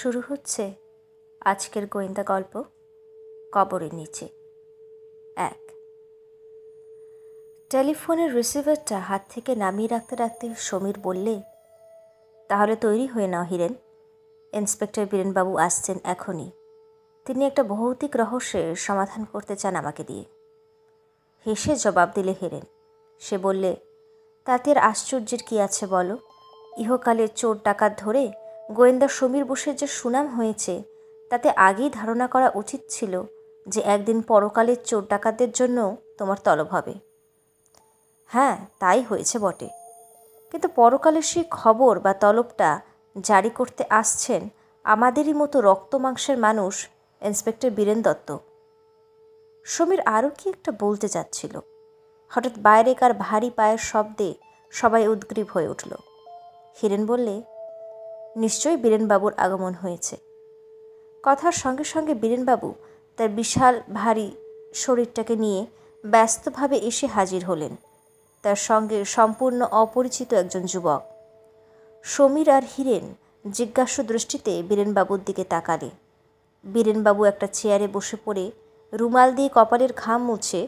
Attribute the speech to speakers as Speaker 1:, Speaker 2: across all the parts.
Speaker 1: শুরু হচ্ছে আজকের গোয়েন্দা গল্প কবরের নিচে এক টেলিফোনের রিসিভারটা হাত থেকে নামিয়ে রাখতে রাখতে সমীর বললে তাহলে তৈরি হয়ে নাও হিরেন ইন্সপেক্টর বীরেনবাবু আসছেন এখনই তিনি একটা ভৌতিক রহস্যের সমাধান করতে চান আমাকে দিয়ে হেসে জবাব দিলে হেরেন সে বললে তাতে আশ্চর্যের কি আছে বলো ইহকালে চোর ডাকাত ধরে গোয়েন্দা সমীর বোসের যে সুনাম হয়েছে তাতে আগেই ধারণা করা উচিত ছিল যে একদিন পরকালের চোর ডাকাতদের জন্য তোমার তলব হবে হ্যাঁ তাই হয়েছে বটে কিন্তু পরকালের সেই খবর বা তলবটা জারি করতে আসছেন আমাদেরই মতো রক্ত মাংসের মানুষ ইন্সপেক্টর বীরেন দত্ত সমীর আরও কি একটা বলতে যাচ্ছিল হঠাৎ বাইরেকার ভারী পায়ের শব্দে সবাই উদ্গ্রীব হয়ে উঠল হিরেন বললে নিশ্চয়ই বীরেনবাবুর আগমন হয়েছে কথার সঙ্গে সঙ্গে বীরেনবাবু তার বিশাল ভারী শরীরটাকে নিয়ে ব্যস্তভাবে এসে হাজির হলেন তার সঙ্গে সম্পূর্ণ অপরিচিত একজন যুবক সমীর আর হিরেন জিজ্ঞাসু দৃষ্টিতে বীরেনবাবুর দিকে তাকালে বীরেনবাবু একটা চেয়ারে বসে পড়ে রুমাল দিয়ে কপালের ঘাম মুছে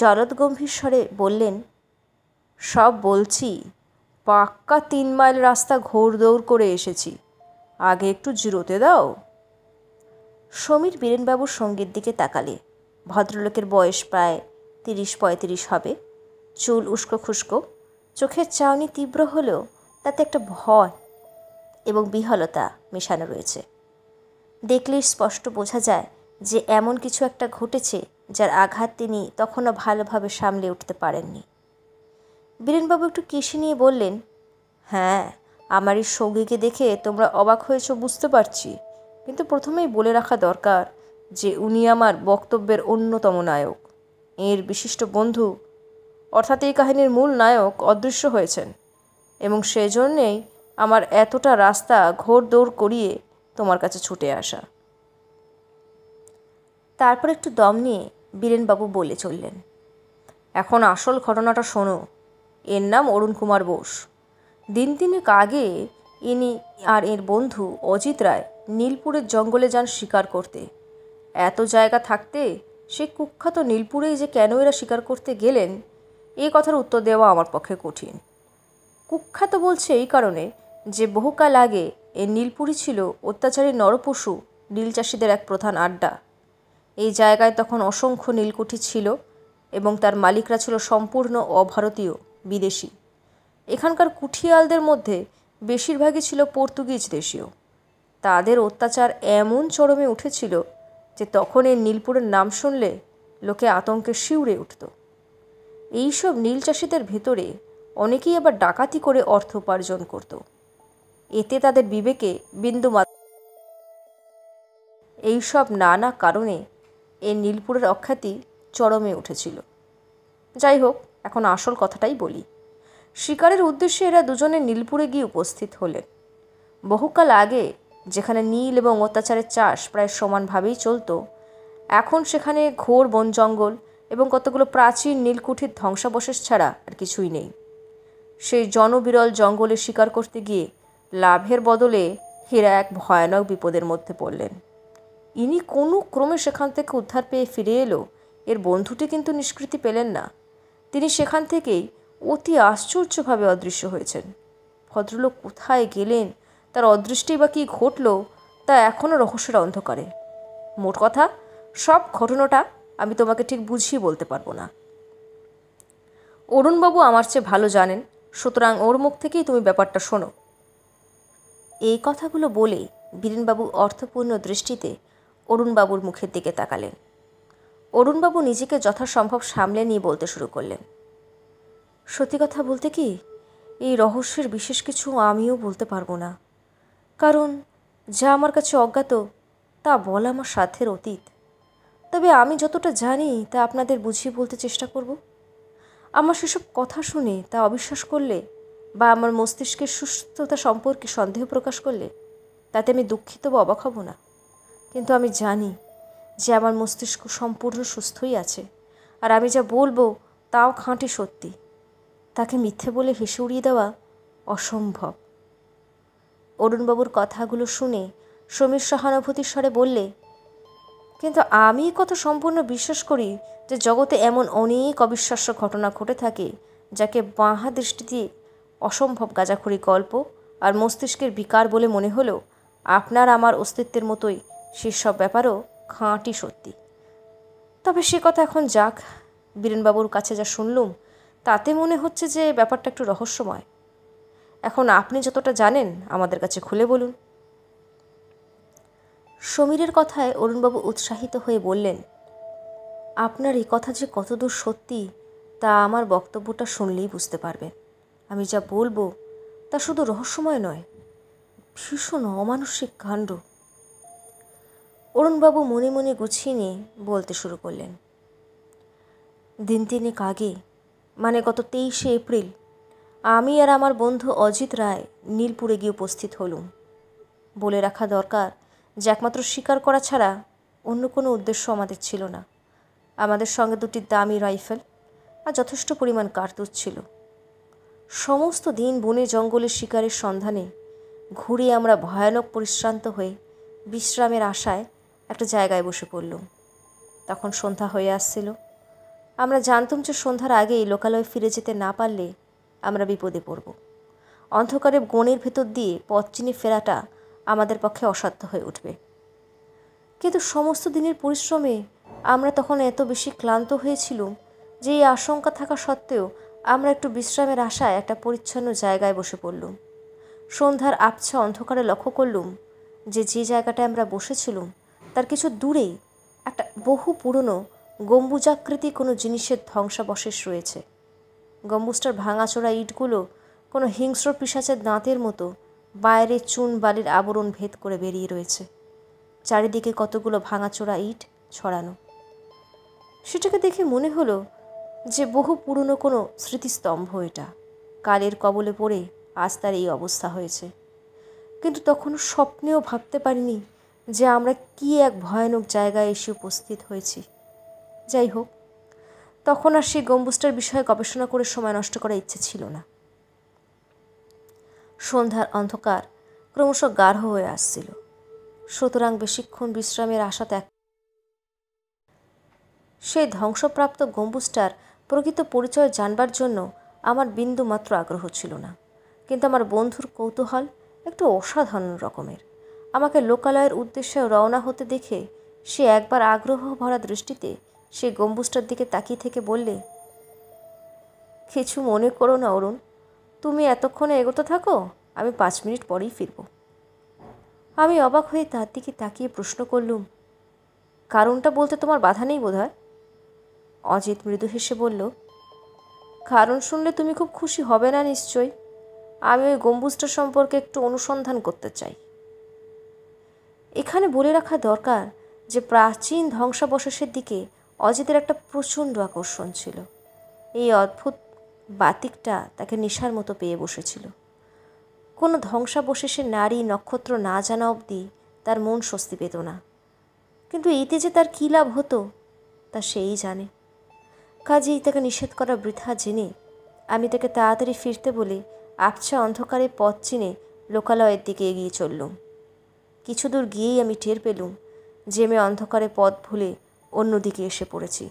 Speaker 1: জলদ গম্ভীর স্বরে বললেন সব বলছি পাক্কা তিন মাইল রাস্তা দৌড় করে এসেছি আগে একটু জিরোতে দাও সমীর বীরেনবাবুর সঙ্গীর দিকে তাকালে ভদ্রলোকের বয়স প্রায় তিরিশ পঁয়ত্রিশ হবে চুল উস্কো খুস্কো চোখের চাউনি তীব্র হলেও তাতে একটা ভয় এবং বিহলতা মেশানো রয়েছে দেখলেই স্পষ্ট বোঝা যায় যে এমন কিছু একটা ঘটেছে যার আঘাত তিনি তখনও ভালোভাবে সামলে উঠতে পারেননি বীরেনবাবু একটু কেশে নিয়ে বললেন হ্যাঁ আমার এই সঙ্গীকে দেখে তোমরা অবাক হয়েছ বুঝতে পারছি কিন্তু প্রথমেই বলে রাখা দরকার যে উনি আমার বক্তব্যের অন্যতম নায়ক এর বিশিষ্ট বন্ধু অর্থাৎ এই কাহিনীর মূল নায়ক অদৃশ্য হয়েছেন এবং সেজন্যেই আমার এতটা রাস্তা ঘোর দৌড় করিয়ে তোমার কাছে ছুটে আসা তারপর একটু দম নিয়ে বীরেনবাবু বলে চললেন এখন আসল ঘটনাটা শোনো এর নাম অরুণ কুমার বোস দিন তিনেক আগে ইনি আর এর বন্ধু অজিত রায় নীলপুরের জঙ্গলে যান শিকার করতে এত জায়গা থাকতে সে কুখ্যাত নীলপুরেই যে কেন এরা শিকার করতে গেলেন এ কথার উত্তর দেওয়া আমার পক্ষে কঠিন কুখ্যাত বলছে এই কারণে যে বহুকাল আগে এ নীলপুরি ছিল অত্যাচারী নরপশু নীলচাষিদের এক প্রধান আড্ডা এই জায়গায় তখন অসংখ্য নীলকুঠি ছিল এবং তার মালিকরা ছিল সম্পূর্ণ অভারতীয় বিদেশি এখানকার কুঠিয়ালদের মধ্যে বেশিরভাগই ছিল পর্তুগিজ দেশীয় তাদের অত্যাচার এমন চরমে উঠেছিল যে তখন এই নীলপুরের নাম শুনলে লোকে আতঙ্কে শিউরে উঠত এইসব নীল চাষিদের ভেতরে অনেকেই আবার ডাকাতি করে অর্থ উপার্জন করত এতে তাদের বিবেকে বিন্দুমাত্র এইসব নানা কারণে এই নীলপুরের অখ্যাতি চরমে উঠেছিল যাই হোক এখন আসল কথাটাই বলি শিকারের উদ্দেশ্যে এরা দুজনে নীলপুরে গিয়ে উপস্থিত হলেন বহুকাল আগে যেখানে নীল এবং অত্যাচারের চাষ প্রায় সমানভাবেই চলত এখন সেখানে ঘোর বন জঙ্গল এবং কতগুলো প্রাচীন নীলকুঠির ধ্বংসাবশেষ ছাড়া আর কিছুই নেই সেই জনবিরল জঙ্গলে শিকার করতে গিয়ে লাভের বদলে হীরা এক ভয়ানক বিপদের মধ্যে পড়লেন ইনি কোনো ক্রমে সেখান থেকে উদ্ধার পেয়ে ফিরে এলো এর বন্ধুটি কিন্তু নিষ্কৃতি পেলেন না তিনি সেখান থেকেই অতি আশ্চর্যভাবে অদৃশ্য হয়েছেন ভদ্রলোক কোথায় গেলেন তার অদৃষ্টি বা কী ঘটল তা এখনও রহস্যের অন্ধকারে মোট কথা সব ঘটনাটা আমি তোমাকে ঠিক বুঝিয়ে বলতে পারবো না অরুণবাবু আমার চেয়ে ভালো জানেন সুতরাং ওর মুখ থেকেই তুমি ব্যাপারটা শোনো এই কথাগুলো বলে বীরেনবাবু অর্থপূর্ণ দৃষ্টিতে অরুণবাবুর মুখের দিকে তাকালেন অরুণবাবু নিজেকে যথাসম্ভব সামলে নিয়ে বলতে শুরু করলেন সত্যি কথা বলতে কি এই রহস্যের বিশেষ কিছু আমিও বলতে পারবো না কারণ যা আমার কাছে অজ্ঞাত তা বলা আমার সাধ্যের অতীত তবে আমি যতটা জানি তা আপনাদের বুঝিয়ে বলতে চেষ্টা করব আমার সেসব কথা শুনে তা অবিশ্বাস করলে বা আমার মস্তিষ্কের সুস্থতা সম্পর্কে সন্দেহ প্রকাশ করলে তাতে আমি দুঃখিত বা অবাক হব না কিন্তু আমি জানি যে আমার মস্তিষ্ক সম্পূর্ণ সুস্থই আছে আর আমি যা বলবো তাও খাঁটি সত্যি তাকে মিথ্যে বলে হেসে উড়িয়ে দেওয়া অসম্ভব অরুণবাবুর কথাগুলো শুনে সমীর সহানুভূতির স্বরে বললে কিন্তু আমি কত সম্পূর্ণ বিশ্বাস করি যে জগতে এমন অনেক অবিশ্বাস্য ঘটনা ঘটে থাকে যাকে বাঁহা দৃষ্টিতে অসম্ভব গাজাখড়ি গল্প আর মস্তিষ্কের বিকার বলে মনে হলেও আপনার আমার অস্তিত্বের মতোই সেসব ব্যাপারও খাঁটি সত্যি তবে সে কথা এখন যাক বীরেনবাবুর কাছে যা শুনলুম তাতে মনে হচ্ছে যে ব্যাপারটা একটু রহস্যময় এখন আপনি যতটা জানেন আমাদের কাছে খুলে বলুন সমীরের কথায় অরুণবাবু উৎসাহিত হয়ে বললেন আপনার এই কথা যে কতদূর সত্যি তা আমার বক্তব্যটা শুনলেই বুঝতে পারবেন আমি যা বলবো তা শুধু রহস্যময় নয় ভীষণ অমানসিক কাণ্ড অরুণবাবু মনে মনে গুছিয়ে নিয়ে বলতে শুরু করলেন দিন তিনেক আগে মানে গত তেইশে এপ্রিল আমি আর আমার বন্ধু অজিত রায় নীলপুরে গিয়ে উপস্থিত হলুম বলে রাখা দরকার যে একমাত্র স্বীকার করা ছাড়া অন্য কোনো উদ্দেশ্য আমাদের ছিল না আমাদের সঙ্গে দুটি দামি রাইফেল আর যথেষ্ট পরিমাণ কার্তুজ ছিল সমস্ত দিন বনে জঙ্গলের শিকারের সন্ধানে ঘুরে আমরা ভয়ানক পরিশ্রান্ত হয়ে বিশ্রামের আশায় একটা জায়গায় বসে পড়লুম তখন সন্ধ্যা হয়ে আসছিল আমরা জানতাম যে সন্ধ্যার আগেই লোকালয় ফিরে যেতে না পারলে আমরা বিপদে পড়ব অন্ধকারে গণের ভেতর দিয়ে পথ চিনি ফেরাটা আমাদের পক্ষে অসাধ্য হয়ে উঠবে কিন্তু সমস্ত দিনের পরিশ্রমে আমরা তখন এত বেশি ক্লান্ত হয়েছিলাম যে এই আশঙ্কা থাকা সত্ত্বেও আমরা একটু বিশ্রামের আশায় একটা পরিচ্ছন্ন জায়গায় বসে পড়লুম সন্ধ্যার আবছা অন্ধকারে লক্ষ্য করলুম যে যে জায়গাটায় আমরা বসেছিলুম তার কিছু দূরে একটা বহু পুরনো গম্বুজাকৃতি কোনো জিনিসের ধ্বংসাবশেষ রয়েছে গম্বুজটার ভাঙাচোড়া ইটগুলো কোনো হিংস্র পিসাচের দাঁতের মতো বাইরে চুন বালির আবরণ ভেদ করে বেরিয়ে রয়েছে চারিদিকে কতগুলো ভাঙাচোড়া ইট ছড়ানো সেটাকে দেখে মনে হলো যে বহু পুরনো কোনো স্মৃতিস্তম্ভ এটা কালের কবলে পড়ে আজ তার এই অবস্থা হয়েছে কিন্তু তখন স্বপ্নেও ভাবতে পারিনি যে আমরা কি এক ভয়ানক জায়গায় এসে উপস্থিত হয়েছি যাই হোক তখন আর সেই গম্বুজটার বিষয়ে গবেষণা করে সময় নষ্ট করার ইচ্ছে ছিল না সন্ধ্যার অন্ধকার ক্রমশ গাঢ় হয়ে আসছিল সুতরাং বেশিক্ষণ বিশ্রামের আশা ত্যাগ সেই ধ্বংসপ্রাপ্ত গম্বুজটার প্রকৃত পরিচয় জানবার জন্য আমার বিন্দুমাত্র আগ্রহ ছিল না কিন্তু আমার বন্ধুর কৌতূহল একটু অসাধারণ রকমের আমাকে লোকালয়ের উদ্দেশ্যে রওনা হতে দেখে সে একবার আগ্রহ ভরা দৃষ্টিতে সে গম্বুজটার দিকে তাকিয়ে থেকে বললে কিছু মনে করো না অরুণ তুমি এতক্ষণে এগোতে থাকো আমি পাঁচ মিনিট পরেই ফিরব আমি অবাক হয়ে তার দিকে তাকিয়ে প্রশ্ন করলুম কারণটা বলতে তোমার বাধা নেই বোধ অজিত মৃদু হেসে বলল কারণ শুনলে তুমি খুব খুশি হবে না নিশ্চয় আমি ওই গম্বুজটা সম্পর্কে একটু অনুসন্ধান করতে চাই এখানে বলে রাখা দরকার যে প্রাচীন ধ্বংসাবশেষের দিকে অজিতের একটা প্রচণ্ড আকর্ষণ ছিল এই অদ্ভুত বাতিকটা তাকে নেশার মতো পেয়ে বসেছিল কোনো ধ্বংসাবশেষে নারী নক্ষত্র না জানা অবধি তার মন স্বস্তি পেত না কিন্তু এতে যে তার কী লাভ হতো তা সেই জানে কাজেই তাকে নিষেধ করা বৃথা জেনে আমি তাকে তাড়াতাড়ি ফিরতে বলে আবছা অন্ধকারে পথ চিনে লোকালয়ের দিকে এগিয়ে চললুম কিছু দূর গিয়েই আমি টের পেলুম যে আমি অন্ধকারে পথ ভুলে অন্যদিকে এসে পড়েছি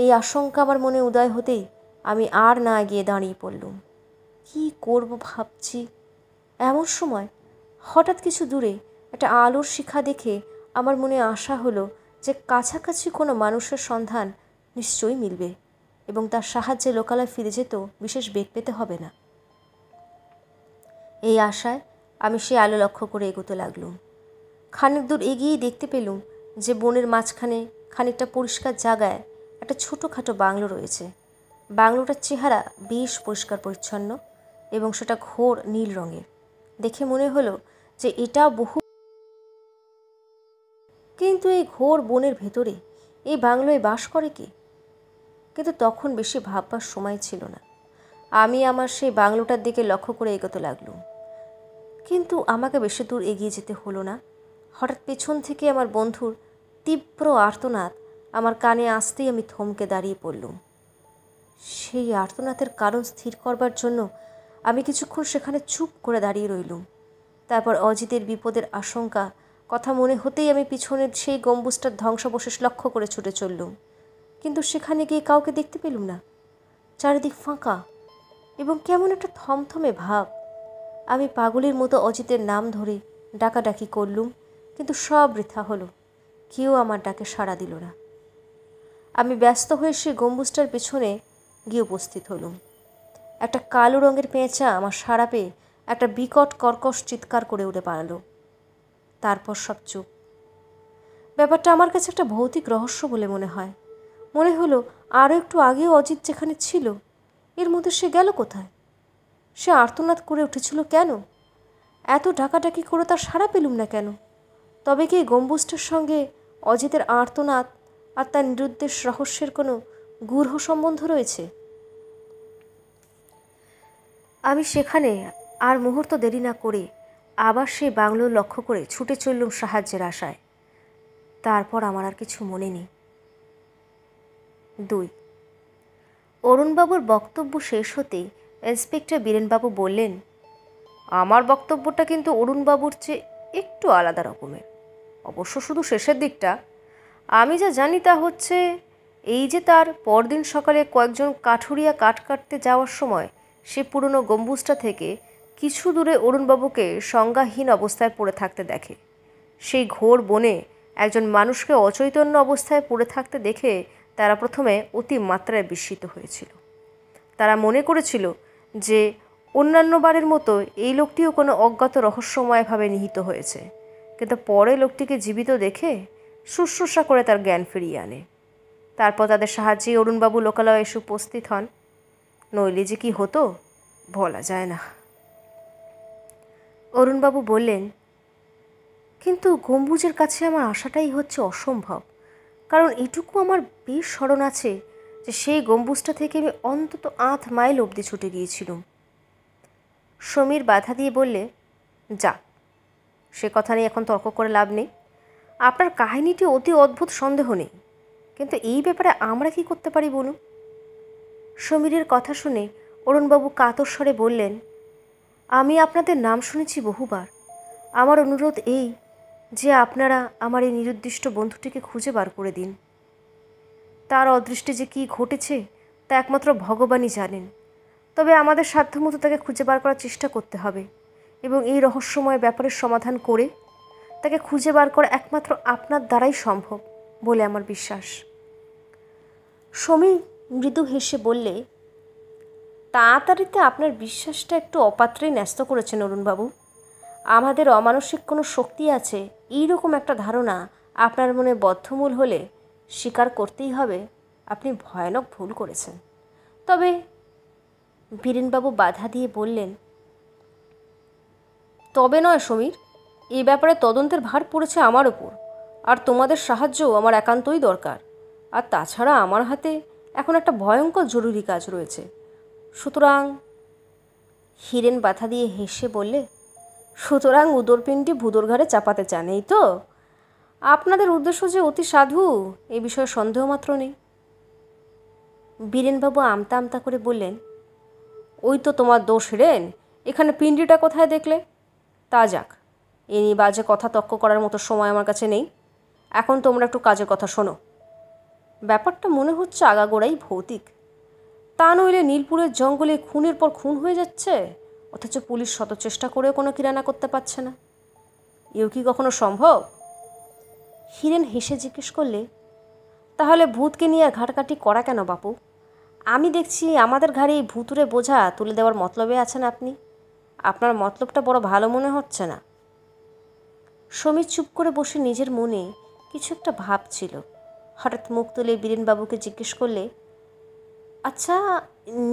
Speaker 1: এই আশঙ্কা আমার মনে উদয় হতেই আমি আর না গিয়ে দাঁড়িয়ে পড়লুম কি করব ভাবছি এমন সময় হঠাৎ কিছু দূরে একটা আলোর শিখা দেখে আমার মনে আশা হলো যে কাছাকাছি কোনো মানুষের সন্ধান নিশ্চয়ই মিলবে এবং তার সাহায্যে লোকালয় ফিরে যেত বিশেষ বেগ পেতে হবে না এই আশায় আমি সেই আলো লক্ষ্য করে এগোতে লাগলুম খানিক দূর এগিয়েই দেখতে পেলুম যে বনের মাঝখানে খানিকটা পরিষ্কার জায়গায় একটা ছোটোখাটো বাংলো রয়েছে বাংলোটার চেহারা বেশ পরিষ্কার পরিচ্ছন্ন এবং সেটা ঘোর নীল রঙের দেখে মনে হলো যে এটা বহু কিন্তু এই ঘোর বনের ভেতরে এই বাংলোয় বাস করে কে কিন্তু তখন বেশি ভাববার সময় ছিল না আমি আমার সেই বাংলোটার দিকে লক্ষ্য করে এগোতে লাগলুম কিন্তু আমাকে বেশি দূর এগিয়ে যেতে হলো না হঠাৎ পেছন থেকে আমার বন্ধুর তীব্র আর্তনাদ আমার কানে আসতেই আমি থমকে দাঁড়িয়ে পড়লুম সেই আর্তনাথের কারণ স্থির করবার জন্য আমি কিছুক্ষণ সেখানে চুপ করে দাঁড়িয়ে রইলুম তারপর অজিতের বিপদের আশঙ্কা কথা মনে হতেই আমি পিছনের সেই গম্বুজটার ধ্বংসাবশেষ লক্ষ্য করে ছুটে চললুম কিন্তু সেখানে গিয়ে কাউকে দেখতে পেলুম না চারিদিক ফাঁকা এবং কেমন একটা থমথমে ভাব আমি পাগলের মতো অজিতের নাম ধরে ডাকাডাকি করলুম কিন্তু সব বৃথা হলো কেউ আমার ডাকে সাড়া দিল না আমি ব্যস্ত হয়ে সেই গম্বুজটার পিছনে গিয়ে উপস্থিত হলুম একটা কালো রঙের পেঁচা আমার সাড়া পেয়ে একটা বিকট কর্কশ চিৎকার করে উঠে পারল তারপর সব চুপ ব্যাপারটা আমার কাছে একটা ভৌতিক রহস্য বলে মনে হয় মনে হলো আরও একটু আগেও অজিত যেখানে ছিল এর মধ্যে সে গেল কোথায় সে আর্তনাদ করে উঠেছিল কেন এত ডাকাডাকি করে তার সাড়া পেলুম না কেন তবে কি গম্বুজটার সঙ্গে অজিতের আর্তনাদ আর তার নিরুদ্দেশ রহস্যের কোনো গূঢ় সম্বন্ধ রয়েছে আমি সেখানে আর মুহূর্ত দেরি না করে আবার সেই বাংলো লক্ষ্য করে ছুটে চললুম সাহায্যের আশায় তারপর আমার আর কিছু মনে নেই দুই অরুণবাবুর বক্তব্য শেষ হতেই ইন্সপেক্টর বীরেনবাবু বললেন আমার বক্তব্যটা কিন্তু অরুণবাবুর চেয়ে একটু আলাদা রকমের অবশ্য শুধু শেষের দিকটা আমি যা জানি তা হচ্ছে এই যে তার পরদিন সকালে কয়েকজন কাঠুরিয়া কাঠ কাটতে যাওয়ার সময় সে পুরনো গম্বুজটা থেকে কিছু দূরে অরুণবাবুকে সংজ্ঞাহীন অবস্থায় পড়ে থাকতে দেখে সেই ঘোর বনে একজন মানুষকে অচৈতন্য অবস্থায় পড়ে থাকতে দেখে তারা প্রথমে অতি মাত্রায় বিস্মিত হয়েছিল তারা মনে করেছিল যে অন্যান্য বারের মতো এই লোকটিও কোনো অজ্ঞাত রহস্যময়ভাবে নিহিত হয়েছে কিন্তু পরে লোকটিকে জীবিত দেখে শুশ্রূষা করে তার জ্ঞান ফিরিয়ে আনে তারপর তাদের সাহায্যে অরুণবাবু লোকালয়ে এসে উপস্থিত হন নইলে যে কি হতো বলা যায় না অরুণবাবু বললেন কিন্তু গম্বুজের কাছে আমার আসাটাই হচ্ছে অসম্ভব কারণ এটুকু আমার বেশ স্মরণ আছে যে সেই গম্বুজটা থেকে আমি অন্তত আধ মাইল অবধি ছুটে গিয়েছিলুম সমীর বাধা দিয়ে বললে যা সে কথা নিয়ে এখন তর্ক করে লাভ নেই আপনার কাহিনীটি অতি অদ্ভুত সন্দেহ নেই কিন্তু এই ব্যাপারে আমরা কি করতে পারি বলুন সমীরের কথা শুনে অরুণবাবু কাতরস্বরে বললেন আমি আপনাদের নাম শুনেছি বহুবার আমার অনুরোধ এই যে আপনারা আমার এই নিরুদ্দিষ্ট বন্ধুটিকে খুঁজে বার করে দিন তার অদৃষ্টে যে কী ঘটেছে তা একমাত্র ভগবানই জানেন তবে আমাদের সাধ্যমতো তাকে খুঁজে বার করার চেষ্টা করতে হবে এবং এই রহস্যময় ব্যাপারের সমাধান করে তাকে খুঁজে বার করা একমাত্র আপনার দ্বারাই সম্ভব বলে আমার বিশ্বাস সমী মৃদু হেসে বললে তাড়াতাড়িতে আপনার বিশ্বাসটা একটু অপাত্রেই ন্যস্ত করেছেন অরুণবাবু আমাদের অমানসিক কোনো শক্তি আছে এইরকম একটা ধারণা আপনার মনে বদ্ধমূল হলে স্বীকার করতেই হবে আপনি ভয়ানক ভুল করেছেন তবে বীরেনবাবু বাধা দিয়ে বললেন তবে নয় সমীর এ ব্যাপারে তদন্তের ভার পড়েছে আমার ওপর আর তোমাদের সাহায্যও আমার একান্তই দরকার আর তাছাড়া আমার হাতে এখন একটা ভয়ঙ্কর জরুরি কাজ রয়েছে সুতরাং হিরেন বাধা দিয়ে হেসে বললে সুতরাং উদরপিণ্ডি ভুদোর ঘরে চাপাতে চান এই তো আপনাদের উদ্দেশ্য যে অতি সাধু এ বিষয়ে সন্দেহ মাত্র নেই বীরেনবাবু আমতা আমতা করে বললেন ওই তো তোমার দোষ রেন এখানে পিণ্ডিটা কোথায় দেখলে তা যাক এ নিয়ে বাজে কথা তক্ক করার মতো সময় আমার কাছে নেই এখন তোমরা একটু কাজের কথা শোনো ব্যাপারটা মনে হচ্ছে আগাগোড়াই ভৌতিক তা নইলে নীলপুরের জঙ্গলে খুনের পর খুন হয়ে যাচ্ছে অথচ পুলিশ শত চেষ্টা করেও কোনো কিরানা করতে পারছে না এও কি কখনো সম্ভব হিরেন হেসে জিজ্ঞেস করলে তাহলে ভূতকে নিয়ে আর ঘাটকাটি করা কেন বাপু আমি দেখছি আমাদের ঘাড়ে এই ভূতুরে বোঝা তুলে দেওয়ার মতলবে আছেন আপনি আপনার মতলবটা বড় ভালো মনে হচ্ছে না সমীর চুপ করে বসে নিজের মনে কিছু একটা ভাব ছিল হঠাৎ মুখ তুলে বীরেনবাবুকে জিজ্ঞেস করলে আচ্ছা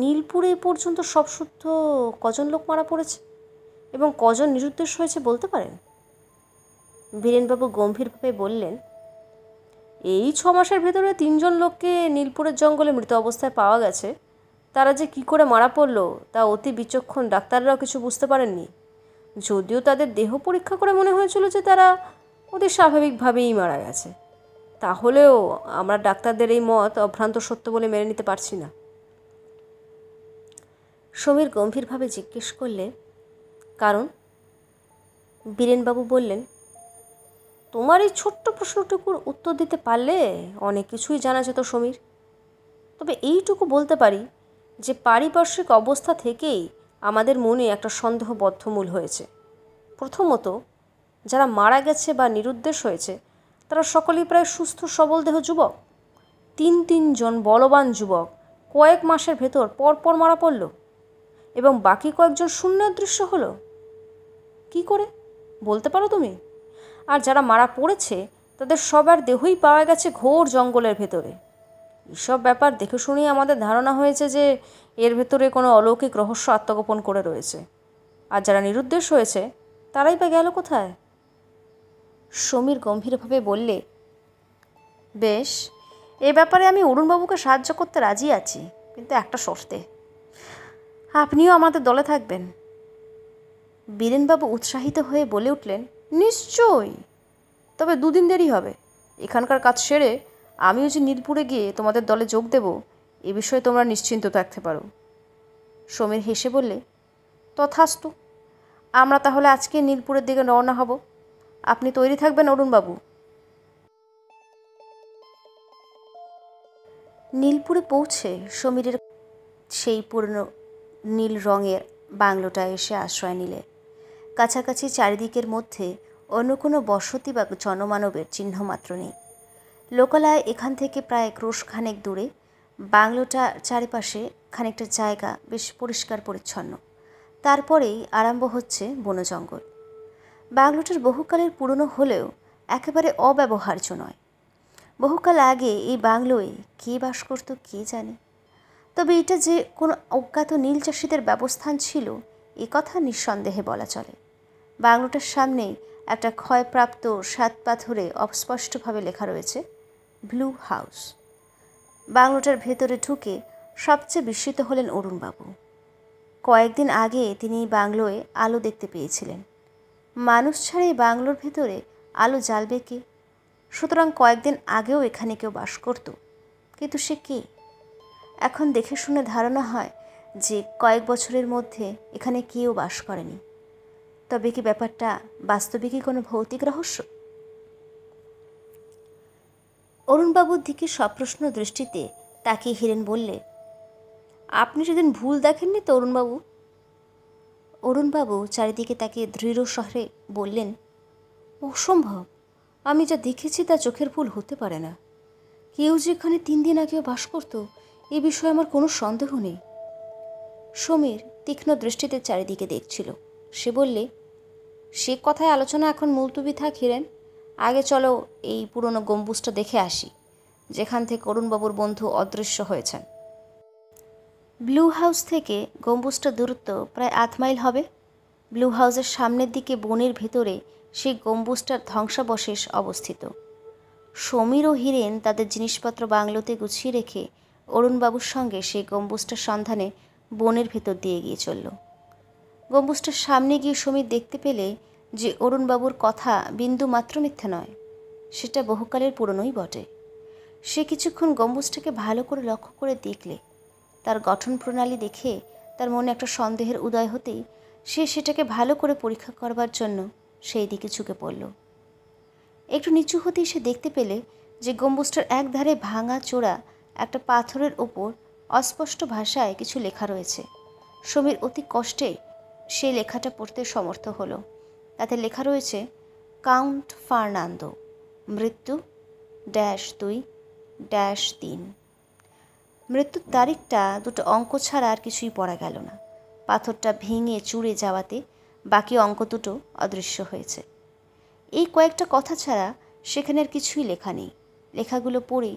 Speaker 1: নীলপুরে পর্যন্ত সব শুদ্ধ কজন লোক মারা পড়েছে এবং কজন নিরুদ্দেশ হয়েছে বলতে পারেন বীরেনবাবু গম্ভীরভাবে বললেন এই ছ মাসের ভেতরে তিনজন লোককে নীলপুরের জঙ্গলে মৃত অবস্থায় পাওয়া গেছে তারা যে কি করে মারা পড়ল তা অতি বিচক্ষণ ডাক্তাররাও কিছু বুঝতে পারেননি যদিও তাদের দেহ পরীক্ষা করে মনে হয়েছিল যে তারা অতি স্বাভাবিকভাবেই মারা গেছে তাহলেও আমরা ডাক্তারদের এই মত অভ্রান্ত সত্য বলে মেনে নিতে পারছি না সমীর গম্ভীরভাবে জিজ্ঞেস করলে কারণ বীরেনবাবু বললেন তোমার এই ছোট্ট প্রশ্নটুকুর উত্তর দিতে পারলে অনেক কিছুই জানা যেত সমীর তবে এইটুকু বলতে পারি যে পারিপার্শ্বিক অবস্থা থেকেই আমাদের মনে একটা সন্দেহ বদ্ধমূল হয়েছে প্রথমত যারা মারা গেছে বা নিরুদ্দেশ হয়েছে তারা সকলেই প্রায় সুস্থ সবল দেহ যুবক তিন তিনজন বলবান যুবক কয়েক মাসের ভেতর পরপর মারা পড়ল এবং বাকি কয়েকজন শূন্য দৃশ্য হলো কি করে বলতে পারো তুমি আর যারা মারা পড়েছে তাদের সবার দেহই পাওয়া গেছে ঘোর জঙ্গলের ভেতরে এসব ব্যাপার দেখে শুনেই আমাদের ধারণা হয়েছে যে এর ভেতরে কোনো অলৌকিক রহস্য আত্মগোপন করে রয়েছে আর যারা নিরুদ্দেশ হয়েছে তারাই বা গেল কোথায় সমীর গম্ভীরভাবে বললে বেশ এ ব্যাপারে আমি অরুণবাবুকে সাহায্য করতে রাজি আছি কিন্তু একটা শর্তে আপনিও আমাদের দলে থাকবেন বীরেনবাবু উৎসাহিত হয়ে বলে উঠলেন নিশ্চয়ই তবে দুদিন দেরি হবে এখানকার কাজ সেরে আমিও যে নীলপুরে গিয়ে তোমাদের দলে যোগ দেব এ বিষয়ে তোমরা নিশ্চিন্ত থাকতে পারো সমীর হেসে বললে তথাস্তু আমরা তাহলে আজকে নীলপুরের দিকে রওনা হব আপনি তৈরি থাকবেন অরুণবাবু নীলপুরে পৌঁছে সমীরের সেই পুরনো নীল রঙের বাংলোটা এসে আশ্রয় নিলে কাছাকাছি চারিদিকের মধ্যে অন্য কোনো বসতি বা জনমানবের চিহ্নমাত্র নেই লোকালয় এখান থেকে প্রায় ক্রোশখানেক দূরে বাংলোটা চারিপাশে খানিকটা জায়গা বেশ পরিষ্কার পরিচ্ছন্ন তারপরেই আরম্ভ হচ্ছে বনজঙ্গল বাংলোটার বহুকালের পুরনো হলেও একেবারে অব্যবহার্য নয় বহুকাল আগে এই বাংলোয় কে বাস করত কে জানে তবে এটা যে কোনো অজ্ঞাত নীল চাষিদের ব্যবস্থান ছিল এ কথা নিঃসন্দেহে বলা চলে বাংলোটার সামনেই একটা ক্ষয়প্রাপ্ত সাত পাথরে অস্পষ্টভাবে লেখা রয়েছে ব্লু হাউস বাংলোটার ভেতরে ঢুকে সবচেয়ে বিস্মিত হলেন অরুণবাবু কয়েকদিন আগে তিনি বাংলোয় আলো দেখতে পেয়েছিলেন মানুষ ছাড়া এই বাংলোর ভেতরে আলো জ্বালবে কে সুতরাং কয়েকদিন আগেও এখানে কেউ বাস করত কিন্তু সে কে এখন দেখে শুনে ধারণা হয় যে কয়েক বছরের মধ্যে এখানে কেউ বাস করেনি তবে কি ব্যাপারটা বাস্তবে কি কোনো ভৌতিক রহস্য অরুণবাবুর দিকে সপ্রশ্ন দৃষ্টিতে তাকিয়ে হিরেন বললে আপনি সেদিন ভুল দেখেননি তো অরুণবাবু অরুণবাবু চারিদিকে তাকে দৃঢ় শহরে বললেন অসম্ভব আমি যা দেখেছি তা চোখের ভুল হতে পারে না কেউ যে এখানে তিন দিন আগেও বাস করত এ বিষয়ে আমার কোনো সন্দেহ নেই সমীর তীক্ষ্ণ দৃষ্টিতে চারিদিকে দেখছিল সে বললে সে কথায় আলোচনা এখন মুলতুবি থাক হিরেন আগে চলো এই পুরনো গম্বুজটা দেখে আসি যেখান থেকে অরুণবাবুর বন্ধু অদৃশ্য হয়েছেন ব্লু হাউস থেকে গম্বুজটা দূরত্ব প্রায় আধ মাইল হবে ব্লু হাউসের সামনের দিকে বনের ভেতরে সেই গম্বুজটার ধ্বংসাবশেষ অবস্থিত সমীর ও হিরেন তাদের জিনিসপত্র বাংলোতে গুছিয়ে রেখে অরুণবাবুর সঙ্গে সেই গম্বুজটার সন্ধানে বনের ভেতর দিয়ে গিয়ে চলল গম্বুজটার সামনে গিয়ে সমীর দেখতে পেলে যে অরুণবাবুর কথা বিন্দু মাত্র মিথ্যা নয় সেটা বহুকালের পুরনোই বটে সে কিছুক্ষণ গম্বুজটাকে ভালো করে লক্ষ্য করে দেখলে তার গঠন প্রণালী দেখে তার মনে একটা সন্দেহের উদয় হতেই সে সেটাকে ভালো করে পরীক্ষা করবার জন্য সেই দিকে ঝুঁকে পড়ল একটু নিচু হতেই সে দেখতে পেলে যে গম্বুজটার একধারে ভাঙা চোরা একটা পাথরের ওপর অস্পষ্ট ভাষায় কিছু লেখা রয়েছে সমীর অতি কষ্টে সে লেখাটা পড়তে সমর্থ হলো তাতে লেখা রয়েছে কাউন্ট ফার্নান্দো মৃত্যু ড্যাশ দুই ড্যাশ তিন মৃত্যুর তারিখটা দুটো অঙ্ক ছাড়া আর কিছুই পড়া গেল না পাথরটা ভেঙে চুড়ে যাওয়াতে বাকি অঙ্ক দুটো অদৃশ্য হয়েছে এই কয়েকটা কথা ছাড়া সেখানে কিছুই লেখা নেই লেখাগুলো পড়ে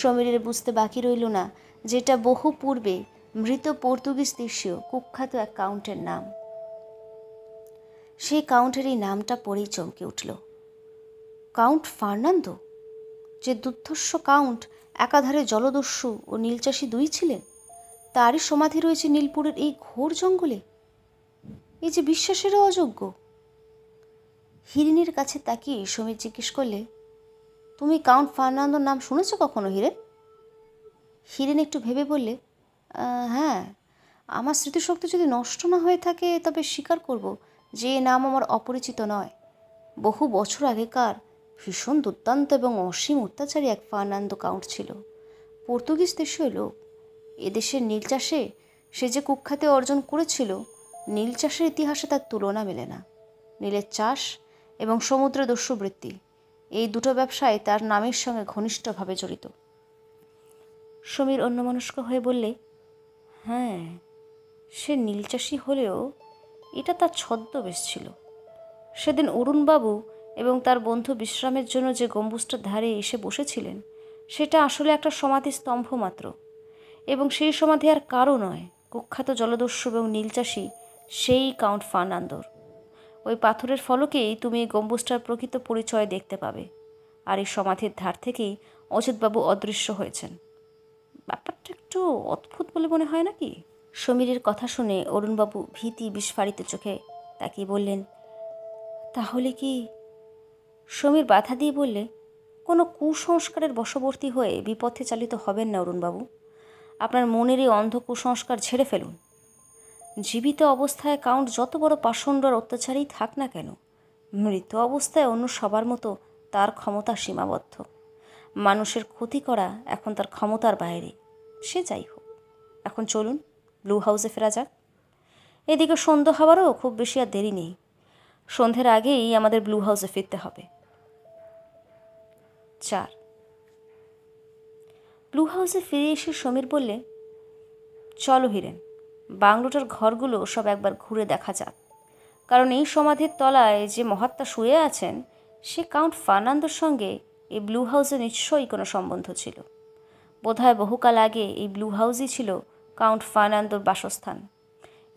Speaker 1: সমীরের বুঝতে বাকি রইল না যেটা বহু পূর্বে মৃত পর্তুগিজ দেশীয় কুখ্যাত এক কাউন্টের নাম সেই কাউন্টের এই নামটা পড়েই চমকে উঠল কাউন্ট ফার্নান্দো যে দুর্ধস্য কাউন্ট একাধারে জলদস্যু ও নীলচাষী দুই ছিলেন তারই সমাধি রয়েছে নীলপুরের এই ঘোর জঙ্গলে এই যে বিশ্বাসেরও অযোগ্য হিরিনীর কাছে তাকিয়ে সমীর জিজ্ঞেস করলে তুমি কাউন্ট ফার্নান্দোর নাম শুনেছ কখনো হিরেন হিরেন একটু ভেবে বললে হ্যাঁ আমার স্মৃতিশক্তি যদি নষ্ট না হয়ে থাকে তবে স্বীকার করব যে নাম আমার অপরিচিত নয় বহু বছর আগেকার ভীষণ দুর্দান্ত এবং অসীম অত্যাচারী এক ফার্নান্দো কাউন্ট ছিল পর্তুগিজ দেশীয় লোক এদেশের নীল চাষে সে যে কুখ্যাতে অর্জন করেছিল নীল চাষের ইতিহাসে তার তুলনা মেলে না নীলের চাষ এবং সমুদ্র দস্যুবৃত্তি এই দুটো ব্যবসায় তার নামের সঙ্গে ঘনিষ্ঠভাবে জড়িত সমীর অন্যমনস্ক হয়ে বললে হ্যাঁ সে নীল চাষি হলেও এটা তার ছদ্মবেশ ছিল সেদিন অরুণবাবু এবং তার বন্ধু বিশ্রামের জন্য যে গম্বুজটার ধারে এসে বসেছিলেন সেটা আসলে একটা সমাধি স্তম্ভ মাত্র এবং সেই সমাধি আর কারও নয় কুখ্যাত জলদস্যু এবং নীলচাষী সেই কাউন্ট ফার্নান্দোর ওই পাথরের ফলকেই তুমি এই গম্বুজটার প্রকৃত পরিচয় দেখতে পাবে আর এই সমাধির ধার থেকেই অজিতবাবু অদৃশ্য হয়েছেন ব্যাপারটা একটু অদ্ভুত বলে মনে হয় নাকি সমীরের কথা শুনে অরুণবাবু ভীতি বিস্ফারিত চোখে তাকিয়ে বললেন তাহলে কি সমীর বাধা দিয়ে বললে কোনো কুসংস্কারের বশবর্তী হয়ে বিপথে চালিত হবেন না অরুণবাবু আপনার মনের এই অন্ধ কুসংস্কার ঝেড়ে ফেলুন জীবিত অবস্থায় কাউন্ট যত বড় পাষণ্ড আর অত্যাচারেই থাক না কেন মৃত অবস্থায় অন্য সবার মতো তার ক্ষমতা সীমাবদ্ধ মানুষের ক্ষতি করা এখন তার ক্ষমতার বাইরে সে যাই হোক এখন চলুন ব্লু হাউসে ফেরা যাক এদিকে সন্ধ্যা হওয়ারও খুব বেশি আর দেরি নেই সন্ধ্যের আগেই আমাদের ব্লু হাউসে ফিরতে হবে চার ব্লু হাউসে ফিরে এসে সমীর বললে চলো হিরেন বাংলোটার ঘরগুলো সব একবার ঘুরে দেখা যাক কারণ এই সমাধির তলায় যে মহাত্মা শুয়ে আছেন সে কাউন্ট ফার্নান্দোর সঙ্গে এই ব্লু হাউসে নিশ্চয়ই কোনো সম্বন্ধ ছিল বোধহয় বহুকাল আগে এই ব্লু হাউসই ছিল কাউন্ট ফার্নান্দোর বাসস্থান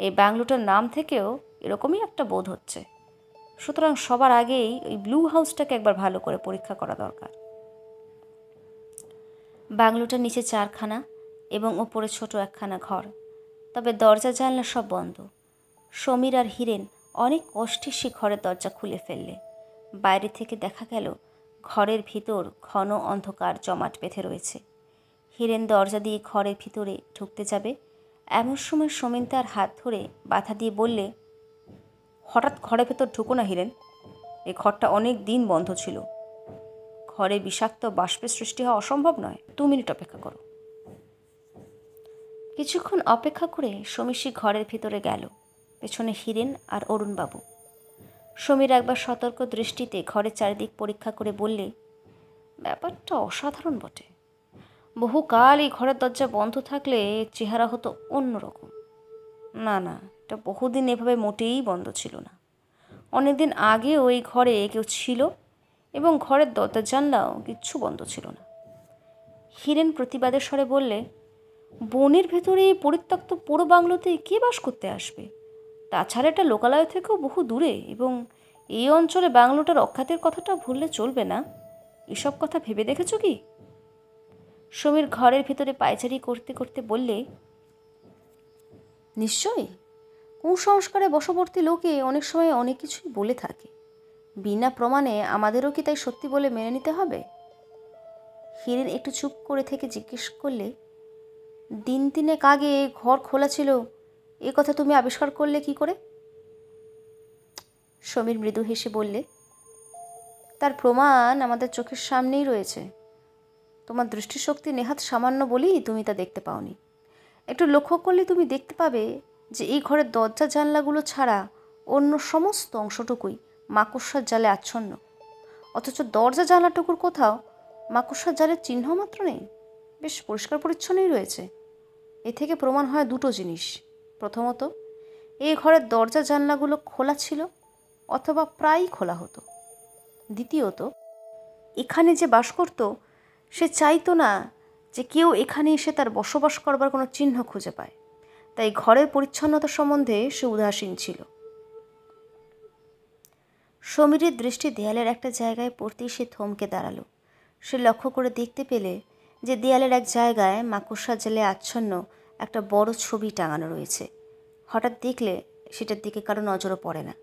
Speaker 1: এই ব্যাংলোটার নাম থেকেও এরকমই একটা বোধ হচ্ছে সুতরাং সবার আগেই ওই ব্লু হাউসটাকে একবার ভালো করে পরীক্ষা করা দরকার বাংলোটার নিচে চারখানা এবং ওপরে ছোট একখানা ঘর তবে দরজা জানলা সব বন্ধ সমীর আর হিরেন অনেক কষ্টে সে ঘরের দরজা খুলে ফেললে বাইরে থেকে দেখা গেল ঘরের ভিতর ঘন অন্ধকার জমাট বেঁধে রয়েছে হিরেন দরজা দিয়ে ঘরের ভিতরে ঢুকতে যাবে এমন সময় সোমেন তার হাত ধরে বাধা দিয়ে বললে হঠাৎ ঘরের ভেতর ঢুকো না হিরেন এই ঘরটা অনেক দিন বন্ধ ছিল ঘরে বিষাক্ত বাষ্পের সৃষ্টি হওয়া অসম্ভব নয় দু মিনিট অপেক্ষা করো কিছুক্ষণ অপেক্ষা করে সমীশী ঘরের ভিতরে গেল পেছনে হিরেন আর অরুণবাবু সমীর একবার সতর্ক দৃষ্টিতে ঘরের চারিদিক পরীক্ষা করে বললে ব্যাপারটা অসাধারণ বটে বহুকাল এই ঘরের দরজা বন্ধ থাকলে চেহারা হতো অন্যরকম না না এটা বহুদিন এভাবে মোটেই বন্ধ ছিল না অনেকদিন আগে ওই ঘরে কেউ ছিল এবং ঘরের দরজা জানলাও কিচ্ছু বন্ধ ছিল না হিরেন প্রতিবাদের স্বরে বললে বনের ভেতরে এই পরিত্যক্ত পুরো বাংলোতে কে বাস করতে আসবে তাছাড়া এটা লোকালয় থেকেও বহু দূরে এবং এই অঞ্চলে বাংলোটার অখ্যাতের কথাটা ভুললে চলবে না এসব কথা ভেবে দেখেছো কি সমীর ঘরের ভিতরে পায়চারি করতে করতে বললে নিশ্চয়ই কুসংস্কারে বশবর্তী লোকে অনেক সময় অনেক কিছুই বলে থাকে বিনা প্রমাণে আমাদেরও কি তাই সত্যি বলে মেনে নিতে হবে হিরেন একটু চুপ করে থেকে জিজ্ঞেস করলে দিন তিনেক আগে ঘর খোলা ছিল এ কথা তুমি আবিষ্কার করলে কি করে সমীর মৃদু হেসে বললে তার প্রমাণ আমাদের চোখের সামনেই রয়েছে তোমার দৃষ্টিশক্তি নেহাত সামান্য বলেই তুমি তা দেখতে পাওনি একটু লক্ষ্য করলে তুমি দেখতে পাবে যে এই ঘরের দরজা জানলাগুলো ছাড়া অন্য সমস্ত অংশটুকুই মাকড়সার জালে আচ্ছন্ন অথচ দরজা জানলাটুকুর কোথাও মাকড়সার জালের চিহ্ন মাত্র নেই বেশ পরিষ্কার পরিচ্ছন্নই রয়েছে এ থেকে প্রমাণ হয় দুটো জিনিস প্রথমত এই ঘরের দরজা জানলাগুলো খোলা ছিল অথবা প্রায়ই খোলা হতো দ্বিতীয়ত এখানে যে বাস করতো সে চাইতো না যে কেউ এখানে এসে তার বসবাস করবার কোনো চিহ্ন খুঁজে পায় তাই ঘরের পরিচ্ছন্নতা সম্বন্ধে সে উদাসীন ছিল সমীরের দৃষ্টি দেয়ালের একটা জায়গায় পড়তেই সে থমকে দাঁড়ালো সে লক্ষ্য করে দেখতে পেলে যে দেয়ালের এক জায়গায় মাকড়সা জেলে আচ্ছন্ন একটা বড় ছবি টাঙানো রয়েছে হঠাৎ দেখলে সেটার দিকে কারো নজরও পড়ে না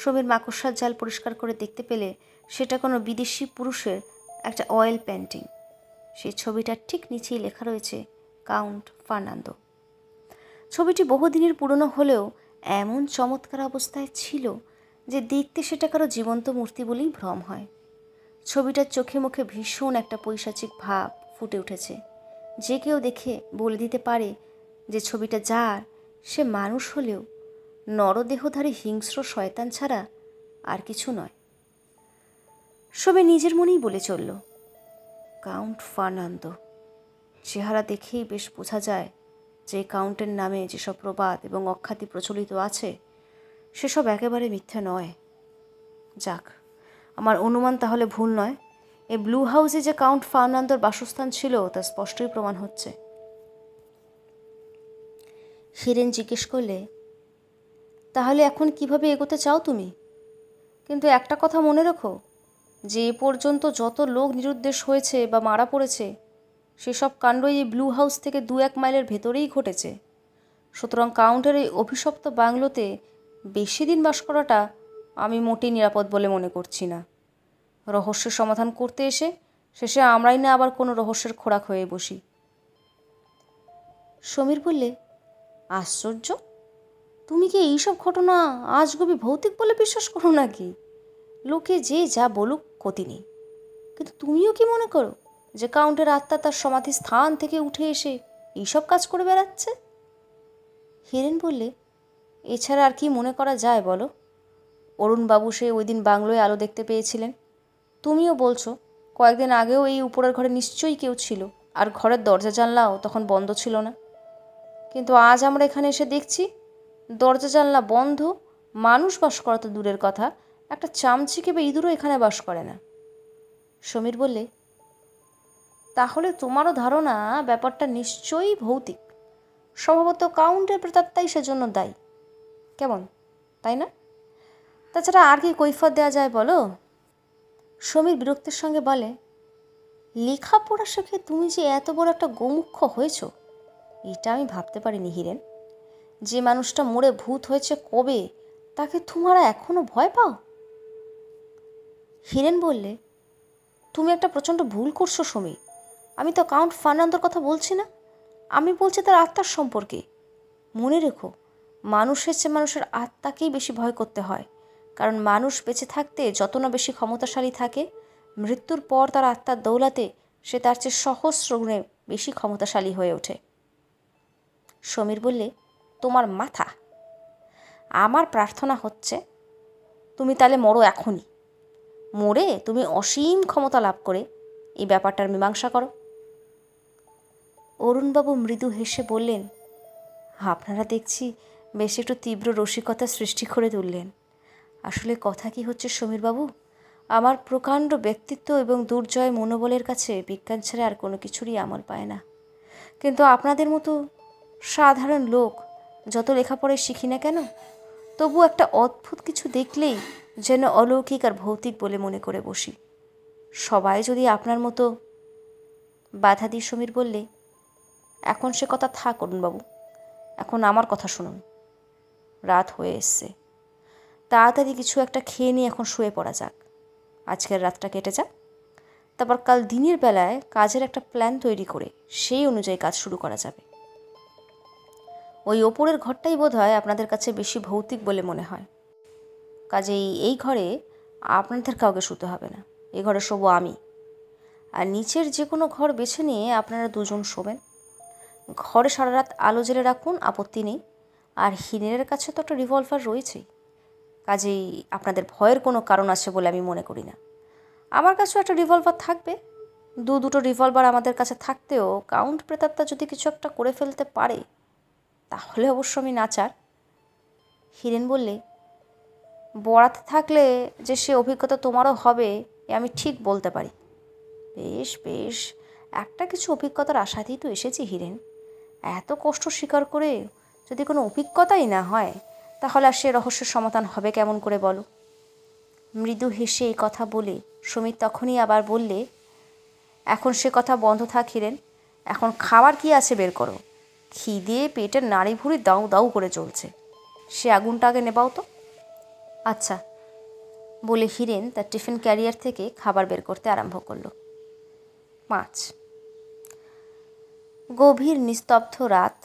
Speaker 1: সমীর মাকড়সার জাল পরিষ্কার করে দেখতে পেলে সেটা কোনো বিদেশি পুরুষের একটা অয়েল পেন্টিং সেই ছবিটার ঠিক নিচেই লেখা রয়েছে কাউন্ট ফার্নান্দো ছবিটি বহুদিনের পুরনো হলেও এমন চমৎকার অবস্থায় ছিল যে দেখতে সেটা কারো জীবন্ত মূর্তি বলেই ভ্রম হয় ছবিটার চোখে মুখে ভীষণ একটা পৈশাচিক ভাব ফুটে উঠেছে যে কেউ দেখে বলে দিতে পারে যে ছবিটা যার সে মানুষ হলেও নরদেহধারী হিংস্র শয়তান ছাড়া আর কিছু নয় সবে নিজের মনেই বলে চলল কাউন্ট ফার্নান্দ চেহারা দেখেই বেশ বোঝা যায় যে কাউন্টের নামে যেসব প্রবাদ এবং অখ্যাতি প্রচলিত আছে সেসব একেবারে মিথ্যা নয় যাক আমার অনুমান তাহলে ভুল নয় এ ব্লু হাউসে যে কাউন্ট ফার্নান্দোর বাসস্থান ছিল তা স্পষ্টই প্রমাণ হচ্ছে হিরেন জিজ্ঞেস করলে তাহলে এখন কিভাবে এগোতে চাও তুমি কিন্তু একটা কথা মনে রেখো যে এ পর্যন্ত যত লোক নিরুদ্দেশ হয়েছে বা মারা পড়েছে সেসব কাণ্ড এই ব্লু হাউস থেকে দু এক মাইলের ভেতরেই ঘটেছে সুতরাং কাউন্টের এই অভিশপ্ত বাংলোতে বেশি দিন বাস করাটা আমি মোটেই নিরাপদ বলে মনে করছি না রহস্যের সমাধান করতে এসে শেষে আমরাই না আবার কোনো রহস্যের খোরাক হয়ে বসি সমীর বললে আশ্চর্য তুমি কি এইসব ঘটনা আজগুবি ভৌতিক বলে বিশ্বাস করো নাকি লোকে যে যা বলুক ক্ষতি নেই কিন্তু তুমিও কি মনে করো যে কাউন্টের আত্মা তার সমাধি স্থান থেকে উঠে এসে এইসব কাজ করে বেড়াচ্ছে হিরেন বললে এছাড়া আর কি মনে করা যায় বলো অরুণবাবু সে ওই দিন বাংলোয় আলো দেখতে পেয়েছিলেন তুমিও বলছো কয়েকদিন আগেও এই উপরের ঘরে নিশ্চয়ই কেউ ছিল আর ঘরের দরজা জানলাও তখন বন্ধ ছিল না কিন্তু আজ আমরা এখানে এসে দেখছি দরজা জানলা বন্ধ মানুষ বাস করা তো দূরের কথা একটা চামচিকে বা ইঁদুরও এখানে বাস করে না সমীর বললে তাহলে তোমারও ধারণা ব্যাপারটা নিশ্চয়ই ভৌতিক সম্ভবত কাউন্টের প্রেতাত্মাই সেজন্য দায়ী কেমন তাই না তাছাড়া আর কি কৈফত দেওয়া যায় বলো সমীর বিরক্তের সঙ্গে বলে লেখাপড়ার শিখে তুমি যে এত বড় একটা গোমুখ্য হয়েছ এটা আমি ভাবতে পারিনি হিরেন যে মানুষটা মোড়ে ভূত হয়েছে কবে তাকে তোমারা এখনও ভয় পাও হিরেন বললে তুমি একটা প্রচণ্ড ভুল করছো সমী আমি তো কাউন্ট ফার্নান্দোর কথা বলছি না আমি বলছি তার আত্মার সম্পর্কে মনে রেখো মানুষের চেয়ে মানুষের আত্মাকেই বেশি ভয় করতে হয় কারণ মানুষ বেঁচে থাকতে যত না বেশি ক্ষমতাশালী থাকে মৃত্যুর পর তার আত্মার দৌলাতে সে তার চেয়ে সহস্র গুণে বেশি ক্ষমতাশালী হয়ে ওঠে সমীর বললে তোমার মাথা আমার প্রার্থনা হচ্ছে তুমি তাহলে মরো এখনই মরে তুমি অসীম ক্ষমতা লাভ করে এই ব্যাপারটার মীমাংসা করো অরুণবাবু মৃদু হেসে বললেন আপনারা দেখছি বেশ একটু তীব্র রসিকতা সৃষ্টি করে তুললেন আসলে কথা কি হচ্ছে সমীরবাবু আমার প্রকাণ্ড ব্যক্তিত্ব এবং দুর্জয় মনোবলের কাছে বিজ্ঞান ছাড়া আর কোনো কিছুরই আমল পায় না কিন্তু আপনাদের মতো সাধারণ লোক যত লেখাপড়ায় শিখি না কেন তবু একটা অদ্ভুত কিছু দেখলেই যেন অলৌকিক আর ভৌতিক বলে মনে করে বসি সবাই যদি আপনার মতো বাধা দিয়ে সমীর বললে এখন সে কথা থাক বাবু এখন আমার কথা শুনুন রাত হয়ে এসছে তাড়াতাড়ি কিছু একটা খেয়ে নিয়ে এখন শুয়ে পড়া যাক আজকের রাতটা কেটে যাক তারপর কাল দিনের বেলায় কাজের একটা প্ল্যান তৈরি করে সেই অনুযায়ী কাজ শুরু করা যাবে ওই ওপরের ঘরটাই বোধ হয় আপনাদের কাছে বেশি ভৌতিক বলে মনে হয় কাজেই এই ঘরে আপনাদের কাউকে শুতে হবে না এ ঘরে শোবো আমি আর নিচের যে কোনো ঘর বেছে নিয়ে আপনারা দুজন শোবেন ঘরে সারা রাত আলো জেলে রাখুন আপত্তি নেই আর হিনের কাছে তো একটা রিভলভার রয়েছেই কাজেই আপনাদের ভয়ের কোনো কারণ আছে বলে আমি মনে করি না আমার কাছেও একটা রিভলভার থাকবে দু দুটো রিভলভার আমাদের কাছে থাকতেও কাউন্ট প্রেতাত্মা যদি কিছু একটা করে ফেলতে পারে তাহলে অবশ্য আমি নাচার হিরেন বললে বরাতে থাকলে যে সে অভিজ্ঞতা তোমারও হবে এ আমি ঠিক বলতে পারি বেশ বেশ একটা কিছু অভিজ্ঞতার আশাতেই তো এসেছি হিরেন এত কষ্ট স্বীকার করে যদি কোনো অভিজ্ঞতাই না হয় তাহলে আর সে রহস্যের সমাধান হবে কেমন করে বলো মৃদু হেসে এই কথা বলে সুমিত তখনই আবার বললে এখন সে কথা বন্ধ থাক হিরেন এখন খাবার কি আছে বের করো খিদে পেটের নাড়ি ভুড়ি দাউ দাউ করে চলছে সে আগুনটা আগে নেবাও তো আচ্ছা বলে হিরেন তার টিফিন ক্যারিয়ার থেকে খাবার বের করতে আরম্ভ করল পাঁচ গভীর নিস্তব্ধ রাত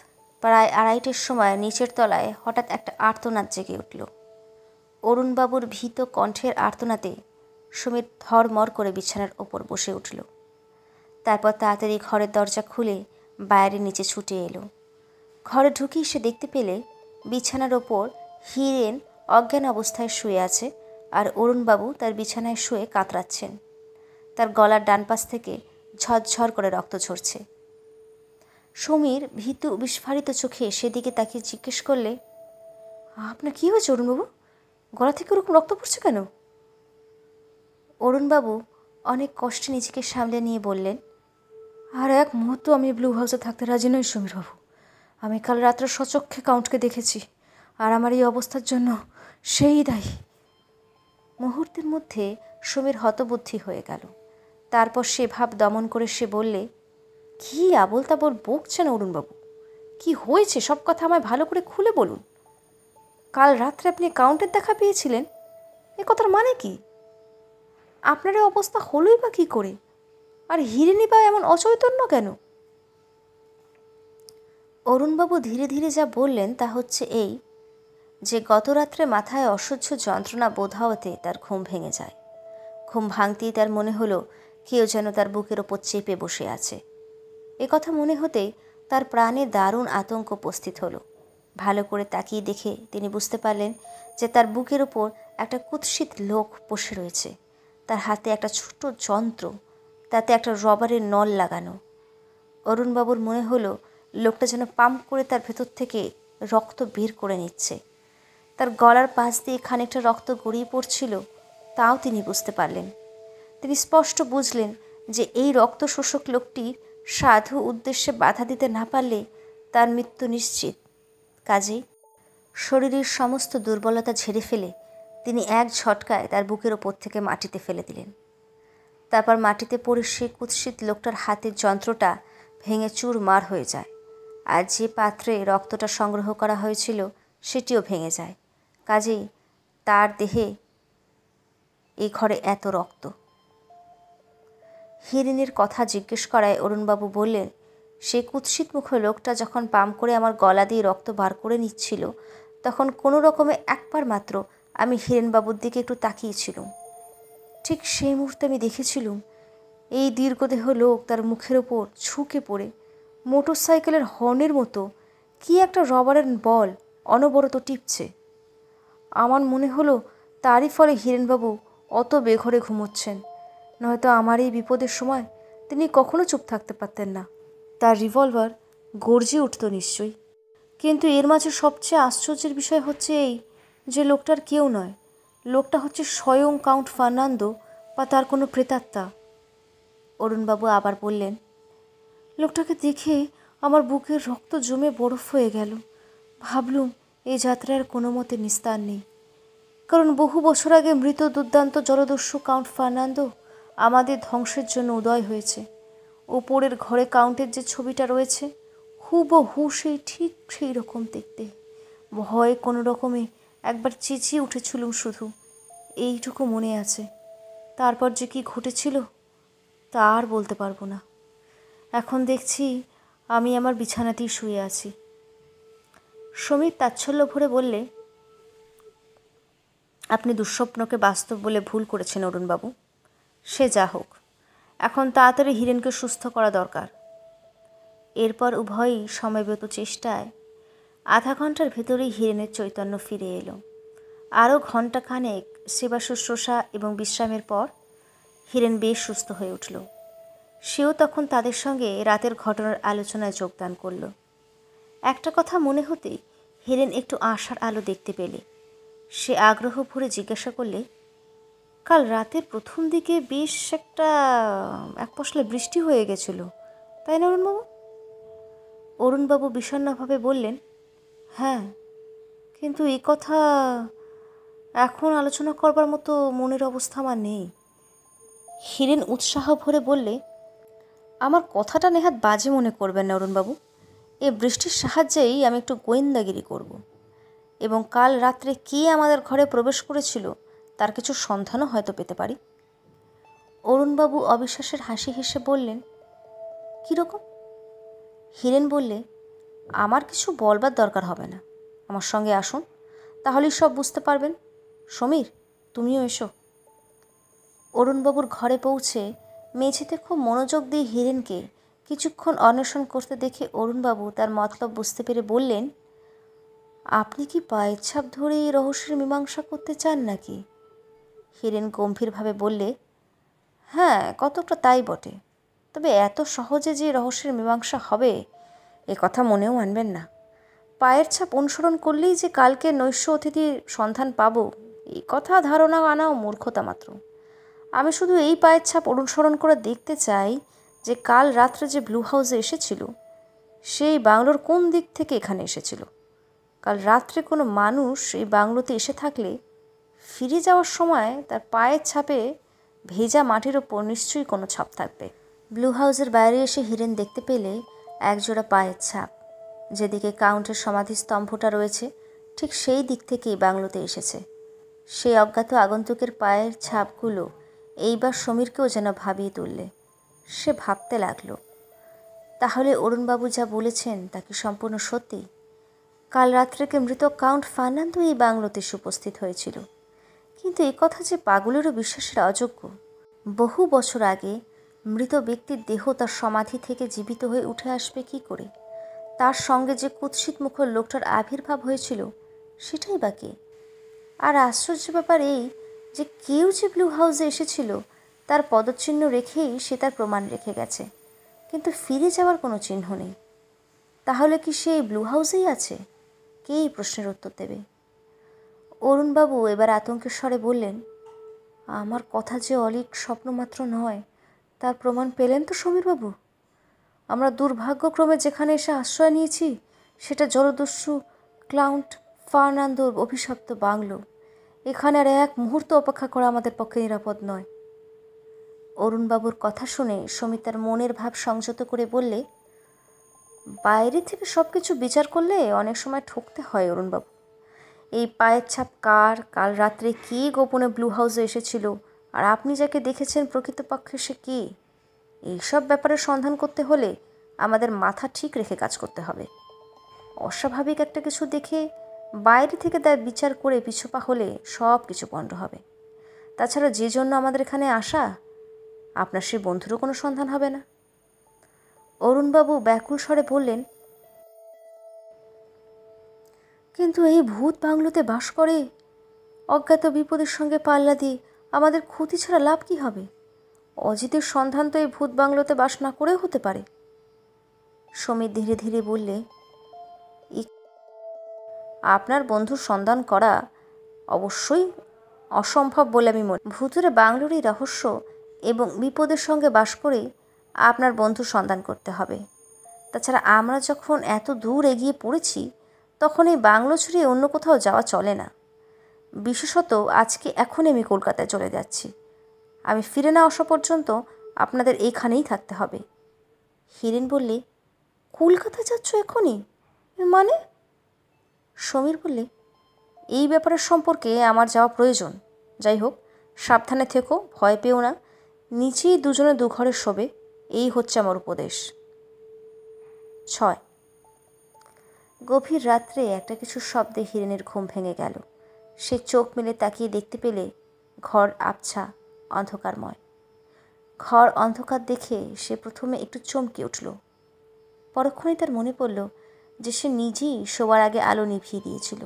Speaker 1: প্রায় আড়াইটের সময় নিচের তলায় হঠাৎ একটা আর্তনাদ জেগে উঠল অরুণবাবুর ভীত কণ্ঠের আর্তনাতে সুমিত ধরমর করে বিছানার ওপর বসে উঠল তারপর তাড়াতাড়ি ঘরের দরজা খুলে বাইরে নিচে ছুটে এলো ঘরে ঢুকি সে দেখতে পেলে বিছানার ওপর হিরেন অজ্ঞান অবস্থায় শুয়ে আছে আর অরুণবাবু তার বিছানায় শুয়ে কাতরাচ্ছেন তার গলার ডান পাশ থেকে ঝরঝর করে রক্ত ঝরছে সমীর ভীতু বিস্ফারিত চোখে সেদিকে তাকে জিজ্ঞেস করলে আপনার কী হয়েছে অরুণবাবু গলা থেকে ওরকম রক্ত পড়ছে কেন অরুণবাবু অনেক কষ্টে নিজেকে সামলে নিয়ে বললেন আর এক মুহূর্ত আমি ব্লু হাউসে থাকতে রাজি নই সমীরবাবু আমি কাল রাত্রে সচক্ষে কাউন্টকে দেখেছি আর আমার এই অবস্থার জন্য সেই দায়ী মুহূর্তের মধ্যে সমীর হতবুদ্ধি হয়ে গেল তারপর সে ভাব দমন করে সে বললে কি আবল তাবল বকছেন অরুণবাবু কি হয়েছে সব কথা আমায় ভালো করে খুলে বলুন কাল রাত্রে আপনি কাউন্টের দেখা পেয়েছিলেন এ কথার মানে কি আপনার অবস্থা হলই বা কী করে আর হিরিনি বা এমন অচৈতন্য কেন অরুণবাবু ধীরে ধীরে যা বললেন তা হচ্ছে এই যে গত রাত্রে মাথায় অসহ্য যন্ত্রণা বোধ হওয়াতে তার ঘুম ভেঙে যায় ঘুম ভাঙতেই তার মনে হলো কেউ যেন তার বুকের ওপর চেপে বসে আছে এ কথা মনে হতে তার প্রাণে দারুণ আতঙ্ক উপস্থিত হলো ভালো করে তাকিয়ে দেখে তিনি বুঝতে পারলেন যে তার বুকের ওপর একটা কুৎসিত লোক বসে রয়েছে তার হাতে একটা ছোট যন্ত্র তাতে একটা রবারের নল লাগানো অরুণবাবুর মনে হলো লোকটা যেন পাম্প করে তার ভেতর থেকে রক্ত বের করে নিচ্ছে তার গলার পাশ দিয়ে খানিকটা রক্ত গড়িয়ে পড়ছিল তাও তিনি বুঝতে পারলেন তিনি স্পষ্ট বুঝলেন যে এই রক্ত শোষক লোকটি সাধু উদ্দেশ্যে বাধা দিতে না পারলে তার মৃত্যু নিশ্চিত কাজেই শরীরের সমস্ত দুর্বলতা ঝেড়ে ফেলে তিনি এক ঝটকায় তার বুকের ওপর থেকে মাটিতে ফেলে দিলেন তারপর মাটিতে পড়ে সেই কুৎসিত লোকটার হাতের যন্ত্রটা ভেঙে চুর মার হয়ে যায় আর যে পাত্রে রক্তটা সংগ্রহ করা হয়েছিল সেটিও ভেঙে যায় কাজেই তার দেহে এই ঘরে এত রক্ত হিরিনের কথা জিজ্ঞেস করায় অরুণবাবু বললেন সে কুৎসিত মুখে লোকটা যখন পাম করে আমার গলা দিয়ে রক্ত বার করে নিচ্ছিল তখন কোনো রকমে একবার মাত্র আমি হিরেনবাবুর দিকে একটু তাকিয়েছিলাম ঠিক সেই মুহূর্তে আমি দেখেছিলুম এই দীর্ঘদেহ লোক তার মুখের ওপর ছুঁকে পড়ে মোটর সাইকেলের হর্নের মতো কি একটা রবারের বল অনবরত টিপছে আমার মনে হলো তারই ফলে হিরেনবাবু অত বেঘরে ঘুমোচ্ছেন নয়তো আমার এই বিপদের সময় তিনি কখনো চুপ থাকতে পারতেন না তার রিভলভার গর্জে উঠত নিশ্চয়ই কিন্তু এর মাঝে সবচেয়ে আশ্চর্যের বিষয় হচ্ছে এই যে লোকটার কেউ নয় লোকটা হচ্ছে স্বয়ং কাউন্ট ফার্নান্দো বা তার কোনো প্রেতাত্মা অরুণবাবু আবার বললেন লোকটাকে দেখে আমার বুকের রক্ত জমে বরফ হয়ে গেল ভাবলুম এই যাত্রার কোনো মতে নিস্তার নেই কারণ বহু বছর আগে মৃত দুর্দান্ত জলদস্যু কাউন্ট ফার্নান্দো আমাদের ধ্বংসের জন্য উদয় হয়েছে ওপরের ঘরে কাউন্টের যে ছবিটা রয়েছে হুবহু সেই ঠিক সেই রকম দেখতে ভয়ে কোনো রকমে একবার চেঁচিয়ে উঠেছিলুম শুধু এইটুকু মনে আছে তারপর যে কি ঘটেছিল তা আর বলতে পারবো না এখন দেখছি আমি আমার বিছানাতেই শুয়ে আছি সমীর তাচ্ছল্য ভরে বললে আপনি দুঃস্বপ্নকে বাস্তব বলে ভুল করেছেন অরুণবাবু সে যা হোক এখন তাড়াতাড়ি হিরেনকে সুস্থ করা দরকার এরপর উভয়ই সময়ব্রত চেষ্টায় আধা ঘন্টার ভেতরেই হিরেনের চৈতন্য ফিরে এলো আরও ঘণ্টাখানেক সেবা শুশ্রূষা এবং বিশ্রামের পর হিরেন বেশ সুস্থ হয়ে উঠল সেও তখন তাদের সঙ্গে রাতের ঘটনার আলোচনায় যোগদান করল একটা কথা মনে হতেই হেলেন একটু আশার আলো দেখতে পেলে সে আগ্রহ ভরে জিজ্ঞাসা করলে কাল রাতের প্রথম দিকে বেশ একটা এক পশলা বৃষ্টি হয়ে গেছিল তাই না অরুণবাবু অরুণবাবু বিষণ্নভাবে বললেন হ্যাঁ কিন্তু এ কথা এখন আলোচনা করবার মতো মনের অবস্থা আমার নেই হিরেন উৎসাহ ভরে বললে আমার কথাটা নেহাত বাজে মনে করবেন না অরুণবাবু এই বৃষ্টির সাহায্যেই আমি একটু গোয়েন্দাগিরি করব। এবং কাল রাত্রে কে আমাদের ঘরে প্রবেশ করেছিল তার কিছু সন্ধানও হয়তো পেতে পারি অরুণবাবু অবিশ্বাসের হাসি হেসে বললেন কীরকম হিরেন বললে আমার কিছু বলবার দরকার হবে না আমার সঙ্গে আসুন তাহলেই সব বুঝতে পারবেন সমীর তুমিও এসো অরুণবাবুর ঘরে পৌঁছে মেঝেতে খুব মনোযোগ দিয়ে হিরেনকে কিছুক্ষণ অন্বেষণ করতে দেখে অরুণবাবু তার মতলব বুঝতে পেরে বললেন আপনি কি পায়ের ছাপ ধরে এই রহস্যের মীমাংসা করতে চান নাকি হিরেন গম্ভীরভাবে বললে হ্যাঁ কতটা তাই বটে তবে এত সহজে যে রহস্যের মীমাংসা হবে এ কথা মনেও আনবেন না পায়ের ছাপ অনুসরণ করলেই যে কালকে নৈশ অতিথির সন্ধান পাব এই কথা ধারণা আনাও মূর্খতা মাত্র আমি শুধু এই পায়ের ছাপ অনুসরণ করে দেখতে চাই যে কাল রাত্রে যে ব্লু হাউসে এসেছিল সেই বাংলোর কোন দিক থেকে এখানে এসেছিল কাল রাত্রে কোনো মানুষ এই বাংলোতে এসে থাকলে ফিরে যাওয়ার সময় তার পায়ের ছাপে ভেজা মাটির ওপর নিশ্চয়ই কোনো ছাপ থাকবে ব্লু হাউসের বাইরে এসে হিরেন দেখতে পেলে একজোড়া পায়ের ছাপ যেদিকে কাউন্টের সমাধি স্তম্ভটা রয়েছে ঠিক সেই দিক থেকেই বাংলোতে এসেছে সেই অজ্ঞাত আগন্তুকের পায়ের ছাপগুলো এইবার সমীরকেও যেন ভাবিয়ে তুললে সে ভাবতে লাগল তাহলে অরুণবাবু যা বলেছেন তা কি সম্পূর্ণ সত্যি কাল রাত্রেকে মৃত কাউন্ট ফার্নান্দো এই বাংলোতে উপস্থিত হয়েছিল কিন্তু এ কথা যে পাগলেরও বিশ্বাসের অযোগ্য বহু বছর আগে মৃত ব্যক্তির দেহ তার সমাধি থেকে জীবিত হয়ে উঠে আসবে কি করে তার সঙ্গে যে কুৎসিত মুখর লোকটার আবির্ভাব হয়েছিল সেটাই বাকি আর আশ্চর্য ব্যাপার এই যে কেউ যে ব্লু হাউসে এসেছিল তার পদচিহ্ন রেখেই সে তার প্রমাণ রেখে গেছে কিন্তু ফিরে যাওয়ার কোনো চিহ্ন নেই তাহলে কি সে ব্লু হাউসেই আছে কে এই প্রশ্নের উত্তর দেবে অরুণবাবু এবার আতঙ্কের স্বরে বললেন আমার কথা যে অলিক স্বপ্নমাত্র নয় তার প্রমাণ পেলেন তো সমীরবাবু আমরা দুর্ভাগ্যক্রমে যেখানে এসে আশ্রয় নিয়েছি সেটা জলদস্যু ক্লাউন্ট ফার্নান্দোর অভিশপ্ত বাংলো এখানে আর এক মুহূর্ত অপেক্ষা করা আমাদের পক্ষে নিরাপদ নয় অরুণবাবুর কথা শুনে সমিতার মনের ভাব সংযত করে বললে বাইরে থেকে সব কিছু বিচার করলে অনেক সময় ঠকতে হয় অরুণবাবু এই পায়ের ছাপ কার কাল রাত্রে কি গোপনে ব্লু হাউসে এসেছিল আর আপনি যাকে দেখেছেন প্রকৃতপক্ষে সে কে এইসব ব্যাপারে সন্ধান করতে হলে আমাদের মাথা ঠিক রেখে কাজ করতে হবে অস্বাভাবিক একটা কিছু দেখে বাইরে থেকে তার বিচার করে পিছুপা হলে সব কিছু পণ্ড হবে তাছাড়া যে জন্য আমাদের এখানে আসা আপনার সেই বন্ধুরও কোনো সন্ধান হবে না অরুণবাবু ব্যাকুল স্বরে বললেন কিন্তু এই ভূত বাংলোতে বাস করে অজ্ঞাত বিপদের সঙ্গে পাল্লা দিয়ে আমাদের ক্ষতি ছাড়া লাভ কি হবে অজিতের সন্ধান তো এই ভূত বাংলোতে বাস না করেও হতে পারে সমীর ধীরে ধীরে বললে আপনার বন্ধুর সন্ধান করা অবশ্যই অসম্ভব বলে আমি মনে ভূতুরে বাংলোর এই রহস্য এবং বিপদের সঙ্গে বাস করে আপনার বন্ধুর সন্ধান করতে হবে তাছাড়া আমরা যখন এত দূর এগিয়ে পড়েছি তখন এই বাংলো ছড়িয়ে অন্য কোথাও যাওয়া চলে না বিশেষত আজকে এখনই আমি কলকাতায় চলে যাচ্ছি আমি ফিরে না আসা পর্যন্ত আপনাদের এখানেই থাকতে হবে হিরেন বললে কলকাতা যাচ্ছ এখনই মানে সমীর বললে এই ব্যাপারের সম্পর্কে আমার যাওয়া প্রয়োজন যাই হোক সাবধানে থেকো ভয় পেও না নিচেই দুজনে দুঘরে শোবে এই হচ্ছে আমার উপদেশ ছয় গভীর রাত্রে একটা কিছু শব্দে হিরেনের ঘুম ভেঙে গেল সে চোখ মেলে তাকিয়ে দেখতে পেলে ঘর আবছা অন্ধকারময় ঘর অন্ধকার দেখে সে প্রথমে একটু চমকে উঠল পরক্ষণে তার মনে পড়ল যে সে নিজেই শোবার আগে আলো নিভিয়ে দিয়েছিল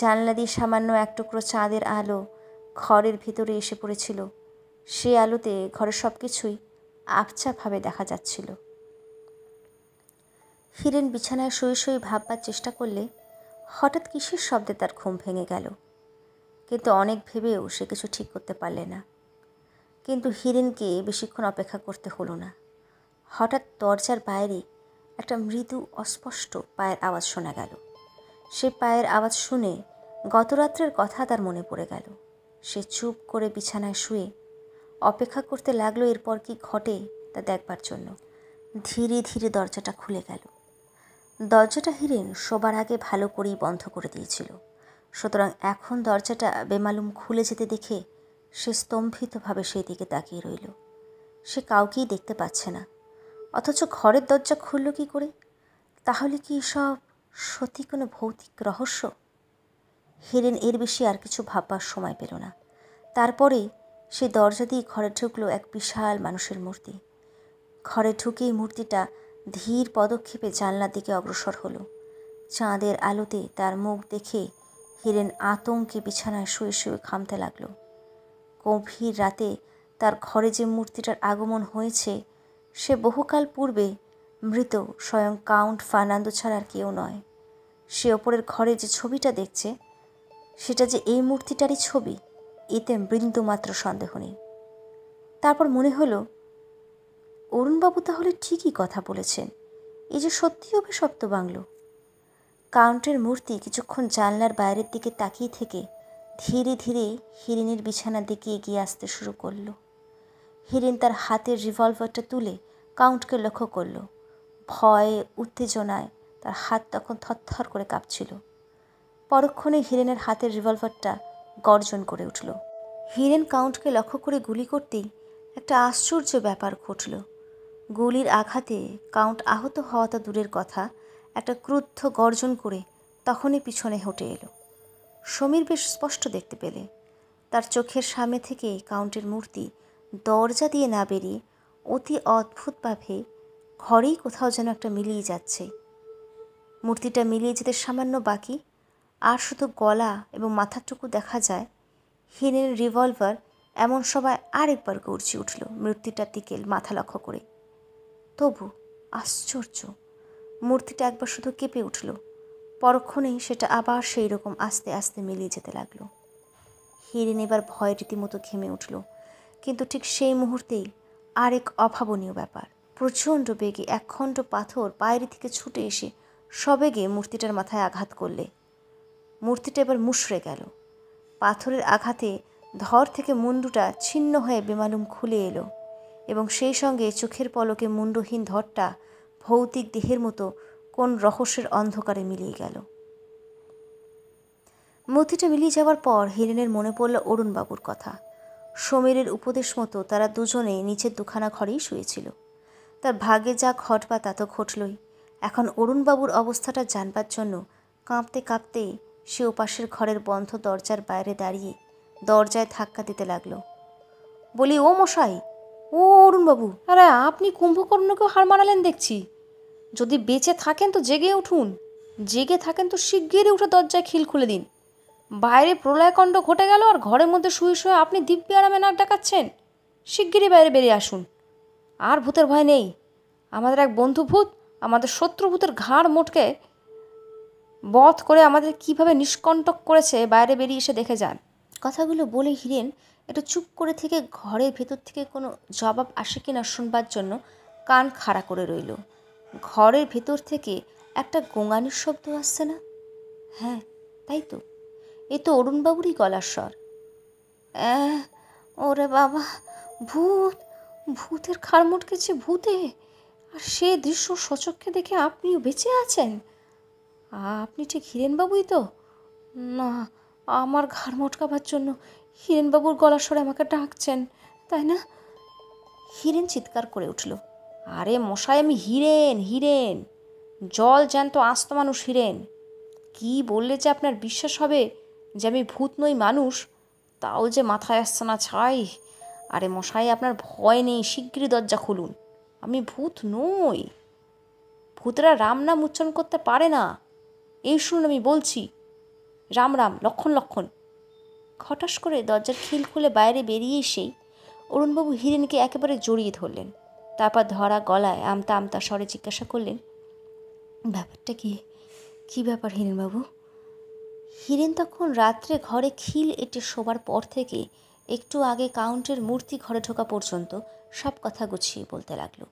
Speaker 1: জানলা দিয়ে সামান্য এক টুকরো চাঁদের আলো ঘরের ভিতরে এসে পড়েছিল সে আলোতে ঘরের সব কিছুই আবছাভাবে দেখা যাচ্ছিল হিরেন বিছানায় শুয়ে শুয়ে ভাববার চেষ্টা করলে হঠাৎ কিসের শব্দে তার ঘুম ভেঙে গেল কিন্তু অনেক ভেবেও সে কিছু ঠিক করতে পারলে না কিন্তু হিরেনকে বেশিক্ষণ অপেক্ষা করতে হলো না হঠাৎ দরজার বাইরে একটা মৃদু অস্পষ্ট পায়ের আওয়াজ শোনা গেল সে পায়ের আওয়াজ শুনে গতরাত্রের কথা তার মনে পড়ে গেল সে চুপ করে বিছানায় শুয়ে অপেক্ষা করতে লাগলো এরপর কি ঘটে তা দেখবার জন্য ধীরে ধীরে দরজাটা খুলে গেল দরজাটা হিরেন শোবার আগে ভালো করেই বন্ধ করে দিয়েছিল সুতরাং এখন দরজাটা বেমালুম খুলে যেতে দেখে সে স্তম্ভিতভাবে সেই দিকে তাকিয়ে রইল সে কাউকেই দেখতে পাচ্ছে না অথচ ঘরের দরজা খুলল কি করে তাহলে কি সব সত্যি কোনো ভৌতিক রহস্য হিরেন এর বেশি আর কিছু ভাববার সময় পেল না তারপরেই সে দরজা দিয়ে ঘরে ঢুকলো এক বিশাল মানুষের মূর্তি ঘরে ঢুকেই মূর্তিটা ধীর পদক্ষেপে জানলার দিকে অগ্রসর হলো চাঁদের আলোতে তার মুখ দেখে হিরেন আতঙ্কে বিছানায় শুয়ে শুয়ে খামতে লাগল গভীর রাতে তার ঘরে যে মূর্তিটার আগমন হয়েছে সে বহুকাল পূর্বে মৃত স্বয়ং কাউন্ট ফার্নান্দো ছাড়া আর কেউ নয় সে ওপরের ঘরে যে ছবিটা দেখছে সেটা যে এই মূর্তিটারই ছবি এতে মাত্র সন্দেহ নেই তারপর মনে হলো অরুণবাবু তাহলে ঠিকই কথা বলেছেন এই যে সত্যি অভিশপ্ত বাংলো কাউন্টের মূর্তি কিছুক্ষণ জানলার বাইরের দিকে তাকিয়ে থেকে ধীরে ধীরে হিরিনের বিছানার দিকে এগিয়ে আসতে শুরু করলো হিরিন তার হাতের রিভলভারটা তুলে কাউন্টকে লক্ষ্য করলো ভয়ে উত্তেজনায় তার হাত তখন থরথর করে কাঁপছিল পরক্ষণে হিরেনের হাতের রিভলভারটা গর্জন করে উঠল হিরেন কাউন্টকে লক্ষ্য করে গুলি করতেই একটা আশ্চর্য ব্যাপার ঘটল গুলির আঘাতে কাউন্ট আহত হওয়া দূরের কথা একটা ক্রুদ্ধ গর্জন করে তখনই পিছনে হটে এলো সমীর বেশ স্পষ্ট দেখতে পেলে তার চোখের সামনে থেকে কাউন্টের মূর্তি দরজা দিয়ে না বেরিয়ে অতি অদ্ভুতভাবে ঘরেই কোথাও যেন একটা মিলিয়ে যাচ্ছে মূর্তিটা মিলিয়ে যেতে সামান্য বাকি আর শুধু গলা এবং মাথাটুকু দেখা যায় হিনের রিভলভার এমন সবাই আরেকবার গড়ছি উঠল মূর্তিটার দিকে মাথা লক্ষ্য করে তবু আশ্চর্য মূর্তিটা একবার শুধু কেঁপে উঠল পরক্ষণেই সেটা আবার সেই রকম আস্তে আস্তে মিলিয়ে যেতে লাগলো হিরেন এবার ভয় রীতিমতো ঘেমে উঠল কিন্তু ঠিক সেই মুহূর্তেই আরেক অভাবনীয় ব্যাপার প্রচণ্ড বেগে একখণ্ড পাথর বাইরে থেকে ছুটে এসে সবেগে মূর্তিটার মাথায় আঘাত করলে মূর্তিটা এবার মুশড়ে গেল পাথরের আঘাতে ধর থেকে মুন্ডুটা ছিন্ন হয়ে বেমালুম খুলে এলো এবং সেই সঙ্গে চোখের পলকে মুন্ডহীন ধরটা ভৌতিক দেহের মতো কোন রহস্যের অন্ধকারে মিলিয়ে গেল মূর্তিটা মিলিয়ে যাওয়ার পর হিরেনের মনে পড়ল অরুণবাবুর কথা সমীরের উপদেশ মতো তারা দুজনে নিচের দুখানা ঘরেই শুয়েছিল তার ভাগে যা ঘটবা তা তো ঘটলই এখন অরুণবাবুর অবস্থাটা জানবার জন্য কাঁপতে কাঁপতেই সে ওপাশের ঘরের বন্ধ দরজার বাইরে দাঁড়িয়ে দরজায় ধাক্কা দিতে লাগল বলি ও মশাই ও অরুণবাবু আরে আপনি কুম্ভকর্ণকেও হার মানালেন দেখছি যদি বেঁচে থাকেন তো জেগে উঠুন জেগে থাকেন তো শিগগিরই উঠে দরজায় খিল খুলে দিন বাইরে প্রলয়কণ্ড ঘটে গেল আর ঘরের মধ্যে শুয়ে শুয়ে আপনি দিব্য আরামে নাক ডাকাচ্ছেন শিগগিরই বাইরে বেরিয়ে আসুন আর ভূতের ভয় নেই আমাদের এক বন্ধু ভূত আমাদের শত্রুভূতের ঘাড় মোটকে বধ করে আমাদের কিভাবে নিষ্কণ্টক করেছে বাইরে বেরিয়ে এসে দেখে যান কথাগুলো বলে হিরেন একটু চুপ করে থেকে ঘরের ভেতর থেকে কোনো জবাব আসে কি না শুনবার জন্য কান খাড়া করে রইল ঘরের ভেতর থেকে একটা গোঙানির শব্দ আসছে না হ্যাঁ তাই তো এ তো অরুণবাবুরই গলার স্বর ওরে বাবা ভূত ভূতের মুটকেছে ভূতে আর সে দৃশ্য সচক্ষে দেখে আপনিও বেঁচে আছেন আপনি ঠিক হিরেনবাবুই তো না আমার ঘাড় মটকাবার জন্য হিরেনবাবুর গলা সরে আমাকে ডাকছেন তাই না হিরেন চিৎকার করে উঠল আরে মশাই আমি হিরেন হিরেন জল জ্যান্ত আস্ত মানুষ হিরেন কি বললে যে আপনার বিশ্বাস হবে যে আমি ভূত নই মানুষ তাও যে মাথায় আসছে না ছাই আরে মশাই আপনার ভয় নেই শিগগিরই দরজা খুলুন আমি ভূত নই ভূতরা রাম নাম উচ্চারণ করতে পারে না এই শুনুন আমি বলছি রাম রাম লক্ষণ লক্ষণ খটাস করে দরজার খিল খুলে বাইরে বেরিয়ে এসেই অরুণবাবু হিরেনকে একেবারে জড়িয়ে ধরলেন তারপর ধরা গলায় আমতা আমতা স্বরে জিজ্ঞাসা করলেন ব্যাপারটা কি কি ব্যাপার হিরেনবাবু হিরেন তখন রাত্রে ঘরে খিল এটে শোবার পর থেকে একটু আগে কাউন্টের মূর্তি ঘরে ঢোকা পর্যন্ত সব কথা গুছিয়ে বলতে লাগলো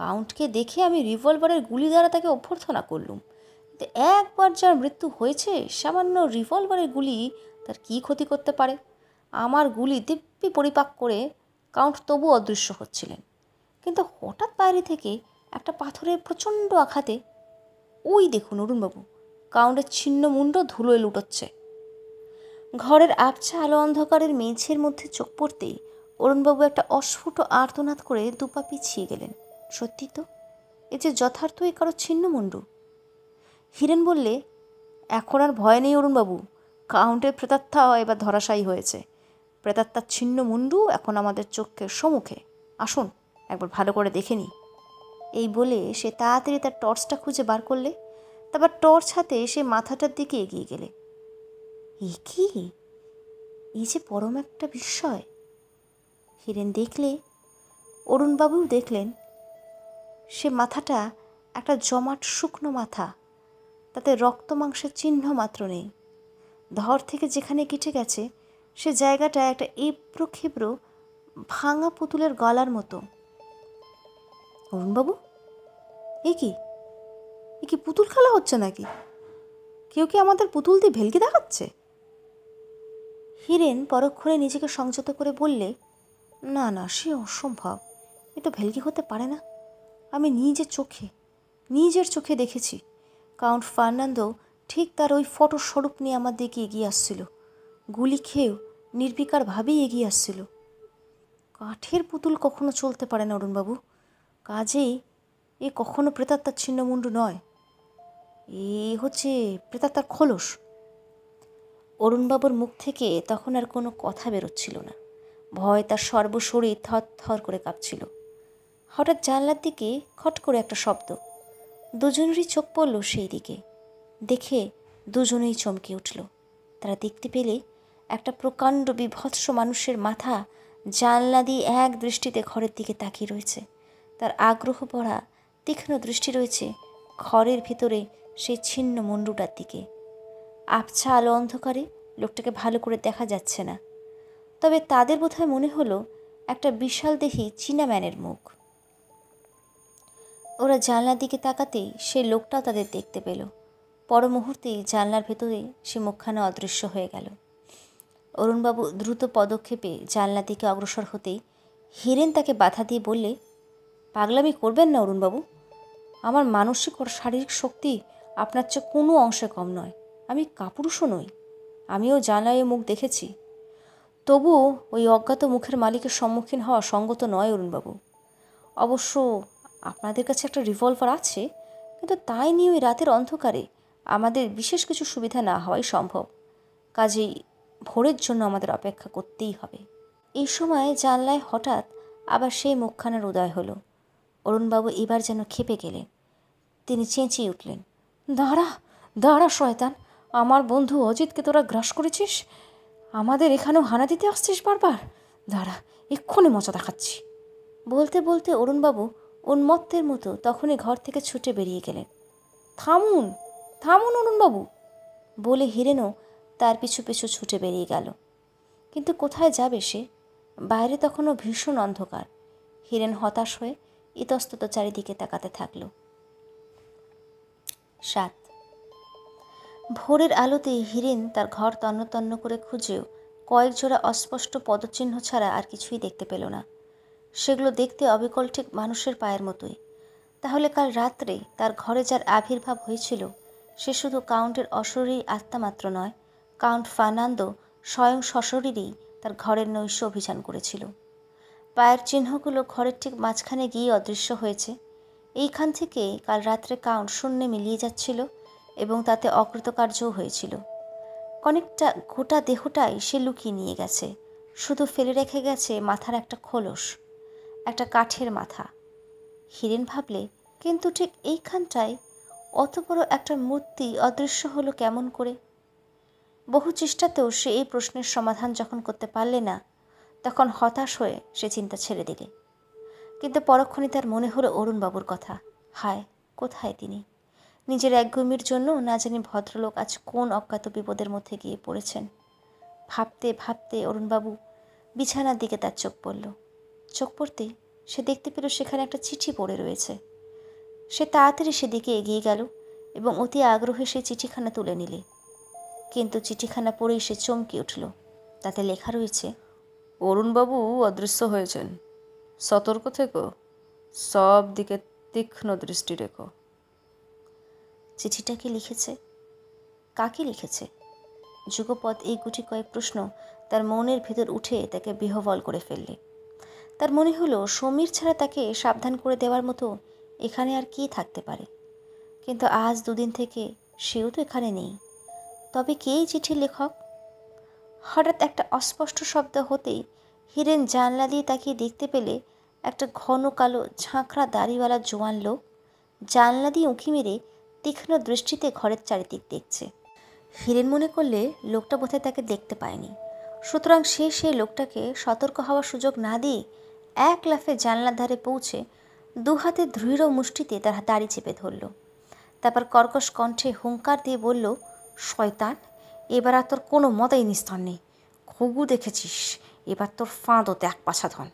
Speaker 1: কাউন্টকে দেখে আমি রিভলভারের গুলি দ্বারা তাকে অভ্যর্থনা করলুম একবার যার মৃত্যু হয়েছে সামান্য রিভলভারের গুলি তার কি ক্ষতি করতে পারে আমার গুলি দিব্যি পরিপাক করে কাউন্ট তবু অদৃশ্য হচ্ছিলেন কিন্তু হঠাৎ বাইরে থেকে একটা পাথরের প্রচণ্ড আঘাতে ওই দেখুন অরুণবাবু কাউন্টের ছিন্ন মুন্ড ধুলোয় লুটোচ্ছে ঘরের আবছা আলো অন্ধকারের মেঝের মধ্যে চোখ পড়তেই অরুণবাবু একটা অস্ফুট আর্তনাদ করে দুপা পিছিয়ে গেলেন সত্যি তো এ যে যথার্থই কারো ছিন্নমুন্ডু হিরেন বললে এখন আর ভয় নেই অরুণবাবু কাউন্টের প্রেতাত্মা এবার ধরাশায়ী হয়েছে প্রেতাত্মার ছিন্ন মুন্ডু এখন আমাদের চোখের সম্মুখে আসুন একবার ভালো করে দেখে নিই এই বলে সে তাড়াতাড়ি তার টর্চটা খুঁজে বার করলে তারপর টর্চ হাতে সে মাথাটার দিকে এগিয়ে গেলে এ কি এই যে পরম একটা বিস্ময় হিরেন দেখলে অরুণবাবুও দেখলেন সে মাথাটা একটা জমাট শুকনো মাথা তাতে রক্ত মাংসের চিহ্ন মাত্র নেই ধর থেকে যেখানে কেটে গেছে সে জায়গাটা একটা এবড়ো খেব্রো ভাঙা পুতুলের গলার মতো অরুণবাবু এ কি এ কি পুতুল খেলা হচ্ছে নাকি কেউ কি আমাদের পুতুল দিয়ে ভেলকি দেখাচ্ছে হিরেন পরক্ষণে নিজেকে সংযত করে বললে না না সে অসম্ভব এ তো ভেলকি হতে পারে না আমি নিজের চোখে নিজের চোখে দেখেছি কাউন্ট ফার্নান্দো ঠিক তার ওই ফটো স্বরূপ নিয়ে আমার দিকে এগিয়ে আসছিল গুলি খেয়েও নির্বিকারভাবেই এগিয়ে আসছিল কাঠের পুতুল কখনো চলতে পারে না অরুণবাবু কাজেই এ কখনো প্রেতাত্মার ছিন্নমুণ্ড নয় এ হচ্ছে প্রেতাত্মার খোলস অরুণবাবুর মুখ থেকে তখন আর কোনো কথা বেরোচ্ছিল না ভয় তার সর্বশরীর থর থর করে কাঁপছিল হঠাৎ জানলার দিকে খট করে একটা শব্দ দুজনেরই চোখ পড়ল সেই দিকে দেখে দুজনেই চমকে উঠল তারা দেখতে পেলে একটা প্রকাণ্ড বিভৎস মানুষের মাথা জানলা দিয়ে এক দৃষ্টিতে ঘরের দিকে তাকিয়ে রয়েছে তার আগ্রহ পড়া তীক্ষ্ণ দৃষ্টি রয়েছে ঘরের ভিতরে সেই ছিন্ন মন্ডুটার দিকে আবছা আলো অন্ধকারে লোকটাকে ভালো করে দেখা যাচ্ছে না তবে তাদের বোধহয় মনে হলো একটা বিশাল দেহি চীনা ম্যানের মুখ ওরা জানলার দিকে তাকাতেই সে লোকটাও তাদের দেখতে পেল পর মুহূর্তেই জানলার ভেতরে সে মুখখানা অদৃশ্য হয়ে গেল অরুণবাবু দ্রুত পদক্ষেপে জানলা দিকে অগ্রসর হতেই হিরেন তাকে বাধা দিয়ে বললে পাগলামি করবেন না অরুণবাবু আমার মানসিক ও শারীরিক শক্তি আপনার চেয়ে কোনো অংশে কম নয় আমি কাপুরুষও নই আমিও জানলায় মুখ দেখেছি তবুও ওই অজ্ঞাত মুখের মালিকের সম্মুখীন হওয়া সঙ্গত নয় অরুণবাবু অবশ্য আপনাদের কাছে একটা রিভলভার আছে কিন্তু তাই নিয়ে ওই রাতের অন্ধকারে আমাদের বিশেষ কিছু সুবিধা না হওয়াই সম্ভব কাজেই ভোরের জন্য আমাদের অপেক্ষা করতেই হবে এই সময় জানলায় হঠাৎ আবার সেই মুখখানার উদয় হলো অরুণবাবু এবার যেন খেপে গেলেন তিনি চেঁচিয়ে উঠলেন দাঁড়া দাঁড়া শয়তান আমার বন্ধু অজিতকে তোরা গ্রাস করেছিস আমাদের এখানেও হানা দিতে আসছিস বারবার দাঁড়া এক্ষুনি মজা দেখাচ্ছি বলতে বলতে অরুণবাবু উন্মত্তের মতো তখনই ঘর থেকে ছুটে বেরিয়ে গেলেন থামুন থামুন অরুণবাবু বলে হিরেনও তার পিছু পিছু ছুটে বেরিয়ে গেল কিন্তু কোথায় যাবে সে বাইরে তখনও ভীষণ অন্ধকার হিরেন হতাশ হয়ে ইতস্তত চারিদিকে তাকাতে থাকল সাত ভোরের আলোতে হিরেন তার ঘর তন্নতন্ন করে খুঁজেও কয়েক জোড়া অস্পষ্ট পদচিহ্ন ছাড়া আর কিছুই দেখতে পেল না সেগুলো দেখতে অবিকল ঠিক মানুষের পায়ের মতোই তাহলে কাল রাত্রে তার ঘরে যার আবির্ভাব হয়েছিল সে শুধু কাউন্টের অশরীরী আত্মা মাত্র নয় কাউন্ট ফার্নান্দো স্বয়ং সশরীরেই তার ঘরের নৈশ অভিযান করেছিল পায়ের চিহ্নগুলো ঘরের ঠিক মাঝখানে গিয়ে অদৃশ্য হয়েছে এইখান থেকে কাল রাত্রে কাউন্ট শূন্যে মিলিয়ে যাচ্ছিল এবং তাতে অকৃতকার্যও হয়েছিল অনেকটা গোটা দেহটাই সে লুকিয়ে নিয়ে গেছে শুধু ফেলে রেখে গেছে মাথার একটা খোলস একটা কাঠের মাথা হিরেন ভাবলে কিন্তু ঠিক এইখানটায় অত বড় একটা মূর্তি অদৃশ্য হলো কেমন করে বহু চেষ্টাতেও সে এই প্রশ্নের সমাধান যখন করতে পারলে না তখন হতাশ হয়ে সে চিন্তা ছেড়ে দিলে কিন্তু পরক্ষণে তার মনে হলো অরুণবাবুর কথা হায় কোথায় তিনি নিজের একগুমির জন্য না জানি ভদ্রলোক আজ কোন অজ্ঞাত বিপদের মধ্যে গিয়ে পড়েছেন ভাবতে ভাবতে অরুণবাবু বিছানার দিকে তার চোখ পড়ল চোখ পড়তেই সে দেখতে পেল সেখানে একটা চিঠি পড়ে রয়েছে সে তাড়াতাড়ি সেদিকে এগিয়ে গেল এবং অতি আগ্রহে সে চিঠিখানা তুলে নিলে কিন্তু চিঠিখানা পড়েই সে চমকে উঠল তাতে লেখা রয়েছে অরুণবাবু অদৃশ্য হয়েছেন সতর্ক থেকো সব দিকে তীক্ষ্ণ দৃষ্টি রেখো চিঠিটা কি লিখেছে কাকে লিখেছে যুগপথ এই গুটি কয়েক প্রশ্ন তার মনের ভেতর উঠে তাকে বিহবল করে ফেললে তার মনে হলো সমীর ছাড়া তাকে সাবধান করে দেওয়ার মতো এখানে আর কি থাকতে পারে কিন্তু আজ দুদিন থেকে সেও তো এখানে নেই তবে কেই চিঠি লেখক হঠাৎ একটা অস্পষ্ট শব্দ হতেই হিরেন জানলা দিয়ে তাকে দেখতে পেলে একটা ঘন কালো ঝাঁকড়া দাড়িওয়ালা জোয়ান লোক জানলা দিয়ে উঁকি মেরে তীক্ষ্ণ দৃষ্টিতে ঘরের চারিদিক দেখছে হিরেন মনে করলে লোকটা বোধহয় তাকে দেখতে পায়নি সুতরাং সে সেই লোকটাকে সতর্ক হওয়ার সুযোগ না দিয়ে এক লাফে জানলার ধারে পৌঁছে দু হাতে দৃঢ় মুষ্টিতে তার দাড়ি চেপে ধরল তারপর কর্কশ কণ্ঠে হুঙ্কার দিয়ে বলল শয়তান এবার আর তোর কোনো মতাই নিস্তার নেই ঘুঘু দেখেছিস এবার তোর এক পাছা ধন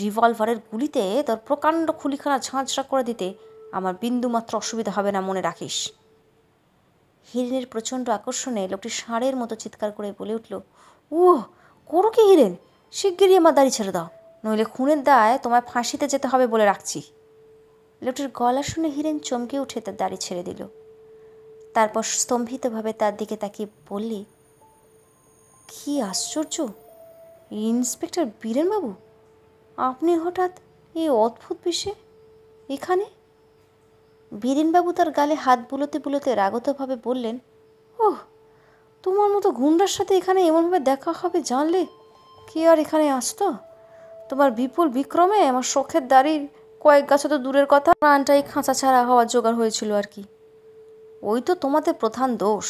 Speaker 1: রিভলভারের গুলিতে তোর প্রকাণ্ড খুলিখানা ঝাঁঝরা করে দিতে আমার বিন্দুমাত্র অসুবিধা হবে না মনে রাখিস হিরেনের প্রচণ্ড আকর্ষণে লোকটি ষাঁড়ের মতো চিৎকার করে বলে উঠল ও করো কি হিরেন শিগগিরই আমার দাড়ি ছেড়ে দাও নইলে খুনের দায় তোমায় ফাঁসিতে যেতে হবে বলে রাখছি লোকটির গলা শুনে হিরেন চমকে উঠে তার দাড়ি ছেড়ে দিল তারপর স্তম্ভিতভাবে তার দিকে তাকিয়ে বললে কি আশ্চর্য ইন্সপেক্টর বীরেনবাবু আপনি হঠাৎ এই অদ্ভুত বিষে এখানে বীরেনবাবু তার গালে হাত বুলোতে বুলোতে রাগতভাবে বললেন ও তোমার মতো গুন্ডার সাথে এখানে এমনভাবে দেখা হবে জানলে কে আর এখানে আসতো তোমার বিপুল বিক্রমে আমার শখের দাড়ির কয়েক গাছে তো দূরের কথা প্রাণটাই খাঁচা ছাড়া হওয়ার জোগাড় হয়েছিল আর কি ওই তো তোমাদের প্রধান দোষ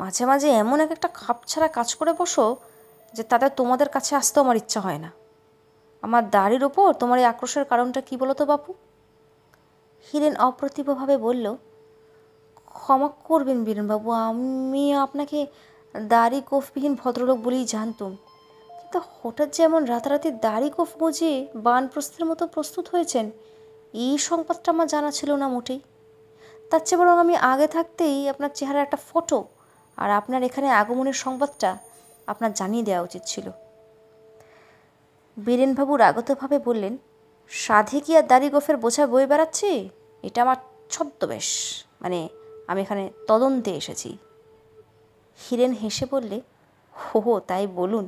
Speaker 1: মাঝে মাঝে এমন এক একটা খাপ ছাড়া কাজ করে বসো যে তাতে তোমাদের কাছে আসতেও আমার ইচ্ছা হয় না আমার দাড়ির ওপর তোমার এই আক্রোশের কারণটা কি বলো তো বাপু হিরেন অপ্রতিভভাবে বলল ক্ষমা করবেন বীরেনবাবু আমি আপনাকে দাড়ি কোফবিহীন ভদ্রলোক বলেই জানতুম তা হঠাৎ যেমন রাতারাতি দাড়ি কোফ বুঝে বানপ্রস্তের মতো প্রস্তুত হয়েছেন এই সংবাদটা আমার জানা ছিল না মোটেই তার চেয়ে বরং আমি আগে থাকতেই আপনার চেহারা একটা ফটো আর আপনার এখানে আগমনের সংবাদটা আপনার জানিয়ে দেওয়া উচিত ছিল বীরেনবাবু রাগতভাবে বললেন সাধে কি আর দাড়ি গোফের বোঝা বয়ে বেড়াচ্ছি এটা আমার ছদ্মবেশ মানে আমি এখানে তদন্তে এসেছি হিরেন হেসে বললে হো তাই বলুন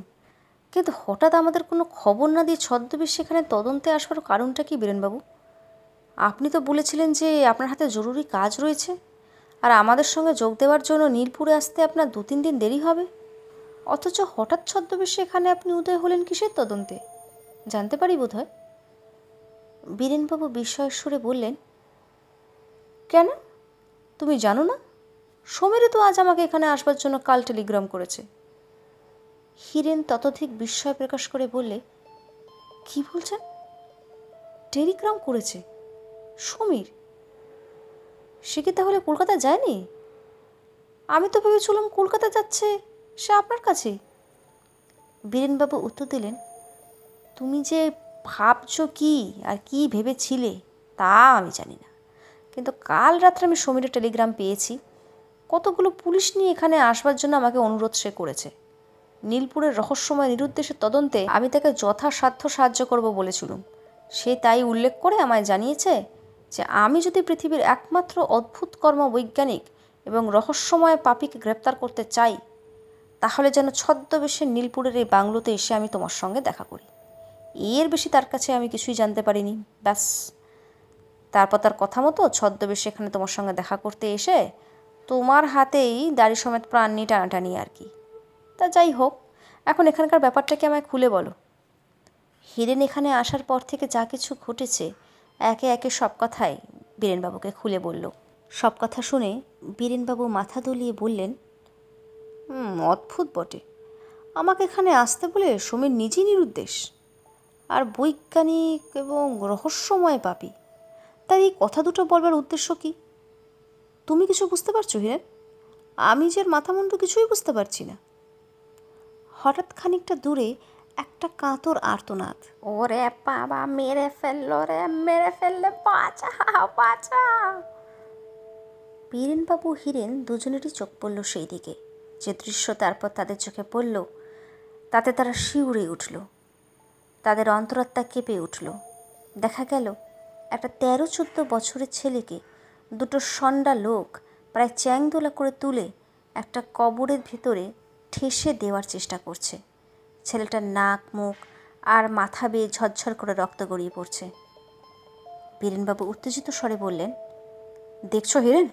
Speaker 1: কিন্তু হঠাৎ আমাদের কোনো খবর না দিয়ে ছদ্মবেশ সেখানে তদন্তে আসবার কারণটা কি বীরেনবাবু আপনি তো বলেছিলেন যে আপনার হাতে জরুরি কাজ রয়েছে আর আমাদের সঙ্গে যোগ দেওয়ার জন্য নীলপুরে আসতে আপনার দু তিন দিন দেরি হবে অথচ হঠাৎ ছদ্মবেশে এখানে আপনি উদয় হলেন কিসের তদন্তে জানতে পারি বোধ হয় বীরেনবাবু বিস্ময়ের সুরে বললেন কেন তুমি জানো না সমীরে তো আজ আমাকে এখানে আসবার জন্য কাল টেলিগ্রাম করেছে হিরেন ততধিক বিস্ময় প্রকাশ করে বললে কি বলছেন টেলিগ্রাম করেছে সমীর সে কি তাহলে কলকাতা যায়নি আমি তো ভেবেছিলাম কলকাতা যাচ্ছে সে আপনার কাছে বীরেনবাবু উত্তর দিলেন তুমি যে ভাবছ কি আর কি ভেবেছিলে তা আমি জানি না কিন্তু কাল রাত্রে আমি সমীরের টেলিগ্রাম পেয়েছি কতগুলো পুলিশ নিয়ে এখানে আসবার জন্য আমাকে অনুরোধ সে করেছে নীলপুরের রহস্যময় নিরুদ্দেশের তদন্তে আমি তাকে যথাসাধ্য সাহায্য করব বলেছিলুম সে তাই উল্লেখ করে আমায় জানিয়েছে যে আমি যদি পৃথিবীর একমাত্র অদ্ভুত কর্ম বৈজ্ঞানিক এবং রহস্যময় পাপিকে গ্রেপ্তার করতে চাই তাহলে যেন ছদ্মবেশে নীলপুরের এই বাংলোতে এসে আমি তোমার সঙ্গে দেখা করি এর বেশি তার কাছে আমি কিছুই জানতে পারিনি ব্যাস তারপর তার কথা মতো ছদ্মবেশে এখানে তোমার সঙ্গে দেখা করতে এসে তোমার হাতেই দাড়ি সমেত প্রাণ নিয়ে টানাটানি আর কি তা যাই হোক এখন এখানকার ব্যাপারটাকে আমায় খুলে বলো হিরেন এখানে আসার পর থেকে যা কিছু ঘটেছে একে একে সব কথাই বীরেনবাবুকে খুলে বলল সব কথা শুনে বীরেনবাবু মাথা দলিয়ে বললেন হুম অদ্ভুত বটে আমাকে এখানে আসতে বলে সমীর নিজেই নিরুদ্দেশ আর বৈজ্ঞানিক এবং রহস্যময় পাপি তার এই কথা দুটো বলবার উদ্দেশ্য কি তুমি কিছু বুঝতে পারছো হিরেন আমি যে মাথামুন্ডু কিছুই বুঝতে পারছি না হঠাৎ খানিকটা দূরে একটা কাঁতর আর্তনাদ ওরে বাবা মেরে ফেললো রে মেরে ফেললে বাঁচা বীরেনবাবু হিরেন দুজনেরই চোখ পড়ল সেই দিকে যে দৃশ্য তারপর তাদের চোখে পড়ল তাতে তারা শিউরে উঠল তাদের অন্তরাত্মা কেঁপে উঠল দেখা গেল একটা তেরো চোদ্দ বছরের ছেলেকে দুটো সন্ডা লোক প্রায় চ্যাংদোলা করে তুলে একটা কবরের ভেতরে ঠেসে দেওয়ার চেষ্টা করছে ছেলেটার নাক মুখ আর মাথা বেয়ে ঝরঝর করে রক্ত গড়িয়ে পড়ছে বীরেনবাবু উত্তেজিত স্বরে বললেন দেখছো হিরেন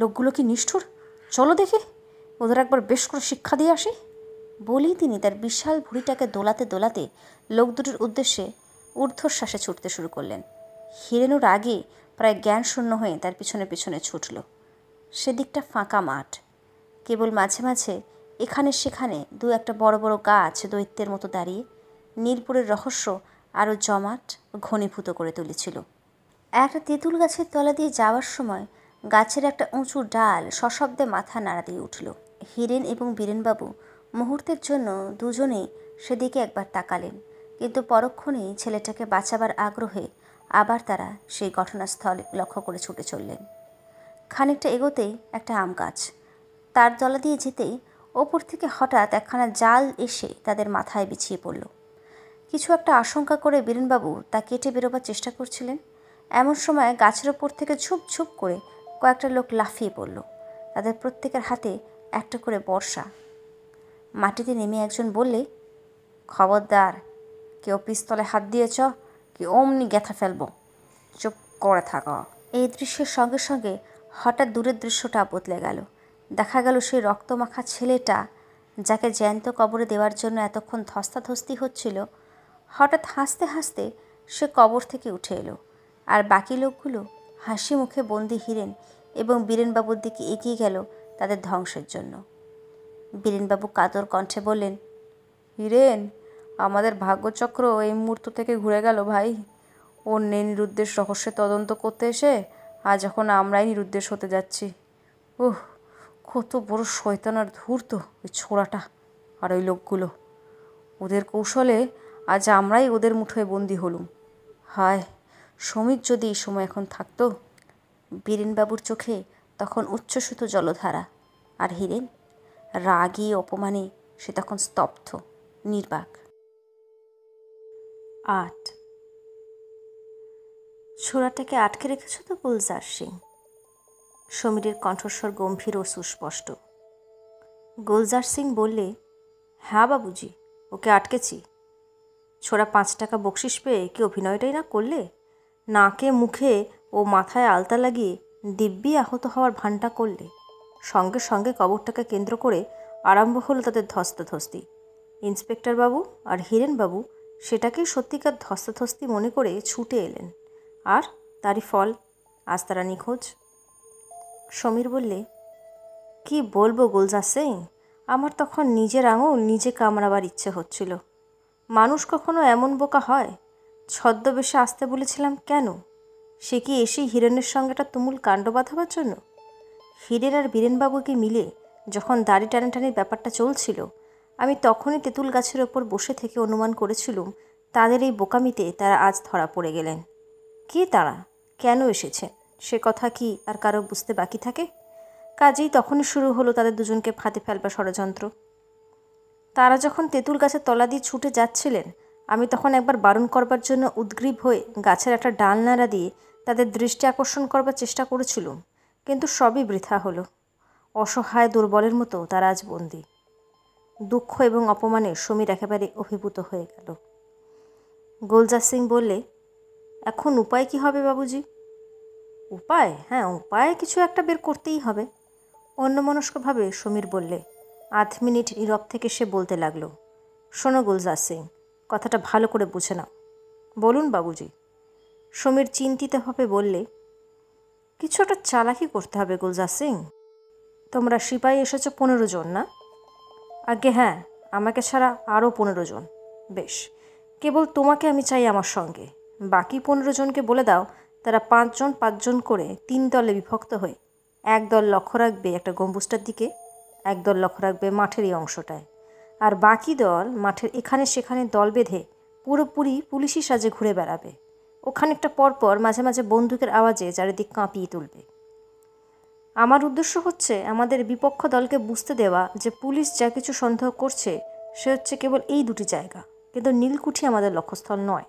Speaker 1: লোকগুলো কি নিষ্ঠুর চলো দেখে ওদের একবার বেশ করে শিক্ষা দিয়ে আসি বলেই তিনি তার বিশাল ভুঁড়িটাকে দোলাতে দোলাতে লোক দুটির উদ্দেশ্যে ঊর্ধ্বশ্বাসে ছুটতে শুরু করলেন হিরেনুর আগে প্রায় জ্ঞান শূন্য হয়ে তার পিছনে পিছনে ছুটল সেদিকটা ফাঁকা মাঠ কেবল মাঝে মাঝে এখানে সেখানে দু একটা বড় বড় গাছ দৈত্যের মতো দাঁড়িয়ে নীলপুরের রহস্য আরও জমাট ঘনীভূত করে তুলেছিল একটা তেঁতুল গাছের তলা দিয়ে যাওয়ার সময় গাছের একটা উঁচু ডাল সশব্দে মাথা নাড়া দিয়ে উঠল হিরেন এবং বীরেনবাবু মুহূর্তের জন্য দুজনেই সেদিকে একবার তাকালেন কিন্তু পরক্ষণেই ছেলেটাকে বাঁচাবার আগ্রহে আবার তারা সেই ঘটনাস্থল লক্ষ্য করে ছুটে চললেন খানিকটা এগোতেই একটা আম গাছ তার তলা দিয়ে যেতেই ওপর থেকে হঠাৎ একখানা জাল এসে তাদের মাথায় বিছিয়ে পড়ল কিছু একটা আশঙ্কা করে বীরেনবাবু তা কেটে বেরোবার চেষ্টা করছিলেন এমন সময় গাছের ওপর থেকে ঝুপ ঝুপ করে কয়েকটা লোক লাফিয়ে পড়ল তাদের প্রত্যেকের হাতে একটা করে বর্ষা মাটিতে নেমে একজন বললে খবরদার কেউ পিস্তলে হাত দিয়েছ কি অমনি গেথা ফেলবো চুপ করে থাক এই দৃশ্যের সঙ্গে সঙ্গে হঠাৎ দূরের দৃশ্যটা বদলে গেল দেখা গেল সেই রক্তমাখা ছেলেটা যাকে জ্যান্ত কবরে দেওয়ার জন্য এতক্ষণ ধস্তাধস্তি হচ্ছিল হঠাৎ হাসতে হাসতে সে কবর থেকে উঠে এলো আর বাকি লোকগুলো হাসি মুখে বন্দি হিরেন এবং বীরেনবাবুর দিকে এগিয়ে গেল তাদের ধ্বংসের জন্য বীরেনবাবু কাতর কণ্ঠে বললেন হিরেন আমাদের ভাগ্যচক্র এই মুহূর্ত থেকে ঘুরে গেল ভাই অন্য নিরুদ্দেশ রহস্যে তদন্ত করতে এসে আজ এখন আমরাই নিরুদ্দেশ হতে যাচ্ছি উহ কত বড় শয়তানার ধূর্ত ওই ছোড়াটা আর ওই লোকগুলো ওদের কৌশলে আজ আমরাই ওদের মুঠোয় বন্দি হলুম হায় সমীর যদি এই সময় এখন থাকতো বীরেনবাবুর চোখে তখন উচ্ছ্বসিত জলধারা আর হিরেন রাগি অপমানে সে তখন স্তব্ধ নির্বাক আট ছোড়াটাকে আটকে রেখেছ তো গুলজার সিং সমীরের কণ্ঠস্বর গম্ভীর ও সুস্পষ্ট গুলজার সিং বললে হ্যাঁ বাবুজি ওকে আটকেছি ছোড়া পাঁচ টাকা বকশিস পেয়ে কি অভিনয়টাই না করলে নাকে মুখে ও মাথায় আলতা লাগিয়ে দিব্যি আহত হওয়ার ভানটা করলে সঙ্গে সঙ্গে কবরটাকে কেন্দ্র করে আরম্ভ হলো তাদের ধস্তাধস্তি ইন্সপেক্টর বাবু আর হিরেনবাবু সেটাকেই সত্যিকার ধস্তাধস্তি মনে করে ছুটে এলেন আর তারই ফল আজ তারা নিখোঁজ সমীর বললে কি বলবো গুলজার সিং আমার তখন নিজের আঙুল নিজে কামড়াবার ইচ্ছে হচ্ছিল মানুষ কখনো এমন বোকা হয় ছদ্মবেশে আসতে বলেছিলাম কেন সে কি এসেই হিরেনের সঙ্গে একটা তুমুল কাণ্ড বাঁধাবার জন্য হিরেন আর বীরেনবাবুকে মিলে যখন দাড়ি টানে টানাটানির ব্যাপারটা চলছিল আমি তখনই তেঁতুল গাছের ওপর বসে থেকে অনুমান করেছিলুম তাদের এই বোকামিতে তারা আজ ধরা পড়ে গেলেন কে তারা কেন এসেছেন সে কথা কি আর কারো বুঝতে বাকি থাকে কাজেই তখনই শুরু হলো তাদের দুজনকে ফাঁদে ফেলবার ষড়যন্ত্র তারা যখন তেঁতুল গাছের তলা দিয়ে ছুটে যাচ্ছিলেন আমি তখন একবার বারণ করবার জন্য উদ্গ্রীব হয়ে গাছের একটা ডাল নাড়া দিয়ে তাদের দৃষ্টি আকর্ষণ করবার চেষ্টা করেছিলুম কিন্তু সবই বৃথা হলো অসহায় দুর্বলের মতো তারা আজ বন্দি দুঃখ এবং অপমানে সমীর একেবারে অভিভূত হয়ে গেল গোলজা সিং বললে এখন উপায় কি হবে বাবুজি উপায় হ্যাঁ উপায় কিছু একটা বের করতেই হবে অন্যমনস্কভাবে সমীর বললে আধ মিনিট নীরব থেকে সে বলতে লাগলো শোনো গুলজার সিং কথাটা ভালো করে বুঝে নাও বলুন বাবুজি সমীর চিন্তিতভাবে বললে কিছু একটা চালাকি করতে হবে গুলজার সিং তোমরা সিপাহি এসেছো পনেরো জন না আগে হ্যাঁ আমাকে ছাড়া আরও পনেরো জন বেশ কেবল তোমাকে আমি চাই আমার সঙ্গে বাকি পনেরো জনকে বলে দাও তারা পাঁচজন পাঁচজন করে তিন দলে বিভক্ত হয়ে একদল লক্ষ্য রাখবে একটা গম্বুজটার দিকে একদল লক্ষ্য রাখবে মাঠের এই অংশটায় আর বাকি দল মাঠের এখানে সেখানে দল বেঁধে পুরোপুরি পুলিশি সাজে ঘুরে বেড়াবে ওখানেকটা পরপর মাঝে মাঝে বন্দুকের আওয়াজে চারিদিক কাঁপিয়ে তুলবে আমার উদ্দেশ্য হচ্ছে আমাদের বিপক্ষ দলকে বুঝতে দেওয়া যে পুলিশ যা কিছু সন্দেহ করছে সে হচ্ছে কেবল এই দুটি জায়গা কিন্তু নীলকুঠি আমাদের লক্ষ্যস্থল নয়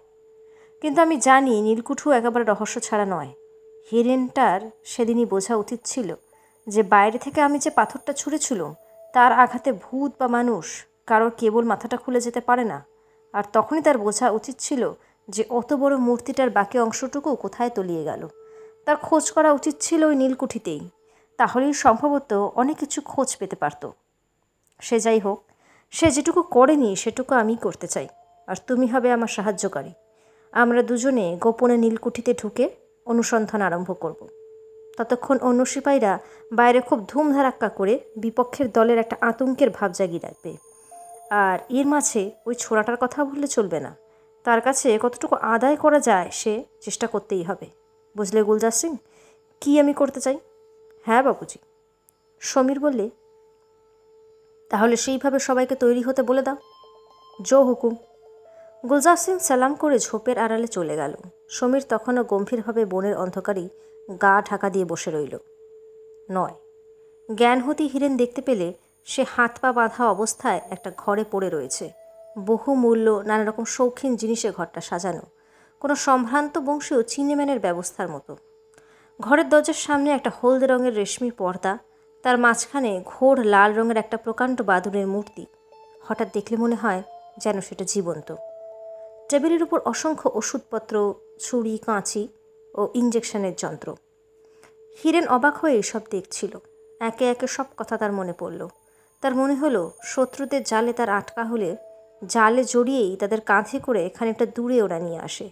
Speaker 1: কিন্তু আমি জানি নীলকুঠু একেবারে রহস্য ছাড়া নয় হিরেনটার সেদিনই বোঝা উচিত ছিল যে বাইরে থেকে আমি যে পাথরটা ছুঁড়েছিলুম তার আঘাতে ভূত বা মানুষ কারোর কেবল মাথাটা খুলে যেতে পারে না আর তখনই তার বোঝা উচিত ছিল যে অত বড় মূর্তিটার বাকি অংশটুকু কোথায় তলিয়ে গেল তার খোঁজ করা উচিত ছিল ওই নীলকুঠিতেই তাহলেই সম্ভবত অনেক কিছু খোঁজ পেতে পারত সে যাই হোক সে যেটুকু করেনি সেটুকু আমি করতে চাই আর তুমি হবে আমার সাহায্যকারী আমরা দুজনে গোপনে নীলকুঠিতে ঢুকে অনুসন্ধান আরম্ভ করব ততক্ষণ অন্য সিপাহীরা বাইরে খুব ধুমধারাক্কা করে বিপক্ষের দলের একটা আতঙ্কের ভাব জাগিয়ে রাখবে আর এর মাঝে ওই ছোড়াটার কথা বললে চলবে না তার কাছে কতটুকু আদায় করা যায় সে চেষ্টা করতেই হবে বুঝলে গুলজার সিং কী আমি করতে চাই হ্যাঁ বাবুজি সমীর বললে তাহলে সেইভাবে সবাইকে তৈরি হতে বলে দাও জো হুকুম গুলজার সিং সালাম করে ঝোপের আড়ালে চলে গেল সমীর তখনও গম্ভীরভাবে বনের অন্ধকারই গা ঢাকা দিয়ে বসে রইল নয় জ্ঞানহতি হিরেন দেখতে পেলে সে হাত পা বাঁধা অবস্থায় একটা ঘরে পড়ে রয়েছে বহু মূল্য নানা রকম শৌখিন জিনিসে ঘরটা সাজানো কোনো সম্ভ্রান্ত বংশীয় চিনেম্যানের ব্যবস্থার মতো ঘরের দরজার সামনে একটা হলদে রঙের রেশমি পর্দা তার মাঝখানে ঘোর লাল রঙের একটা প্রকাণ্ড বাদুরের মূর্তি হঠাৎ দেখলে মনে হয় যেন সেটা জীবন্ত টেবিলের উপর অসংখ্য ওষুধপত্র ছুরি কাঁচি ও ইঞ্জেকশনের যন্ত্র হিরেন অবাক হয়ে এসব দেখছিল একে একে সব কথা তার মনে পড়ল তার মনে হলো শত্রুদের জালে তার আটকা হলে জালে জড়িয়েই তাদের কাঁধে করে খানিকটা দূরে ওরা নিয়ে আসে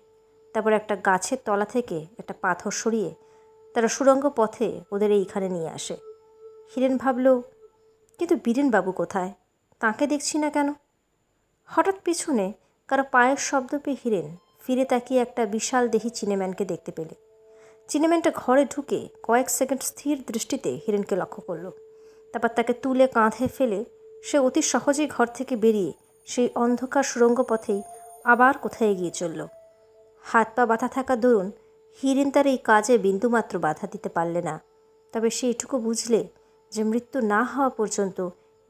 Speaker 1: তারপর একটা গাছের তলা থেকে একটা পাথর সরিয়ে তারা সুরঙ্গ পথে ওদের এইখানে নিয়ে আসে হিরেন ভাবল কিন্তু বীরেনবাবু কোথায় তাকে দেখছি না কেন হঠাৎ পিছনে কারো পায়ের শব্দ পেয়ে হিরেন ফিরে তাকিয়ে একটা বিশাল দেহি চিনেম্যানকে দেখতে পেলে চিনেম্যানটা ঘরে ঢুকে কয়েক সেকেন্ড স্থির দৃষ্টিতে হিরেনকে লক্ষ্য করল তারপর তাকে তুলে কাঁধে ফেলে সে অতি সহজেই ঘর থেকে বেরিয়ে সেই অন্ধকার সুরঙ্গ পথেই আবার কোথায় এগিয়ে চলল হাত পা বাঁধা থাকা দরুন হিরেন তার এই কাজে বিন্দুমাত্র বাধা দিতে পারলে না তবে সে এটুকু বুঝলে যে মৃত্যু না হওয়া পর্যন্ত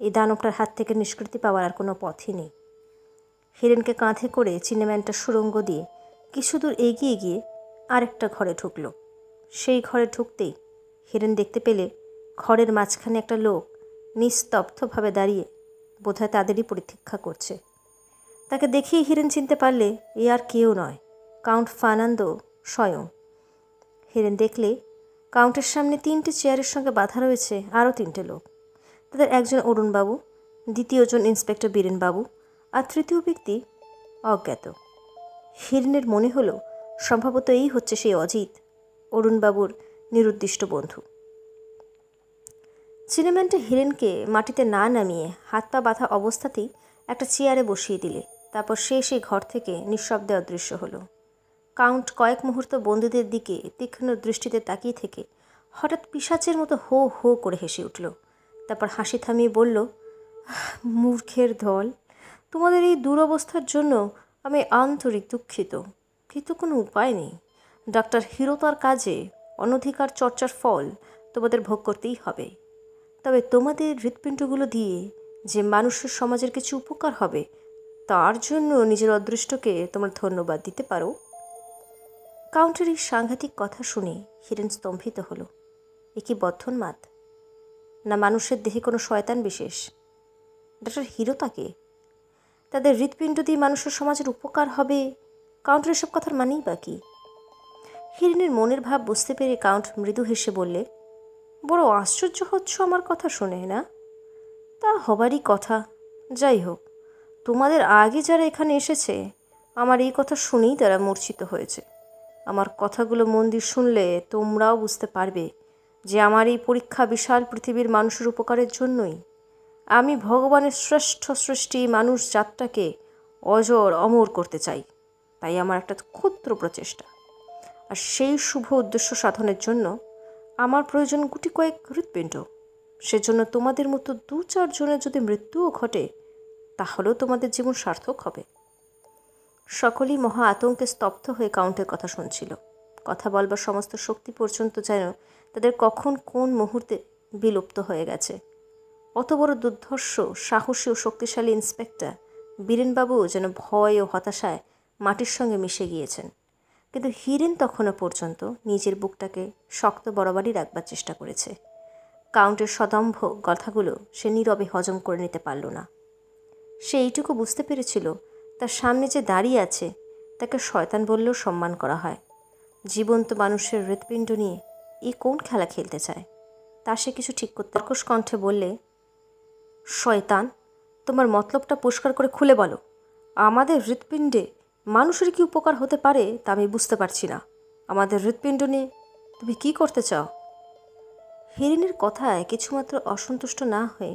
Speaker 1: এই দানবটার হাত থেকে নিষ্কৃতি পাওয়ার আর কোনো পথই নেই হিরেনকে কাঁধে করে চিনেম্যানটা সুরঙ্গ দিয়ে কিছু দূর এগিয়ে গিয়ে আরেকটা ঘরে ঢুকল সেই ঘরে ঢুকতেই হিরেন দেখতে পেলে ঘরের মাঝখানে একটা লোক নিস্তব্ধভাবে দাঁড়িয়ে বোধহয় তাদেরই পরীক্ষা করছে তাকে দেখেই হিরেন চিনতে পারলে এ আর কেউ নয় কাউন্ট ফার্নান্দো স্বয়ং হিরেন দেখলে কাউন্টের সামনে তিনটে চেয়ারের সঙ্গে বাধা রয়েছে আরও তিনটে লোক তাদের একজন অরুণবাবু দ্বিতীয়জন ইন্সপেক্টর বীরেনবাবু আর তৃতীয় ব্যক্তি অজ্ঞাত হিরণের মনে হলো সম্ভবত এই হচ্ছে সেই অজিত অরুণবাবুর নিরুদ্দিষ্ট বন্ধু সিনেম্যানটা হিরেনকে মাটিতে না নামিয়ে হাত পা বাঁধা অবস্থাতেই একটা চেয়ারে বসিয়ে দিলে তারপর সে সেই ঘর থেকে নিঃশব্দে অদৃশ্য হলো কাউন্ট কয়েক মুহূর্ত বন্ধুদের দিকে তীক্ষ্ণ দৃষ্টিতে তাকিয়ে থেকে হঠাৎ পিসাচের মতো হো হো করে হেসে উঠল তারপর হাসি থামিয়ে বলল মূর্খের দল তোমাদের এই দুরবস্থার জন্য আমি আন্তরিক দুঃখিত কিন্তু কোনো উপায় নেই ডাক্তার হিরতার কাজে অনধিকার চর্চার ফল তোমাদের ভোগ করতেই হবে তবে তোমাদের হৃৎপিণ্ডগুলো দিয়ে যে মানুষের সমাজের কিছু উপকার হবে তার জন্য নিজের অদৃষ্টকে তোমার ধন্যবাদ দিতে পারো কাউন্টার সাংঘাতিক কথা শুনে হিরেন স্তম্ভিত হলো এ কি বদ্ধনমাত না মানুষের দেহে কোনো শয়তান বিশেষ ডাক্তার হিরোতাকে তাদের হৃৎপিণ্ড দিয়ে মানুষের সমাজের উপকার হবে কাউন্টের এসব কথার মানেই বা কি হিরিনের মনের ভাব বুঝতে পেরে কাউন্ট মৃদু হেসে বললে বড় আশ্চর্য হচ্ছ আমার কথা শুনে না তা হবারই কথা যাই হোক তোমাদের আগে যারা এখানে এসেছে আমার এই কথা শুনেই তারা মূর্ছিত হয়েছে আমার কথাগুলো মন দিয়ে শুনলে তোমরাও বুঝতে পারবে যে আমার এই পরীক্ষা বিশাল পৃথিবীর মানুষের উপকারের জন্যই আমি ভগবানের শ্রেষ্ঠ সৃষ্টি মানুষ জাতটাকে অজর অমর করতে চাই তাই আমার একটা ক্ষুদ্র প্রচেষ্টা আর সেই শুভ উদ্দেশ্য সাধনের জন্য আমার প্রয়োজন গুটি কয়েক হৃৎপিণ্ড সেজন্য তোমাদের মতো দু চারজনের যদি মৃত্যুও ঘটে তাহলেও তোমাদের জীবন সার্থক হবে সকলেই মহা আতঙ্কে স্তব্ধ হয়ে কাউন্টের কথা শুনছিল কথা বলবার সমস্ত শক্তি পর্যন্ত যেন তাদের কখন কোন মুহূর্তে বিলুপ্ত হয়ে গেছে অত বড় দুর্ধর্ষ সাহসী ও শক্তিশালী ইন্সপেক্টর বীরেনবাবু যেন ভয় ও হতাশায় মাটির সঙ্গে মিশে গিয়েছেন কিন্তু হিরেন তখনও পর্যন্ত নিজের বুকটাকে শক্ত বরাবরই রাখবার চেষ্টা করেছে কাউন্টের সদম্ভ কথাগুলো সে নীরবে হজম করে নিতে পারল না সে এইটুকু বুঝতে পেরেছিল তার সামনে যে দাঁড়িয়ে আছে তাকে শয়তান বললেও সম্মান করা হয় জীবন্ত মানুষের হৃৎপিণ্ড নিয়ে এ কোন খেলা খেলতে চায় তা সে কিছু ঠিক করতে কণ্ঠে বললে শয়তান তোমার মতলবটা পরিষ্কার করে খুলে বলো আমাদের হৃৎপিণ্ডে মানুষের কি উপকার হতে পারে তা আমি বুঝতে পারছি না আমাদের হৃৎপিণ্ড নিয়ে তুমি কি করতে চাও হিরিনের কথায় কিছুমাত্র অসন্তুষ্ট না হয়ে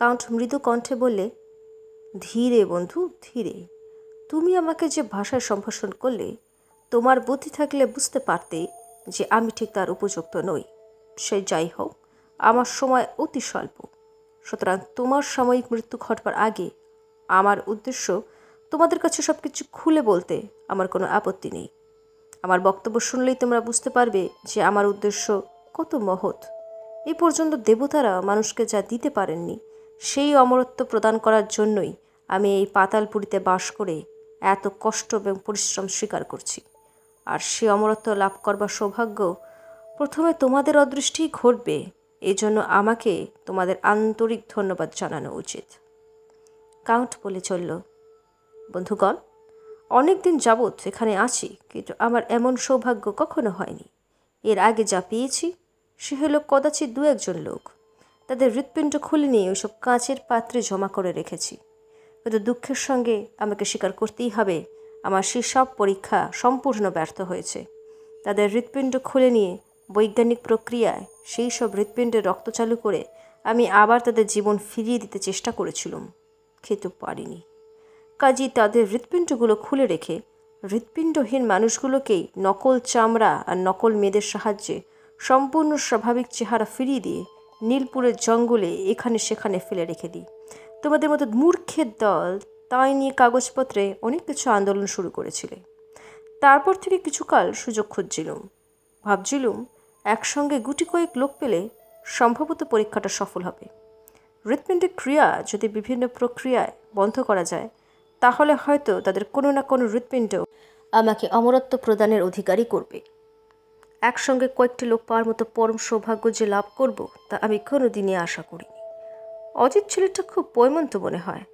Speaker 1: কাউন্ট মৃদু কণ্ঠে বললে ধীরে বন্ধু ধীরে তুমি আমাকে যে ভাষায় সম্ভাষণ করলে তোমার বুদ্ধি থাকলে বুঝতে পারতে যে আমি ঠিক তার উপযুক্ত নই সে যাই হোক আমার সময় অতি স্বল্প সুতরাং তোমার সাময়িক মৃত্যু ঘটবার আগে আমার উদ্দেশ্য তোমাদের কাছে সব কিছু খুলে বলতে আমার কোনো আপত্তি নেই আমার বক্তব্য শুনলেই তোমরা বুঝতে পারবে যে আমার উদ্দেশ্য কত মহৎ এ পর্যন্ত দেবতারা মানুষকে যা দিতে পারেননি সেই অমরত্ব প্রদান করার জন্যই আমি এই পাতালপুরিতে বাস করে এত কষ্ট এবং পরিশ্রম স্বীকার করছি আর সে অমরত্ব লাভ করবার সৌভাগ্য প্রথমে তোমাদের অদৃষ্টি ঘটবে এজন্য আমাকে তোমাদের আন্তরিক ধন্যবাদ জানানো উচিত কাউন্ট বলে চলল বন্ধুগণ অনেক দিন যাবৎ এখানে আছি কিন্তু আমার এমন সৌভাগ্য কখনো হয়নি এর আগে যা পেয়েছি সে হলো কদাচিৎ দু একজন লোক তাদের হৃৎপিণ্ড খুলে নিয়ে ওইসব কাঁচের পাত্রে জমা করে রেখেছি কিন্তু দুঃখের সঙ্গে আমাকে স্বীকার করতেই হবে আমার সেই সব পরীক্ষা সম্পূর্ণ ব্যর্থ হয়েছে তাদের হৃৎপিণ্ড খুলে নিয়ে বৈজ্ঞানিক প্রক্রিয়ায় সেই সব হৃৎপিণ্ডের রক্ত চালু করে আমি আবার তাদের জীবন ফিরিয়ে দিতে চেষ্টা করেছিলাম খেতে পারিনি কাজী তাদের হৃৎপিণ্ডগুলো খুলে রেখে হৃৎপিণ্ডহীন মানুষগুলোকেই নকল চামড়া আর নকল মেয়েদের সাহায্যে সম্পূর্ণ স্বাভাবিক চেহারা ফিরিয়ে দিয়ে নীলপুরের জঙ্গলে এখানে সেখানে ফেলে রেখে দিই তোমাদের মতো মূর্খের দল তাই নিয়ে কাগজপত্রে অনেক কিছু আন্দোলন শুরু করেছিলে তারপর থেকে কিছুকাল সুযোগ খুঁজছিলুম ভাবছিলুম একসঙ্গে গুটি কয়েক লোক পেলে সম্ভবত পরীক্ষাটা সফল হবে হৃৎপিণ্ডের ক্রিয়া যদি বিভিন্ন প্রক্রিয়ায় বন্ধ করা যায় তাহলে হয়তো তাদের কোনো না কোনো হৃৎপিণ্ড আমাকে অমরত্ব প্রদানের অধিকারী করবে একসঙ্গে কয়েকটি লোক পাওয়ার মতো পরম সৌভাগ্য যে লাভ করব তা আমি কোনো দিনই আশা করিনি অজিত ছেলেটা খুব পৈমন্ত মনে হয়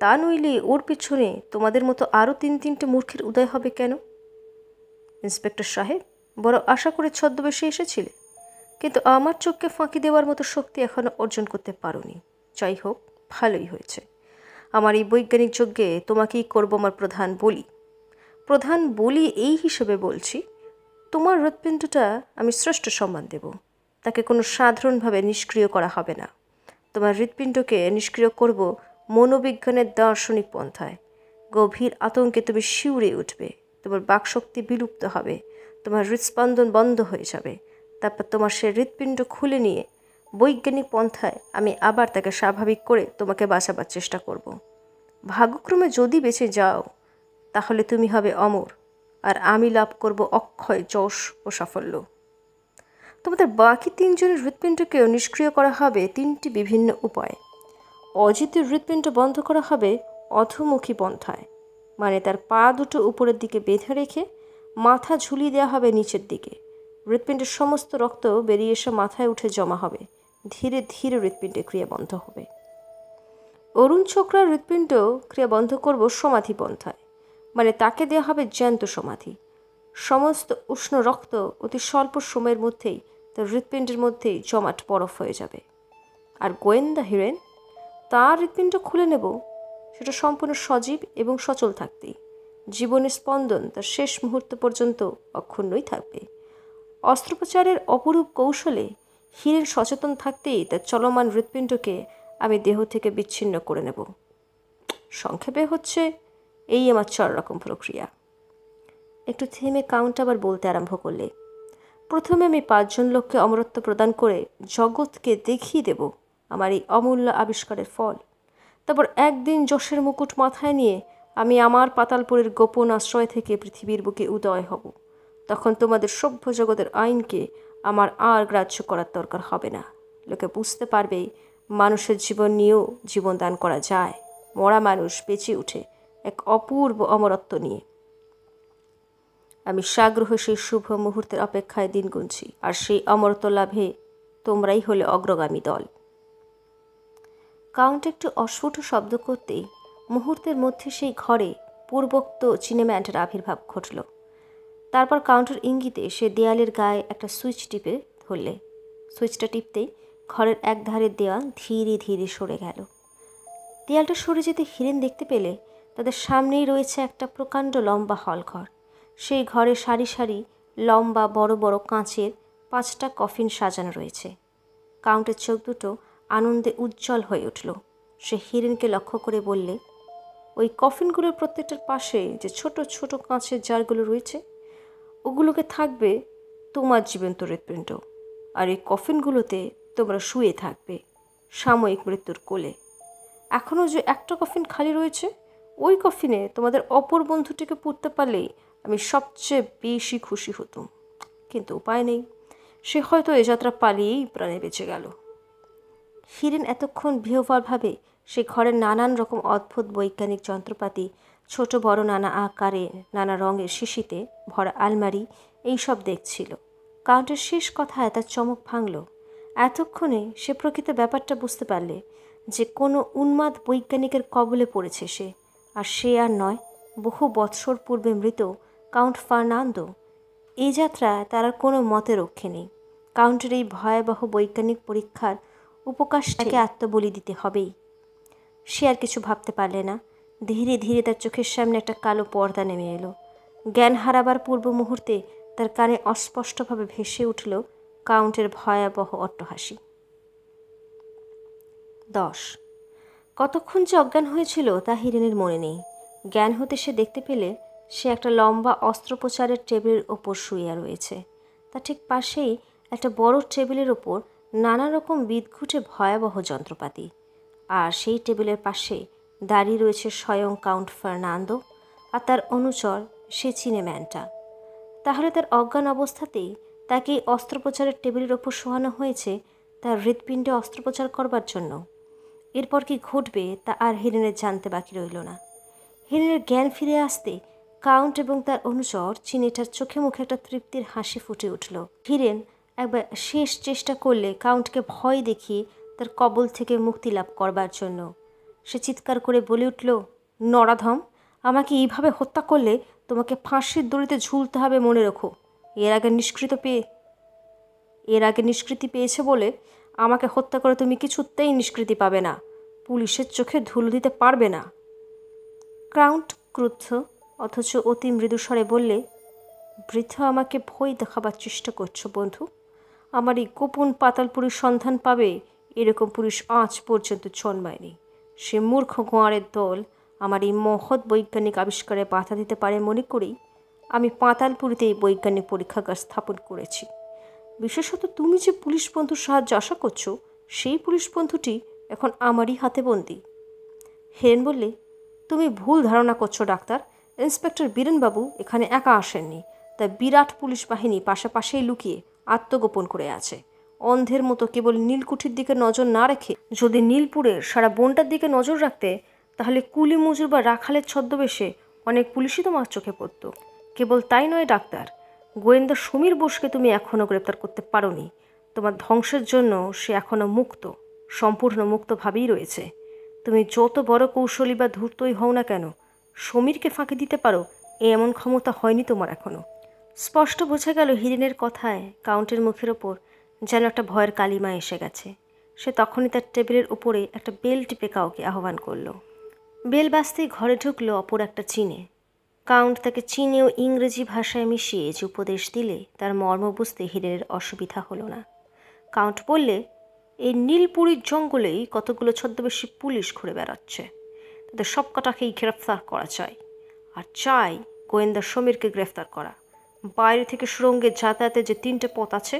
Speaker 1: তা নইলে ওর পিছনে তোমাদের মতো আরও তিন তিনটে মূর্খের উদয় হবে কেন ইন্সপেক্টর সাহেব বড় আশা করে ছদ্মবেশে এসেছিলে কিন্তু আমার চোখকে ফাঁকি দেওয়ার মতো শক্তি এখনও অর্জন করতে পারোনি যাই হোক ভালোই হয়েছে আমার এই বৈজ্ঞানিক যজ্ঞে তোমাকেই করবো আমার প্রধান বলি প্রধান বলি এই হিসেবে বলছি তোমার হৃৎপিণ্ডটা আমি শ্রেষ্ঠ সম্মান দেব তাকে কোনো সাধারণভাবে নিষ্ক্রিয় করা হবে না তোমার হৃৎপিণ্ডকে নিষ্ক্রিয় করব মনোবিজ্ঞানের দার্শনিক পন্থায় গভীর আতঙ্কে তুমি শিউরে উঠবে তোমার বাকশক্তি বিলুপ্ত হবে তোমার হৃদস্পন্দন বন্ধ হয়ে যাবে তারপর তোমার সে হৃৎপিণ্ড খুলে নিয়ে বৈজ্ঞানিক পন্থায় আমি আবার তাকে স্বাভাবিক করে তোমাকে বাঁচাবার চেষ্টা করব। ভাগ্যক্রমে যদি বেঁচে যাও তাহলে তুমি হবে অমর আর আমি লাভ করব অক্ষয় যশ ও সাফল্য তোমাদের বাকি তিনজনের হৃৎপিণ্ডকেও নিষ্ক্রিয় করা হবে তিনটি বিভিন্ন উপায় অজিতের হৃৎপিণ্ড বন্ধ করা হবে অধমুখী পন্থায় মানে তার পা দুটো উপরের দিকে বেঁধে রেখে মাথা ঝুলিয়ে দেওয়া হবে নিচের দিকে হৃৎপিণ্ডের সমস্ত রক্ত বেরিয়ে এসে মাথায় উঠে জমা হবে ধীরে ধীরে হৃৎপিণ্ডের ক্রিয়া বন্ধ হবে অরুণ চক্রার হৃৎপিণ্ড ক্রিয়া বন্ধ করব সমাধি পন্থায় মানে তাকে দেওয়া হবে জ্যান্ত সমাধি সমস্ত উষ্ণ রক্ত অতি স্বল্প সময়ের মধ্যেই তার হৃৎপিণ্ডের মধ্যেই জমাট বরফ হয়ে যাবে আর গোয়েন্দা হিরেন তার হৃৎপিণ্ড খুলে নেব সেটা সম্পূর্ণ সজীব এবং সচল থাকতেই জীবনের স্পন্দন তার শেষ মুহূর্ত পর্যন্ত অক্ষুণ্ণই থাকবে অস্ত্রোপচারের অপরূপ কৌশলে হীরের সচেতন থাকতেই তার চলমান হৃৎপিণ্ডকে আমি দেহ থেকে বিচ্ছিন্ন করে নেব সংক্ষেপে হচ্ছে এই আমার চার রকম প্রক্রিয়া একটু থেমে কাউন্ট আবার বলতে আরম্ভ করলে প্রথমে আমি পাঁচজন লোককে অমরত্ব প্রদান করে জগৎকে দেখিয়ে দেব আমার এই অমূল্য আবিষ্কারের ফল তারপর একদিন যশের মুকুট মাথায় নিয়ে আমি আমার পাতালপুরের গোপন আশ্রয় থেকে পৃথিবীর বুকে উদয় হব তখন তোমাদের সভ্য জগতের আইনকে আমার আর গ্রাহ্য করার দরকার হবে না লোকে বুঝতে পারবে মানুষের জীবন নিয়েও জীবন দান করা যায় মরা মানুষ বেঁচে উঠে এক অপূর্ব অমরত্ব নিয়ে আমি সাগ্রহ সেই শুভ মুহূর্তের অপেক্ষায় দিন গুনছি আর সেই অমরত্ব লাভে তোমরাই হলে অগ্রগামী দল কাউন্ট একটু অস্ফুট শব্দ করতেই মুহূর্তের মধ্যে সেই ঘরে পূর্বোক্ত চিনেম্যান্টের আবির্ভাব ঘটল তারপর কাউন্টার ইঙ্গিতে সে দেয়ালের গায়ে একটা সুইচ টিপে ধরলে সুইচটা টিপতেই ঘরের এক ধারের দেওয়াল ধীরে ধীরে সরে গেল দেয়ালটা সরে যেতে হিরেন দেখতে পেলে তাদের সামনেই রয়েছে একটা প্রকাণ্ড লম্বা হল ঘর সেই ঘরে সারি সারি লম্বা বড় বড় কাঁচের পাঁচটা কফিন সাজানো রয়েছে কাউন্টের চোখ দুটো আনন্দে উজ্জ্বল হয়ে উঠল সে হিরেনকে লক্ষ্য করে বললে ওই কফিনগুলোর প্রত্যেকটার পাশে যে ছোট ছোট কাঁচের জারগুলো রয়েছে ওগুলোকে থাকবে তোমার জীবন্ত হৃদপিণ্ড আর এই কফিনগুলোতে তোমরা শুয়ে থাকবে সাময়িক মৃত্যুর কোলে এখনও যে একটা কফিন খালি রয়েছে ওই কফিনে তোমাদের অপর বন্ধুটিকে পুড়তে পারলেই আমি সবচেয়ে বেশি খুশি হতুম কিন্তু উপায় নেই সে হয়তো এ যাত্রা পালিয়েই প্রাণে বেঁচে গেল হিরেন এতক্ষণ বিহ্বলভাবে সে ঘরের নানান রকম অদ্ভুত বৈজ্ঞানিক যন্ত্রপাতি ছোট বড় নানা আকারে নানা রঙের শিশিতে ভরা আলমারি এইসব দেখছিল কাউন্টের শেষ কথায় তার চমক ভাঙল এতক্ষণে সে প্রকৃত ব্যাপারটা বুঝতে পারলে যে কোনো উন্মাদ বৈজ্ঞানিকের কবলে পড়েছে সে আর সে আর নয় বহু বৎসর পূর্বে মৃত কাউন্ট ফার্নান্দো এই যাত্রায় তার কোনো মতে রক্ষে নেই কাউন্টের এই ভয়াবহ বৈজ্ঞানিক পরীক্ষার উপকাশটাকে আচ্ছা। আত্মবলি দিতে হবেই সে আর কিছু ভাবতে পারলে না ধীরে ধীরে তার চোখের সামনে একটা কালো পর্দা নেমে এলো জ্ঞান হারাবার পূর্ব মুহূর্তে তার কানে অস্পষ্টভাবে ভেসে উঠল কাউন্টের ভয়াবহ অট্টহাসি দশ কতক্ষণ যে অজ্ঞান হয়েছিল তা হিরেনের মনে নেই জ্ঞান হতে সে দেখতে পেলে সে একটা লম্বা অস্ত্রোপচারের টেবিলের ওপর শুইয়া রয়েছে তার ঠিক পাশেই একটা বড় টেবিলের ওপর নানা রকম বিদঘুটে ভয়াবহ যন্ত্রপাতি আর সেই টেবিলের পাশে দাঁড়িয়ে রয়েছে স্বয়ং কাউন্ট ফার্নান্দো আর তার অনুচর সে চিনে ম্যানটা তাহলে তার অজ্ঞান অবস্থাতেই তাকে অস্ত্রোপচারের টেবিলের ওপর শোয়ানো হয়েছে তার হৃৎপিণ্ডে অস্ত্রোপচার করবার জন্য এরপর কি ঘটবে তা আর হিরেনের জানতে বাকি রইল না হিরেনের জ্ঞান ফিরে আসতে কাউন্ট এবং তার অনুচর চিনিটার চোখে মুখে একটা তৃপ্তির হাসি ফুটে উঠল হিরেন একবার শেষ চেষ্টা করলে কাউন্টকে ভয় দেখিয়ে তার কবল থেকে মুক্তি লাভ করবার জন্য সে চিৎকার করে বলে উঠল নরাধম আমাকে এইভাবে হত্যা করলে তোমাকে ফাঁসির দড়িতে ঝুলতে হবে মনে রেখো এর আগে নিষ্কৃত পেয়ে এর আগে নিষ্কৃতি পেয়েছে বলে আমাকে হত্যা করে তুমি কিছুতেই নিষ্কৃতি পাবে না পুলিশের চোখে ধুলো দিতে পারবে না ক্রাউন্ট ক্রুদ্ধ অথচ অতি মৃদুস্বরে বললে বৃদ্ধ আমাকে ভয় দেখাবার চেষ্টা করছো বন্ধু আমার এই গোপন পাতালপুরির সন্ধান পাবে এরকম পুরুষ আজ পর্যন্ত জন্মায়নি সে মূর্খ গোয়ারের দল আমার এই মহৎ বৈজ্ঞানিক আবিষ্কারে বাধা দিতে পারে মনে করেই আমি পাতালপুরিতে এই বৈজ্ঞানিক পরীক্ষাগার স্থাপন করেছি বিশেষত তুমি যে পুলিশ বন্ধুর সাহায্য আশা করছো সেই পুলিশ বন্ধুটি এখন আমারই হাতে বন্দি হেরেন বললে তুমি ভুল ধারণা করছো ডাক্তার ইন্সপেক্টর বীরেনবাবু এখানে একা আসেননি তা বিরাট পুলিশ বাহিনী পাশাপাশি লুকিয়ে আত্মগোপন করে আছে অন্ধের মতো কেবল নীলকুঠির দিকে নজর না রেখে যদি নীলপুরের সারা বনটার দিকে নজর রাখতে তাহলে কুলি মজুর বা রাখালের ছদ্মবেশে অনেক পুলিশই তোমার চোখে পড়তো কেবল তাই নয় ডাক্তার গোয়েন্দা সমীর বোসকে তুমি এখনও গ্রেপ্তার করতে পারোনি তোমার ধ্বংসের জন্য সে এখনও মুক্ত সম্পূর্ণ মুক্তভাবেই রয়েছে তুমি যত বড় কৌশলী বা ধূর্তই হও না কেন সমীরকে ফাঁকি দিতে পারো এ এমন ক্ষমতা হয়নি তোমার এখনও স্পষ্ট বোঝা গেল হিরেনের কথায় কাউন্টের মুখের ওপর যেন একটা ভয়ের কালিমা এসে গেছে সে তখনই তার টেবিলের উপরে একটা বেল টিপে কাউকে আহ্বান করল বেল বাজতেই ঘরে ঢুকলো অপর একটা চিনে কাউন্ট তাকে চিনে ও ইংরেজি ভাষায় মিশিয়ে যে উপদেশ দিলে তার মর্ম বুঝতে হিরের অসুবিধা হলো না কাউন্ট বললে এই নীলপুরীর জঙ্গলেই কতগুলো ছদ্মবেশী পুলিশ ঘুরে বেড়াচ্ছে তাদের সবকটাকেই গ্রেফতার করা চাই আর চাই গোয়েন্দা সমীরকে গ্রেফতার করা বাইরে থেকে সুরঙ্গে যাতায়াতে যে তিনটে পথ আছে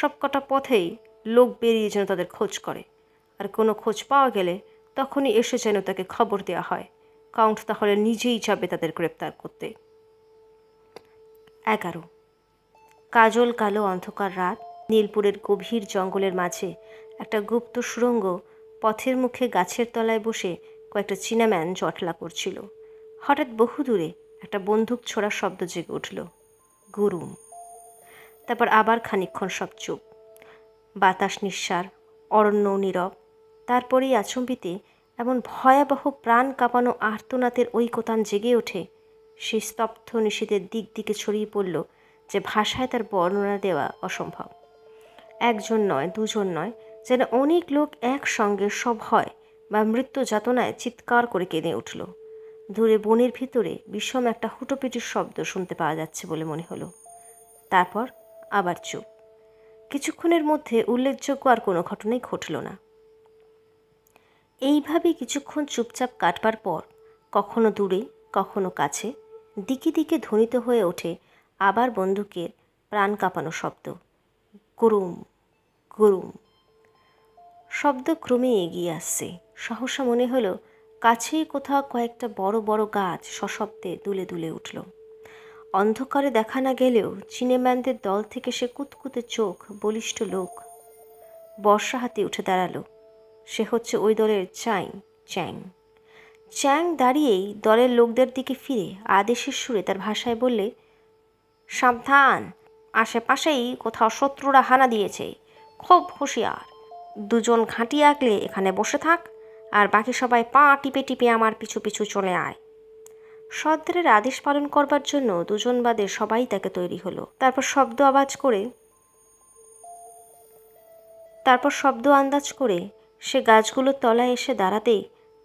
Speaker 1: সবকটা পথেই লোক বেরিয়ে যেন তাদের খোঁজ করে আর কোনো খোঁজ পাওয়া গেলে তখনই এসে যেন তাকে খবর দেওয়া হয় কাউন্ট তাহলে নিজেই যাবে তাদের গ্রেপ্তার করতে এগারো কাজল কালো অন্ধকার রাত নীলপুরের গভীর জঙ্গলের মাঝে একটা গুপ্ত সুরঙ্গ পথের মুখে গাছের তলায় বসে কয়েকটা চিনাম্যান জটলা করছিল হঠাৎ বহু দূরে একটা বন্দুক ছোড়ার শব্দ জেগে উঠল গুরুম তারপর আবার খানিক্ষণ সব চুপ বাতাস নিঃসার অরণ্য নীরব তারপরেই আচম্বিতে এমন ভয়াবহ প্রাণ কাঁপানো আর্তনাতের ঐকতান জেগে ওঠে সেই স্তব্ধ নিষেধের দিক দিকে ছড়িয়ে পড়ল যে ভাষায় তার বর্ণনা দেওয়া অসম্ভব একজন নয় দুজন নয় যেন অনেক লোক একসঙ্গে সব হয় বা মৃত্যু যাতনায় চিৎকার করে কেঁদে উঠল দূরে বনের ভিতরে বিষম একটা হুটোপিটির শব্দ শুনতে পাওয়া যাচ্ছে বলে মনে হলো তারপর আবার চুপ কিছুক্ষণের মধ্যে উল্লেখযোগ্য আর কোনো ঘটনাই ঘটল না এইভাবে কিছুক্ষণ চুপচাপ কাটবার পর কখনো দূরে কখনো কাছে দিকে দিকে ধ্বনিত হয়ে ওঠে আবার বন্দুকের প্রাণ কাঁপানো শব্দ গুরুম গুরুম শব্দ ক্রমে এগিয়ে আসছে সহসা মনে হলো কাছেই কোথাও কয়েকটা বড় বড় গাছ সশব্দে দুলে দুলে উঠল অন্ধকারে দেখা না গেলেও চিনেম্যানদের দল থেকে সে কুতকুতে চোখ বলিষ্ঠ লোক বর্ষা হাতে উঠে দাঁড়ালো সে হচ্ছে ওই দলের চাই চ্যাং চ্যাং দাঁড়িয়েই দলের লোকদের দিকে ফিরে আদেশের সুরে তার ভাষায় বললে সাবধান আশেপাশেই কোথাও শত্রুরা হানা দিয়েছে খুব হুঁশিয়ার দুজন ঘাঁটি আঁকলে এখানে বসে থাক আর বাকি সবাই পা টিপে টিপে আমার পিছু পিছু চলে আয় সর্দারের আদেশ পালন করবার জন্য দুজন বাদে সবাই তাকে তৈরি হলো তারপর শব্দ আওয়াজ করে তারপর শব্দ আন্দাজ করে সে গাছগুলোর তলায় এসে দাঁড়াতেই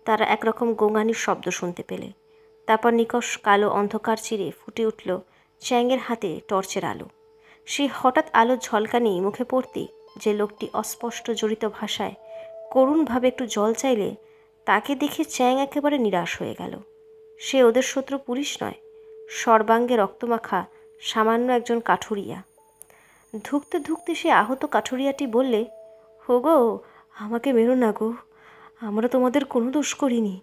Speaker 1: তারা একরকম গোঙানির শব্দ শুনতে পেলে তারপর নিকশ কালো অন্ধকার চিরে ফুটে উঠল চ্যাংয়ের হাতে টর্চের আলো সে হঠাৎ আলো ঝলকানি মুখে পড়তে যে লোকটি অস্পষ্ট জড়িত ভাষায় করুণভাবে একটু জল চাইলে তাকে দেখে চ্যাং একেবারে নিরাশ হয়ে গেল সে ওদের শত্রু পুলিশ নয় সর্বাঙ্গে রক্তমাখা সামান্য একজন কাঠুরিয়া ধুকতে ধুকতে সে আহত কাঠুরিয়াটি বললে হোগো আমাকে মেরো না গো আমরা তোমাদের কোনো দোষ করিনি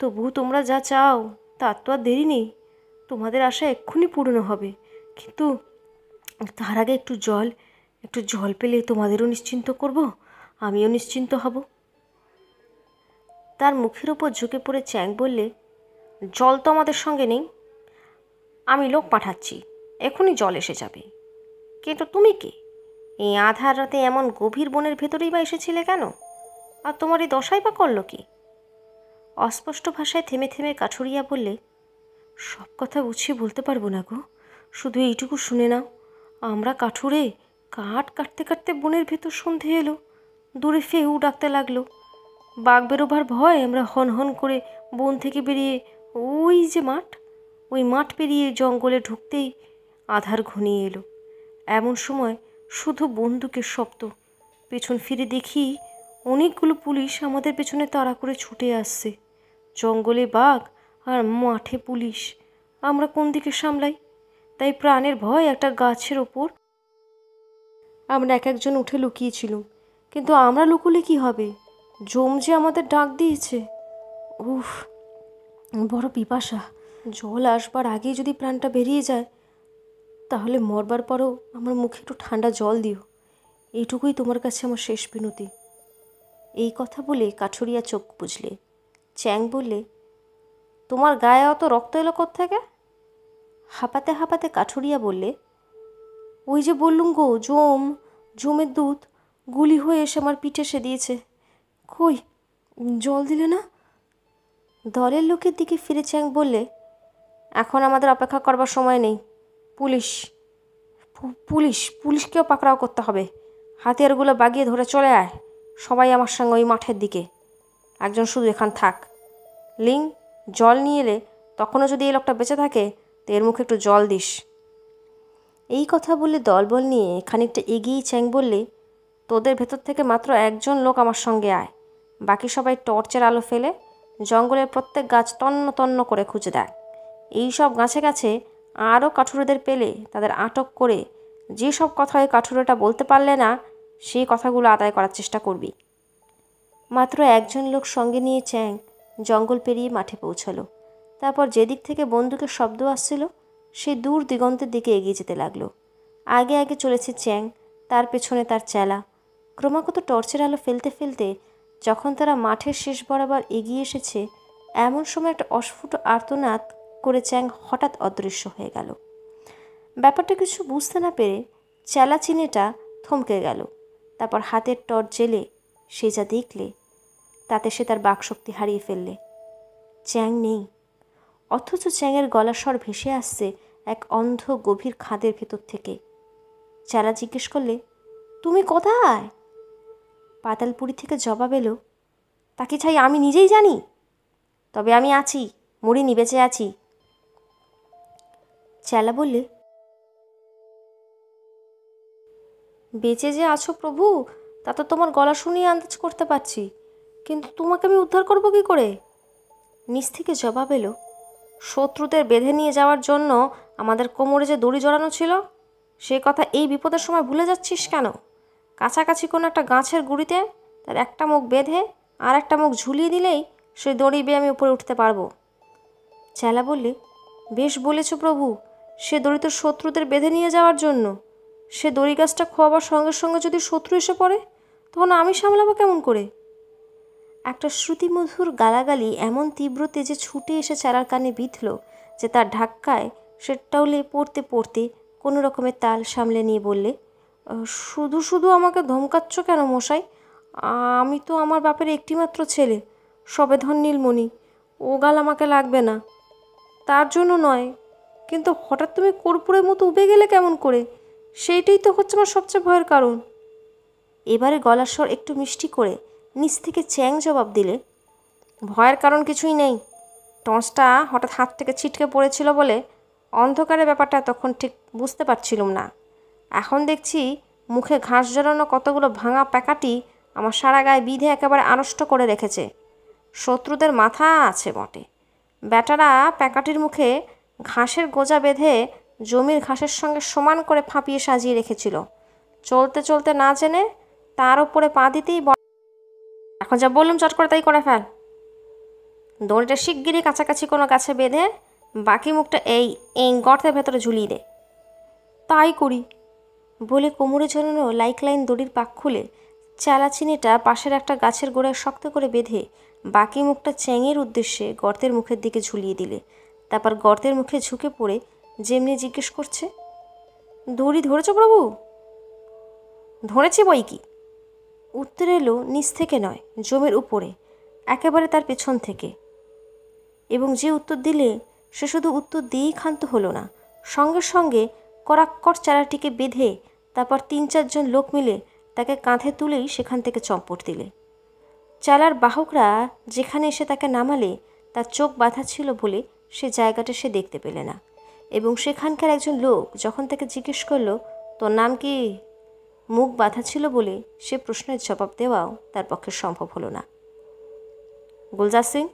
Speaker 1: তবু তোমরা যা চাও তার তো আর দেরি নেই তোমাদের আশা এক্ষুনি পূর্ণ হবে কিন্তু তার আগে একটু জল একটু জল পেলে তোমাদেরও নিশ্চিন্ত করব আমিও নিশ্চিন্ত হব তার মুখের ওপর ঝুঁকে পড়ে চ্যাং বললে জল তো আমাদের সঙ্গে নেই আমি লোক পাঠাচ্ছি এখনই জল এসে যাবে কিন্তু তুমি কে এই আধার রাতে এমন গভীর বনের ভেতরেই বা এসেছিলে কেন আর তোমার এই দশাই বা করলো কি অস্পষ্ট ভাষায় থেমে থেমে কাঠুরিয়া বললে সব কথা গুছিয়ে বলতে পারবো না গো শুধু এইটুকু শুনে নাও আমরা কাঠুরে কাঠ কাটতে কাটতে বনের ভেতর সন্ধে এলো দূরে ফেউ ডাকতে লাগলো বাঘ বেরোবার ভয় আমরা হন হন করে বন থেকে বেরিয়ে ওই যে মাঠ ওই মাঠ পেরিয়ে জঙ্গলে ঢুকতেই আধার ঘনিয়ে এলো এমন সময় শুধু বন্দুকের শব্দ পেছন ফিরে দেখি অনেকগুলো পুলিশ আমাদের পেছনে তাড়া করে ছুটে আসছে জঙ্গলে বাঘ আর মাঠে পুলিশ আমরা কোন দিকে সামলাই তাই প্রাণের ভয় একটা গাছের ওপর আমরা এক একজন উঠে লুকিয়েছিলুম কিন্তু আমরা লুকুলে কি হবে জম যে আমাদের ডাক দিয়েছে উফ বড় পিপাসা জল আসবার আগেই যদি প্রাণটা বেরিয়ে যায় তাহলে মরবার পরও আমার মুখে একটু ঠান্ডা জল দিও এইটুকুই তোমার কাছে আমার শেষ বিনতি এই কথা বলে কাঠুরিয়া চোখ বুঝলে চ্যাং বললে তোমার গায়ে অত রক্ত এলো থেকে হাঁপাতে হাঁপাতে কাঠুরিয়া বললে ওই যে বললুম গো জম জমের দুধ গুলি হয়ে এসে আমার পিঠে সে দিয়েছে কই জল দিলে না দলের লোকের দিকে ফিরে চ্যাং বললে এখন আমাদের অপেক্ষা করবার সময় নেই পুলিশ পুলিশ পুলিশকেও পাকড়াও করতে হবে হাতিয়ারগুলো বাগিয়ে ধরে চলে আয় সবাই আমার সঙ্গে ওই মাঠের দিকে একজন শুধু এখান থাক লিং জল নিয়ে এলে তখনও যদি এই লোকটা বেঁচে থাকে তো এর মুখে একটু জল দিস এই কথা বলে দলবল নিয়ে খানিকটা এগিয়ে চ্যাং বললে তোদের ভেতর থেকে মাত্র একজন লোক আমার সঙ্গে আয় বাকি সবাই টর্চের আলো ফেলে জঙ্গলের প্রত্যেক গাছ তন্ন তন্ন করে খুঁজে দেয় এইসব গাছে গাছে আরও কাঠুরেদের পেলে তাদের আটক করে যেসব কথায় কাঠুরোটা কাঠুরেটা বলতে পারলে না সেই কথাগুলো আদায় করার চেষ্টা করবি মাত্র একজন লোক সঙ্গে নিয়ে চ্যাং জঙ্গল পেরিয়ে মাঠে পৌঁছালো তারপর যেদিক থেকে বন্দুকের শব্দ আসছিল সে দূর দিগন্তের দিকে এগিয়ে যেতে লাগলো আগে আগে চলেছে চ্যাং তার পেছনে তার চেলা ক্রমাগত টর্চের আলো ফেলতে ফেলতে যখন তারা মাঠের শেষ বরাবর এগিয়ে এসেছে এমন সময় একটা অস্ফুট আর্তনাদ করে চ্যাং হঠাৎ অদৃশ্য হয়ে গেল ব্যাপারটা কিছু বুঝতে না পেরে চেলাচিনেটা থমকে গেল তারপর হাতের টর জেলে সে যা দেখলে তাতে সে তার বাকশক্তি হারিয়ে ফেললে চ্যাং নেই অথচ চ্যাংয়ের গলাস্বর ভেসে আসছে এক অন্ধ গভীর খাদের ভেতর থেকে চেলা জিজ্ঞেস করলে তুমি কোথায় পাতালপুরি থেকে জবাব এলো তাকে ছাই আমি নিজেই জানি তবে আমি আছি মরিনি বেঁচে আছি চেলা বললে বেঁচে যে আছো প্রভু তা তো তোমার গলা শুনিয়ে আন্দাজ করতে পারছি কিন্তু তোমাকে আমি উদ্ধার করব কি করে নিচ থেকে জবাব এলো শত্রুদের বেঁধে নিয়ে যাওয়ার জন্য আমাদের কোমরে যে দড়ি জড়ানো ছিল সে কথা এই বিপদের সময় ভুলে যাচ্ছিস কেন কাছাকাছি কোনো একটা গাছের গুঁড়িতে তার একটা মুখ বেঁধে আর একটা মুখ ঝুলিয়ে দিলেই সেই দড়ি বেয়ে আমি উপরে উঠতে পারবো চেলা বললে বেশ বলেছ প্রভু সে দড়ি তো শত্রুদের বেঁধে নিয়ে যাওয়ার জন্য সে দড়ি গাছটা খোয়াবার সঙ্গে সঙ্গে যদি শত্রু এসে পড়ে তখন আমি সামলাবো কেমন করে একটা শ্রুতিমধুর গালাগালি এমন তীব্র তেজে ছুটে এসে চেলার কানে বিঁধল যে তার ঢাক্কায় সেটাওলে পড়তে পড়তে কোনো রকমের তাল সামলে নিয়ে বললে শুধু শুধু আমাকে ধমকাচ্ছ কেন মশাই আমি তো আমার বাপের একটিমাত্র ছেলে সবেধন নীলমণি ও গাল আমাকে লাগবে না তার জন্য নয় কিন্তু হঠাৎ তুমি কর্পূরের মতো উবে গেলে কেমন করে সেইটাই তো হচ্ছে আমার সবচেয়ে ভয়ের কারণ এবারে গলার স্বর একটু মিষ্টি করে নিচ থেকে চ্যাং জবাব দিলে ভয়ের কারণ কিছুই নেই টর্চটা হঠাৎ হাত থেকে ছিটকে পড়েছিল বলে অন্ধকারের ব্যাপারটা তখন ঠিক বুঝতে পারছিলাম না এখন দেখছি মুখে ঘাস জড়ানো কতগুলো ভাঙা প্যাকাটি আমার সারা গায়ে বিধে একেবারে আনষ্ট করে রেখেছে শত্রুদের মাথা আছে বটে ব্যাটারা প্যাকাটির মুখে ঘাসের গোজা বেঁধে জমির ঘাসের সঙ্গে সমান করে ফাঁপিয়ে সাজিয়ে রেখেছিল চলতে চলতে না জেনে তার ওপরে পা দিতেই এখন যা বললাম চট করে তাই করে ফেল দড়িটা শিগগিরই কাছাকাছি কোনো গাছে বেঁধে বাকি মুখটা এই এই গর্তের ভেতরে ঝুলিয়ে দে তাই করি বলে কোমরে ঝরানো লাইক লাইন দড়ির পাক খুলে চালাচিনিটা পাশের একটা গাছের গোড়ায় শক্ত করে বেঁধে বাকি মুখটা চ্যাঙের উদ্দেশ্যে গর্তের মুখের দিকে ঝুলিয়ে দিলে তারপর গর্তের মুখে ঝুঁকে পড়ে যেমনি জিজ্ঞেস করছে দড়ি ধরেছ প্রভু ধরেছি বই কি উত্তর এলো নিচ থেকে নয় জমির উপরে একেবারে তার পেছন থেকে এবং যে উত্তর দিলে সে শুধু উত্তর দিয়েই ক্ষান্ত হলো না সঙ্গে সঙ্গে করাক্কর চারাটিকে বেঁধে তারপর তিন চারজন লোক মিলে তাকে কাঁধে তুলেই সেখান থেকে চম্পট দিলে চালার বাহকরা যেখানে এসে তাকে নামালে তার চোখ বাঁধা ছিল বলে সে জায়গাটা সে দেখতে পেলে না এবং সেখানকার একজন লোক যখন তাকে জিজ্ঞেস করলো তোর নাম কি মুখ বাঁধা ছিল বলে সে প্রশ্নের জবাব দেওয়াও তার পক্ষে সম্ভব হলো না গুলজার সিং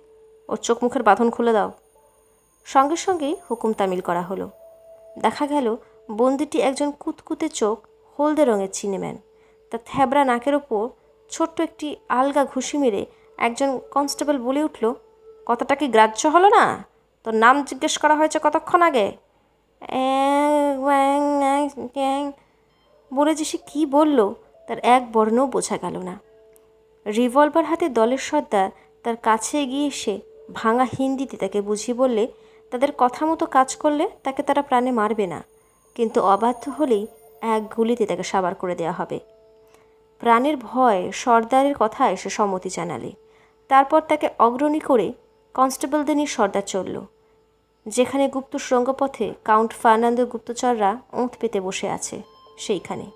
Speaker 1: ওর চোখ মুখের বাঁধন খুলে দাও সঙ্গে সঙ্গেই হুকুম তামিল করা হলো দেখা গেল বন্দিটি একজন কুতকুতে চোখ হলদে রঙের চিনেম্যান তার থ্যাবরা নাকের ওপর ছোট্ট একটি আলগা ঘুষি মেরে একজন কনস্টেবল বলে উঠল কথাটা কি গ্রাহ্য হলো না তোর নাম জিজ্ঞেস করা হয়েছে কতক্ষণ আগে বলে যে সে কী বলল তার এক বর্ণও বোঝা গেল না রিভলভার হাতে দলের সর্দার তার কাছে এগিয়ে এসে ভাঙা হিন্দিতে তাকে বুঝিয়ে বললে তাদের কথা মতো কাজ করলে তাকে তারা প্রাণে মারবে না কিন্তু অবাধ্য হলেই এক গুলিতে তাকে সাবার করে দেওয়া হবে প্রাণের ভয় সর্দারের কথায় সে সম্মতি জানালে তারপর তাকে অগ্রণী করে কনস্টেবলদের নিয়ে সর্দার চলল যেখানে গুপ্ত সুরঙ্গপথে কাউন্ট ফার্নান্দো গুপ্তচররা উঁথ পেতে বসে আছে সেইখানে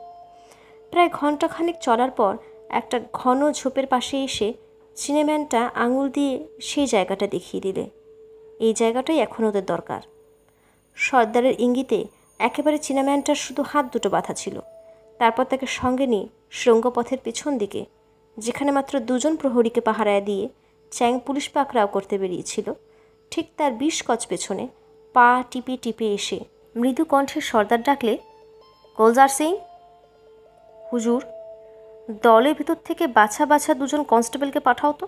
Speaker 1: প্রায় ঘন্টাখানেক চলার পর একটা ঘন ঝোপের পাশে এসে সিনেম্যানটা আঙুল দিয়ে সেই জায়গাটা দেখিয়ে দিলে এই জায়গাটাই এখন ওদের দরকার সর্দারের ইঙ্গিতে একেবারে চিনাম্যানটার শুধু হাত দুটো বাঁধা ছিল তারপর তাকে সঙ্গে নিয়ে শৃঙ্গপথের পেছন দিকে যেখানে মাত্র দুজন প্রহরীকে পাহারায় দিয়ে চ্যাং পুলিশ পাকড়াও করতে বেরিয়েছিল ঠিক তার বিশ কচ পেছনে পা টিপে টিপে এসে মৃদু কণ্ঠে সর্দার ডাকলে গোলজার সিং হুজুর দলের ভিতর থেকে বাছা বাছা দুজন কনস্টেবলকে পাঠাও তো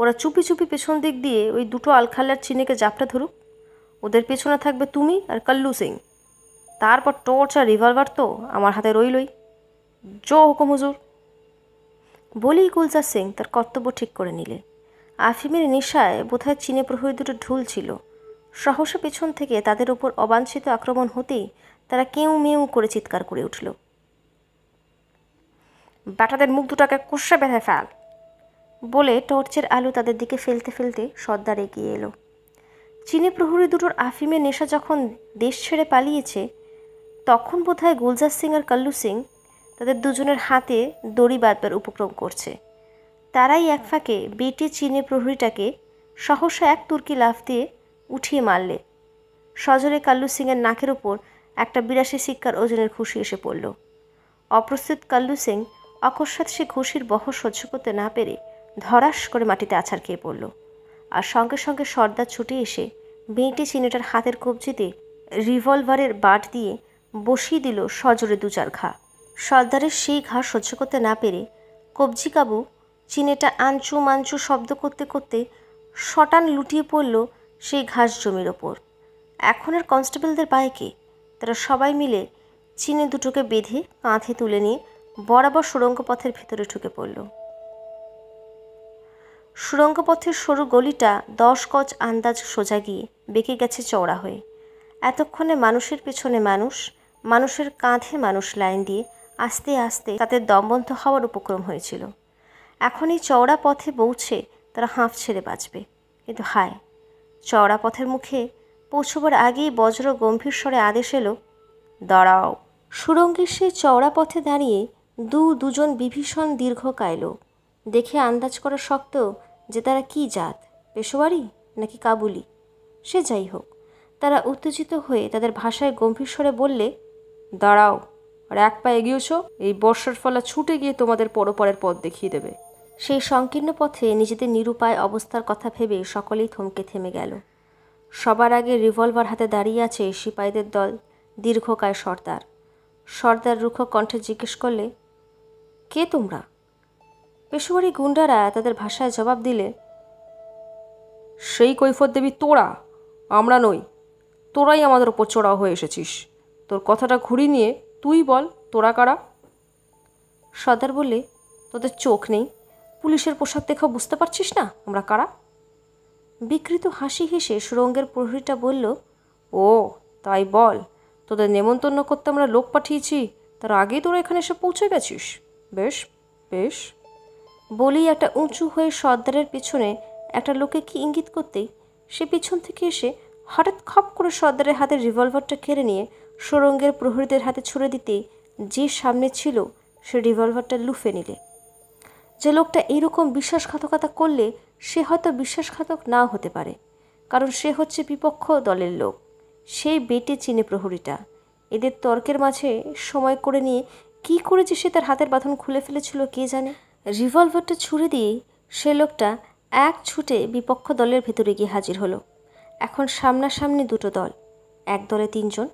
Speaker 1: ওরা চুপি চুপি পেছন দিক দিয়ে ওই দুটো আলখাল্লার চিনেকে জাপটা ধরুক ওদের পেছনে থাকবে তুমি আর কাল্লু সিং তারপর টর্চ আর রিভলভার তো আমার হাতে রইলই জো হুকুম হুজুর বলেই গুলজার সিং তার কর্তব্য ঠিক করে নিলে আফিমের নেশায় বোধহয় চীনে প্রহরী দুটো ঢুল ছিল সহসা পেছন থেকে তাদের ওপর অবাঞ্ছিত আক্রমণ হতেই তারা কেউ মেউ করে চিৎকার করে উঠল ব্যাটাদের মুখ দুটাকে কুষে বেঁধে ফেল বলে টর্চের আলো তাদের দিকে ফেলতে ফেলতে সর্দার এগিয়ে এলো চীনে প্রহরী দুটোর আফিমের নেশা যখন দেশ ছেড়ে পালিয়েছে তখন বোধহয় গুলজার সিং আর কাল্লু সিং তাদের দুজনের হাতে দড়ি বাঁধবার উপক্রম করছে তারাই এক ফাঁকে বেটে চিনে প্রহরীটাকে সহসা এক তুর্কি লাফ দিয়ে উঠিয়ে মারলে সজরে কাল্লু সিংয়ের নাকের ওপর একটা বিরাশি শিক্ষার ওজনের খুশি এসে পড়ল অপ্রস্তুত কাল্লু সিং অকস্মাৎ সে ঘুষির বহর সহ্য করতে না পেরে ধরাস করে মাটিতে আছাড় খেয়ে পড়ল আর সঙ্গে সঙ্গে সর্দার ছুটে এসে বেঁটে চিনেটার হাতের কবজিতে রিভলভারের বাট দিয়ে বসিয়ে দিল সজরে দু চার ঘা সর্দারের সেই ঘা সহ্য করতে না পেরে কবজি কাবু চিনেটা আঞ্চু মাঞ্চু শব্দ করতে করতে শটান লুটিয়ে পড়ল সেই ঘাস জমির ওপর এখন আর কনস্টেবলদের বাইকে তারা সবাই মিলে চিনে দুটোকে বেঁধে কাঁধে তুলে নিয়ে বরাবর সুড়ঙ্গ পথের ভেতরে ঢুকে পড়ল সুড়ঙ্গ পথের সরু গলিটা দশ গজ আন্দাজ সোজা গিয়ে বেঁকে গেছে চওড়া হয়ে এতক্ষণে মানুষের পেছনে মানুষ মানুষের কাঁধে মানুষ লাইন দিয়ে আস্তে আস্তে তাদের দমবন্ধ হওয়ার উপক্রম হয়েছিল এখন এই চওড়া পথে পৌঁছে তারা হাঁফ ছেড়ে বাঁচবে কিন্তু হায় চওড়া পথের মুখে পৌঁছবার আগেই বজ্র গম্ভীর স্বরে আদেশ এলো দাঁড়াও সুরঙ্গের সেই চওড়া পথে দাঁড়িয়ে দু দুজন বিভীষণ দীর্ঘ কায়ল দেখে আন্দাজ করা শক্ত যে তারা কি জাত পেশোয়ারি নাকি কাবুলি সে যাই হোক তারা উত্তেজিত হয়ে তাদের ভাষায় গম্ভীর স্বরে বললে দাঁড়াও আর এক পা এগিয়েছো এই বর্ষার ফলা ছুটে গিয়ে তোমাদের পরপরের পথ দেখিয়ে দেবে সেই সংকীর্ণ পথে নিজেদের নিরুপায় অবস্থার কথা ভেবে সকলেই থমকে থেমে গেল সবার আগে রিভলভার হাতে দাঁড়িয়ে আছে সিপাহীদের দল দীর্ঘকায় সর্দার সর্দার রুক্ষ কণ্ঠে জিজ্ঞেস করলে কে তোমরা পেশুয়ারি গুন্ডারা তাদের ভাষায় জবাব দিলে সেই কৈফত দেবী তোরা আমরা নই তোরাই আমাদের ওপর চড়াও হয়ে এসেছিস তোর কথাটা ঘুরি নিয়ে তুই বল তোরা কারা সর্দার বললে তোদের চোখ নেই পুলিশের পোশাক দেখাও বুঝতে পারছিস না আমরা কারা বিকৃত হাসি হেসে সুরঙ্গের প্রহরীটা বলল ও তাই বল তোদের নেমন্তন্ন করতে আমরা লোক পাঠিয়েছি তার আগেই তোরা এখানে এসে পৌঁছে গেছিস বেশ বেশ বলেই একটা উঁচু হয়ে সর্দারের পিছনে একটা লোকে কি ইঙ্গিত করতেই সে পিছন থেকে এসে হঠাৎ খপ করে সর্দারের হাতে রিভলভারটা কেড়ে নিয়ে সুরঙ্গের প্রহরীদের হাতে ছুড়ে দিতে যে সামনে ছিল সে রিভলভারটা লুফে নিলে যে লোকটা এইরকম বিশ্বাসঘাতকতা করলে সে হয়তো বিশ্বাসঘাতক নাও হতে পারে কারণ সে হচ্ছে বিপক্ষ দলের লোক সেই বেটে চিনে প্রহরীটা এদের তর্কের মাঝে সময় করে নিয়ে কি করে যে সে তার হাতের বাঁধন খুলে ফেলেছিল কে জানে রিভলভারটা ছুড়ে দিয়ে সে লোকটা এক ছুটে বিপক্ষ দলের ভেতরে গিয়ে হাজির হলো এখন সামনাসামনি দুটো দল এক দলে তিনজন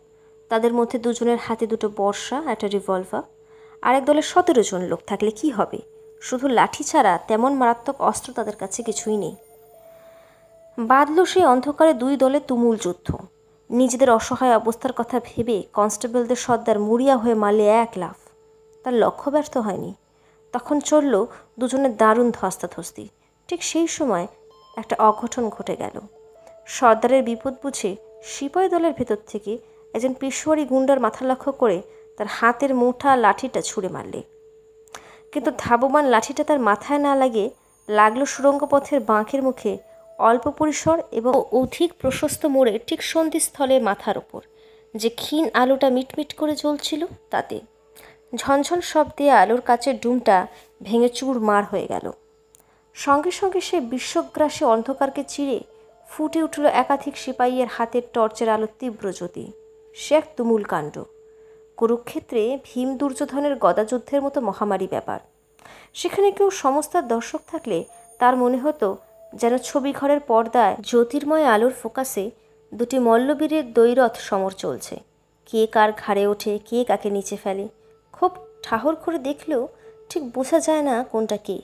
Speaker 1: তাদের মধ্যে দুজনের হাতে দুটো বর্ষা একটা রিভলভার আর এক দলের সতেরো জন লোক থাকলে কি হবে শুধু লাঠি ছাড়া তেমন মারাত্মক অস্ত্র তাদের কাছে কিছুই নেই বাঁধল সেই অন্ধকারে দুই দলে তুমুল যুদ্ধ নিজেদের অসহায় অবস্থার কথা ভেবে কনস্টেবলদের সর্দার মুড়িয়া হয়ে মালে এক লাফ তার লক্ষ্য ব্যর্থ হয়নি তখন চলল দুজনের দারুণ ধস্তাধস্তি ঠিক সেই সময় একটা অঘটন ঘটে গেল সর্দারের বিপদ বুঝে সিপাহী দলের ভেতর থেকে একজন পিশোয়ারি গুন্ডার মাথা লক্ষ্য করে তার হাতের মুঠা লাঠিটা ছুঁড়ে মারলে কিন্তু ধাবমান লাঠিটা তার মাথায় না লাগে লাগলো পথের বাঁকের মুখে অল্প পরিসর এবং অধিক প্রশস্ত মোড়ে ঠিক সন্ধিস্থলে মাথার ওপর যে ক্ষীণ আলোটা মিটমিট করে জ্বলছিল তাতে ঝনঝন শব্দে আলোর কাচের ডুমটা ভেঙে চুর মার হয়ে গেল সঙ্গে সঙ্গে সে বিশ্বগ্রাসে অন্ধকারকে চিরে ফুটে উঠল একাধিক সিপাহীর হাতের টর্চের আলো তীব্র জ্যোতি সে এক তুমুল কাণ্ড কুরুক্ষেত্রে ভীম দুর্যোধনের গদাযুদ্ধের মতো মহামারী ব্যাপার সেখানে কেউ সমস্তার দর্শক থাকলে তার মনে হতো যেন ছবিঘরের পর্দায় জ্যোতির্ময় আলোর ফোকাসে দুটি মল্লবীরের দৈরথ সমর চলছে কে কার ঘাড়ে ওঠে কে কাকে নিচে ফেলে খুব ঠাহর করে দেখলেও ঠিক বোঝা যায় না কোনটা কে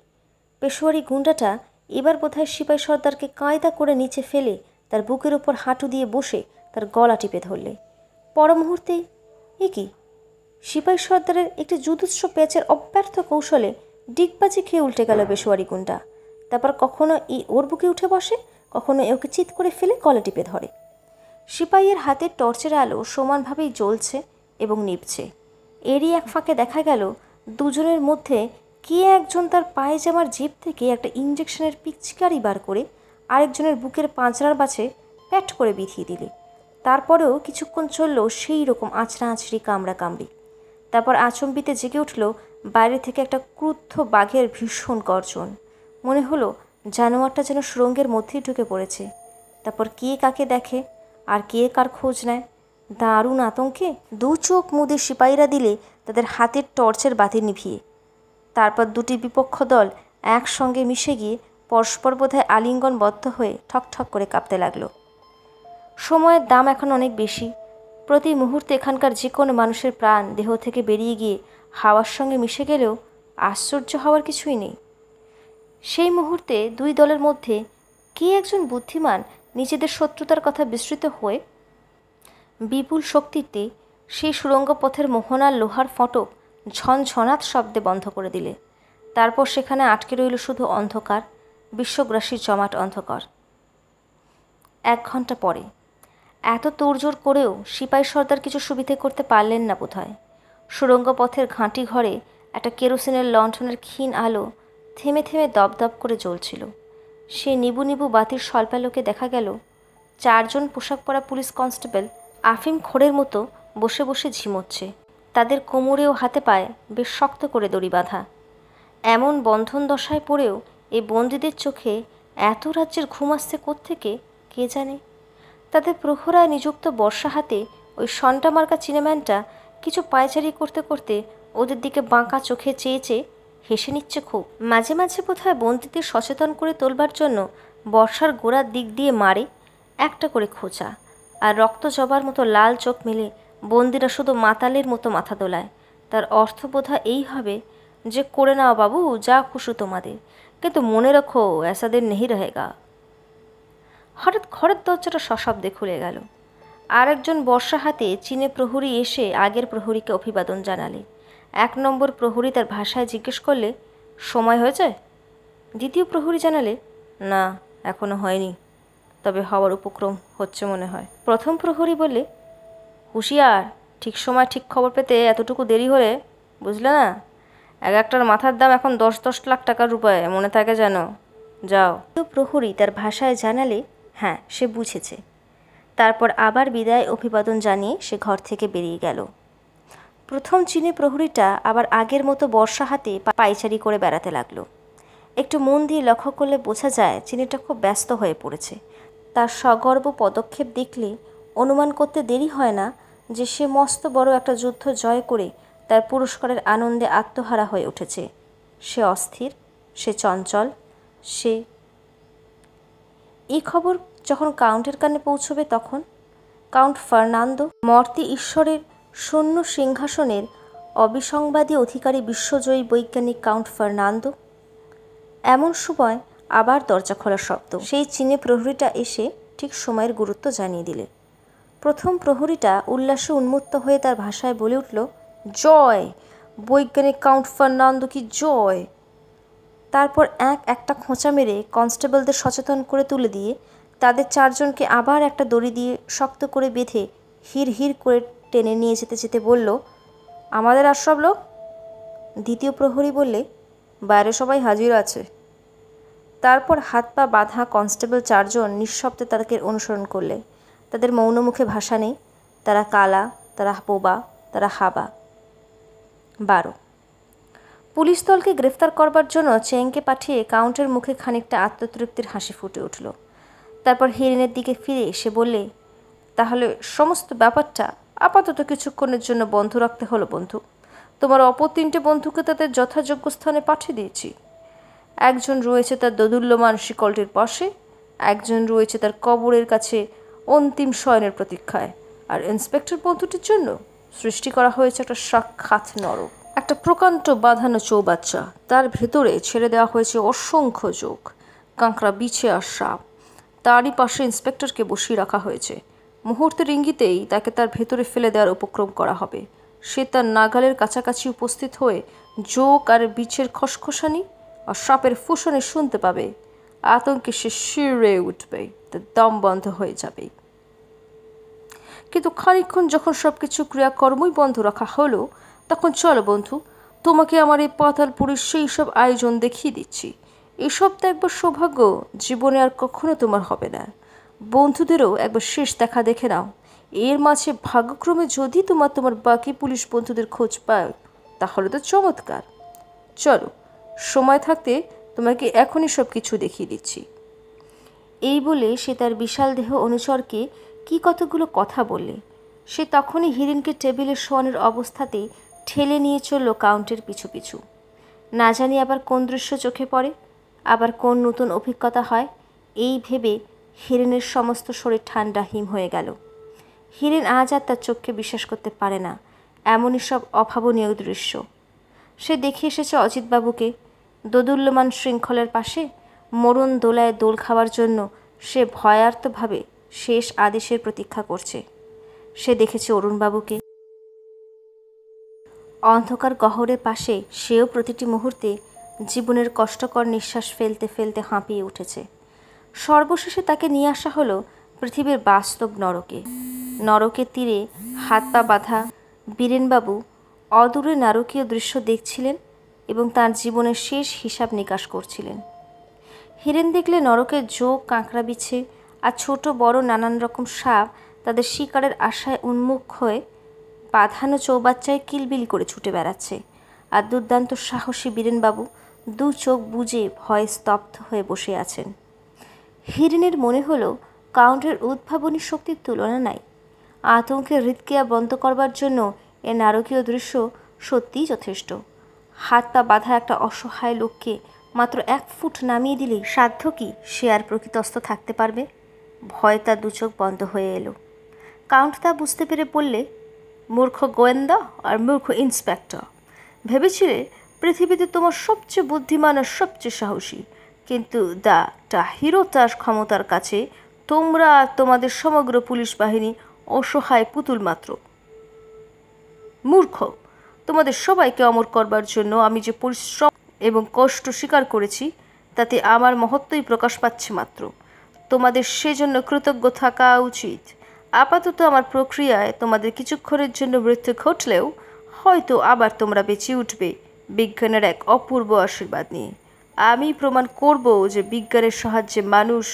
Speaker 1: পেশোয়ারি গুন্ডাটা এবার বোধহয় সিপাই সর্দারকে কায়দা করে নিচে ফেলে তার বুকের ওপর হাঁটু দিয়ে বসে তার গলা টিপে ধরলে পর মুহূর্তেই এ কি সিপাহী সর্দারের একটি যুদুৎস প্যাচের অব্যর্থ কৌশলে ডিগবাজি খেয়ে উল্টে গেল বেসোয়ারি গুণটা তারপর কখনো এই ওর বুকে উঠে বসে কখনো ওকে চিৎ করে ফেলে কলা টিপে ধরে সিপাহীর হাতে টর্চের আলো সমানভাবেই জ্বলছে এবং নিভছে এরই এক ফাঁকে দেখা গেল দুজনের মধ্যে কে একজন তার পায়জামার জিপ থেকে একটা ইঞ্জেকশনের পিচকারি বার করে আরেকজনের বুকের পাঁচড়ার বাছে প্যাট করে বিধিয়ে দিলে তারপরেও কিছুক্ষণ চলল সেই রকম আছড়ি কামড়া কামড়ি তারপর আচম্বিতে জেগে উঠল বাইরে থেকে একটা ক্রুদ্ধ বাঘের ভীষণ গর্জন মনে হলো জানোয়ারটা যেন সুরঙ্গের মধ্যেই ঢুকে পড়েছে তারপর কে কাকে দেখে আর কে কার খোঁজ নেয় দারুণ আতঙ্কে দু চোখ মুদে সিপাহীরা দিলে তাদের হাতের টর্চের বাতি নিভিয়ে তারপর দুটি বিপক্ষ দল একসঙ্গে মিশে গিয়ে পরস্পর বোধহয় আলিঙ্গনবদ্ধ হয়ে ঠকঠক করে কাঁপতে লাগলো সময়ের দাম এখন অনেক বেশি প্রতি মুহূর্তে এখানকার যে কোনো মানুষের প্রাণ দেহ থেকে বেরিয়ে গিয়ে হাওয়ার সঙ্গে মিশে গেলেও আশ্চর্য হওয়ার কিছুই নেই সেই মুহূর্তে দুই দলের মধ্যে কে একজন বুদ্ধিমান নিজেদের শত্রুতার কথা বিস্তৃত হয়ে বিপুল শক্তিতে সেই সুরঙ্গ পথের মোহনার লোহার ফটক ঝনঝনাত শব্দে বন্ধ করে দিলে তারপর সেখানে আটকে রইল শুধু অন্ধকার বিশ্বগ্রাসী জমাট অন্ধকার এক ঘন্টা পরে এত তোড়জোড় করেও সিপাই সর্দার কিছু সুবিধে করতে পারলেন না বোধহয় সুরঙ্গ পথের ঘাঁটি ঘরে একটা কেরোসিনের লণ্ঠনের ক্ষীণ আলো থেমে থেমে দপদপ করে জ্বলছিল সে নিবু নিবু বাতির স্বল্পালোকে দেখা গেল চারজন পোশাক পরা পুলিশ কনস্টেবল আফিম খোড়ের মতো বসে বসে ঝিমোচ্ছে তাদের কোমরে ও হাতে পায়ে বেশ শক্ত করে দড়ি বাঁধা এমন বন্ধন দশায় পড়েও এই বন্দীদের চোখে এত রাজ্যের ঘুম আসছে কোথেকে কে জানে তাদের প্রহরায় নিযুক্ত বর্ষা হাতে ওই সন্টামার্কা চিনেম্যানটা কিছু পায়চারি করতে করতে ওদের দিকে বাঁকা চোখে চেয়ে চেয়ে হেসে নিচ্ছে খুব মাঝে মাঝে বোধহয় বন্দিদের সচেতন করে তোলবার জন্য বর্ষার গোড়ার দিক দিয়ে মারে একটা করে খোঁচা আর রক্ত জবার মতো লাল চোখ মেলে বন্দিরা শুধু মাতালের মতো মাথা দোলায় তার অর্থ বোধহয় এই হবে যে করে নাও বাবু যা খুশু তোমাদের কিন্তু মনে রাখো এসাদের নেহি রহেগা হঠাৎ ঘরের দরজাটা সশব্দে খুলে গেল আরেকজন বর্ষা হাতে চীনে প্রহরী এসে আগের প্রহরীকে অভিবাদন জানালে এক নম্বর প্রহরী তার ভাষায় জিজ্ঞেস করলে সময় হয়েছে দ্বিতীয় প্রহরী জানালে না এখনও হয়নি তবে হওয়ার উপক্রম হচ্ছে মনে হয় প্রথম প্রহরী বলে হুঁশিয়ার ঠিক সময় ঠিক খবর পেতে এতটুকু দেরি হলে বুঝলে না এক একটার মাথার দাম এখন দশ দশ লাখ টাকার রূপায় মনে থাকে যেন যাও প্রহরী তার ভাষায় জানালে হ্যাঁ সে বুঝেছে তারপর আবার বিদায় অভিবাদন জানিয়ে সে ঘর থেকে বেরিয়ে গেল প্রথম চিনি প্রহরীটা আবার আগের মতো বর্ষা হাতে পাইচারি করে বেড়াতে লাগলো একটু মন দিয়ে লক্ষ্য করলে বোঝা যায় চিনিটা খুব ব্যস্ত হয়ে পড়েছে তার সগর্ব পদক্ষেপ দেখলে অনুমান করতে দেরি হয় না যে সে মস্ত বড় একটা যুদ্ধ জয় করে তার পুরস্কারের আনন্দে আত্মহারা হয়ে উঠেছে সে অস্থির সে চঞ্চল সে এই খবর যখন কাউন্টের কানে পৌঁছবে তখন কাউন্ট ফার্নান্দো মর্তি ঈশ্বরের সৈন্য সিংহাসনের অবিসংবাদী অধিকারী বিশ্বজয়ী বৈজ্ঞানিক কাউন্ট ফার্নান্দো এমন সময় আবার দরজা খোলা শব্দ সেই চীনে প্রহরীটা এসে ঠিক সময়ের গুরুত্ব জানিয়ে দিলে প্রথম প্রহরীটা উল্লাসে উন্মুক্ত হয়ে তার ভাষায় বলে উঠল জয় বৈজ্ঞানিক কাউন্ট ফার্নান্দো কি জয় তারপর এক একটা খোঁচা মেরে কনস্টেবলদের সচেতন করে তুলে দিয়ে তাদের চারজনকে আবার একটা দড়ি দিয়ে শক্ত করে বেঁধে হির হির করে টেনে নিয়ে যেতে যেতে বলল আমাদের আর সব লোক দ্বিতীয় প্রহরী বললে বাইরে সবাই হাজির আছে তারপর হাত পা বাঁধা কনস্টেবল চারজন নিঃশব্দে তাদেরকে অনুসরণ করলে তাদের মৌন মুখে ভাষা নেই তারা কালা তারা বোবা তারা হাবা বারো পুলিশ দলকে গ্রেফতার করবার জন্য চেংকে পাঠিয়ে কাউন্টের মুখে খানিকটা আত্মতৃপ্তির হাসি ফুটে উঠল তারপর হিরেনের দিকে ফিরে এসে বললে তাহলে সমস্ত ব্যাপারটা আপাতত কিছুক্ষণের জন্য বন্ধ রাখতে হলো বন্ধু তোমার অপর তিনটে বন্ধুকে তাদের যথাযোগ্য স্থানে পাঠিয়ে দিয়েছি একজন রয়েছে তার দদুল্যমান শিকলটির পাশে একজন রয়েছে তার কবরের কাছে অন্তিম শয়নের প্রতীক্ষায় আর ইন্সপেক্টর বন্ধুটির জন্য সৃষ্টি করা হয়েছে একটা সাক্ষাৎ নরক একটা প্রকাণ্ড বাঁধানো চৌবাচ্চা তার ভেতরে ছেড়ে দেওয়া হয়েছে অসংখ্য যোগ কাঁকড়া বিছে আর সাপ তারই পাশে ইন্সপেক্টরকে বসিয়ে রাখা হয়েছে মুহূর্তের ইঙ্গিতেই তাকে তার ভেতরে ফেলে দেওয়ার উপক্রম করা হবে সে তার নাগালের কাছাকাছি উপস্থিত হয়ে যোগ আর বিছের খসখসানি আর সাপের ফুসনি শুনতে পাবে আতঙ্কে সে শিরে উঠবে তার দম বন্ধ হয়ে যাবে কিন্তু খানিক্ষণ যখন সব কিছু ক্রিয়াকর্মই বন্ধ রাখা হলো তখন চলো বন্ধু তোমাকে আমার এই পাতালপুরের সেই সব আয়োজন দেখিয়ে দিচ্ছি এসব তো একবার সৌভাগ্য জীবনে আর কখনো তোমার হবে না বন্ধুদেরও একবার শেষ দেখা দেখে নাও এর মাঝে ভাগ্যক্রমে যদি তোমার তোমার বাকি পুলিশ বন্ধুদের খোঁজ পায় তাহলে তো চমৎকার চলো সময় থাকতে তোমাকে এখনই সব কিছু দেখিয়ে দিচ্ছি এই বলে সে তার বিশাল দেহ অনুচরকে কি কতগুলো কথা বললে সে তখনই হিরিনকে টেবিলে শোয়ানোর অবস্থাতেই ঠেলে নিয়ে চলল কাউন্টের পিছু পিছু না জানি আবার কোন দৃশ্য চোখে পড়ে আবার কোন নতুন অভিজ্ঞতা হয় এই ভেবে হিরেনের সমস্ত শরীর ঠান্ডা হিম হয়ে গেল হিরেন আজ আর তার চোখকে বিশ্বাস করতে পারে না এমনই সব অভাবনীয় দৃশ্য সে দেখে এসেছে অজিতবাবুকে দোদুল্যমান শৃঙ্খলের পাশে মরণ দোলায় দোল খাওয়ার জন্য সে ভয়ার্তভাবে শেষ আদেশের প্রতীক্ষা করছে সে দেখেছে অরুণবাবুকে অন্ধকার গহরের পাশে সেও প্রতিটি মুহূর্তে জীবনের কষ্টকর নিঃশ্বাস ফেলতে ফেলতে হাঁপিয়ে উঠেছে সর্বশেষে তাকে নিয়ে আসা হলো পৃথিবীর বাস্তব নরকে নরকের তীরে হাত পা বাঁধা বীরেনবাবু অদূরে নারকীয় দৃশ্য দেখছিলেন এবং তার জীবনের শেষ হিসাব নিকাশ করছিলেন হিরেন দেখলে নরকের যোগ কাঁকড়া বিছে আর ছোট বড় নানান রকম সাপ তাদের শিকারের আশায় উন্মুখ হয়ে বাঁধানো চৌবাচ্চায় কিলবিল করে ছুটে বেড়াচ্ছে আর দুর্দান্ত সাহসী বীরেনবাবু দু চোখ বুঝে ভয়ে স্তব্ধ হয়ে বসে আছেন হিরেনের মনে হলো কাউন্টের উদ্ভাবনী শক্তির তুলনা নাই আতঙ্কের হৃদক্রিয়া বন্ধ করবার জন্য এ নারকীয় দৃশ্য সত্যিই যথেষ্ট হাত পা বাঁধা একটা অসহায় লোককে মাত্র এক ফুট নামিয়ে দিলেই সাধ্য কি সে আর প্রকৃতস্থ থাকতে পারবে ভয় তার দুচোখ বন্ধ হয়ে এলো কাউন্ট তা বুঝতে পেরে বললে মূর্খ গোয়েন্দা আর মূর্খ ইন্সপেক্টর ভেবেছিলে পৃথিবীতে তোমার সবচেয়ে বুদ্ধিমান আর সবচেয়ে সাহসী কিন্তু দা টা হিরো তার ক্ষমতার কাছে তোমরা আর তোমাদের সমগ্র পুলিশ বাহিনী অসহায় পুতুল মাত্র মূর্খ তোমাদের সবাইকে অমর করবার জন্য আমি যে পরিশ্রম এবং কষ্ট স্বীকার করেছি তাতে আমার মহত্বই প্রকাশ পাচ্ছে মাত্র তোমাদের সেজন্য কৃতজ্ঞ থাকা উচিত আপাতত আমার প্রক্রিয়ায় তোমাদের কিছুক্ষণের জন্য মৃত্যু ঘটলেও হয়তো আবার তোমরা বেঁচে উঠবে বিজ্ঞানের এক অপূর্ব আশীর্বাদ নিয়ে আমি প্রমাণ করব যে বিজ্ঞানের সাহায্যে মানুষ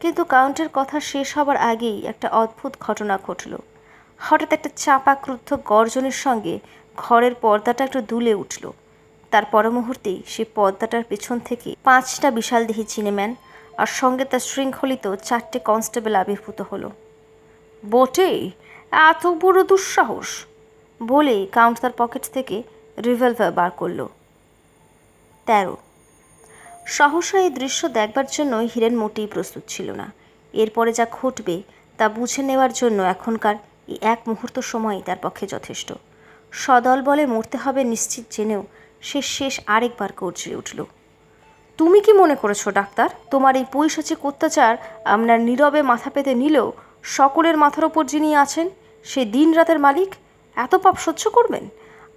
Speaker 1: কিন্তু কাউন্টের কথা শেষ হবার আগেই একটা অদ্ভুত ঘটনা ঘটল হঠাৎ একটা চাপা ক্রুদ্ধ গর্জনের সঙ্গে ঘরের পর্দাটা একটু দুলে উঠল তার পর মুহূর্তেই সে পর্দাটার পেছন থেকে পাঁচটা বিশাল দেহি চিনেম্যান আর সঙ্গে তার শৃঙ্খলিত চারটে কনস্টেবল আবির্ভূত হলো বোটে এত বড় দুঃসাহস বলে কাউন্ট তার পকেট থেকে রিভলভার বার করল তেরো সহসা এই দৃশ্য দেখবার জন্য হিরেন মোটেই প্রস্তুত ছিল না এরপরে যা ঘটবে তা বুঝে নেওয়ার জন্য এখনকার এই এক মুহূর্ত সময়ই তার পক্ষে যথেষ্ট সদল বলে মরতে হবে নিশ্চিত জেনেও সে শেষ আরেকবার গর্জে উঠল তুমি কি মনে করেছো ডাক্তার তোমার এই পৈশাচিক অত্যাচার আপনার নীরবে মাথা পেতে নিলেও সকলের মাথার ওপর যিনি আছেন সেই দিন রাতের মালিক এত পাপ সহ্য করবেন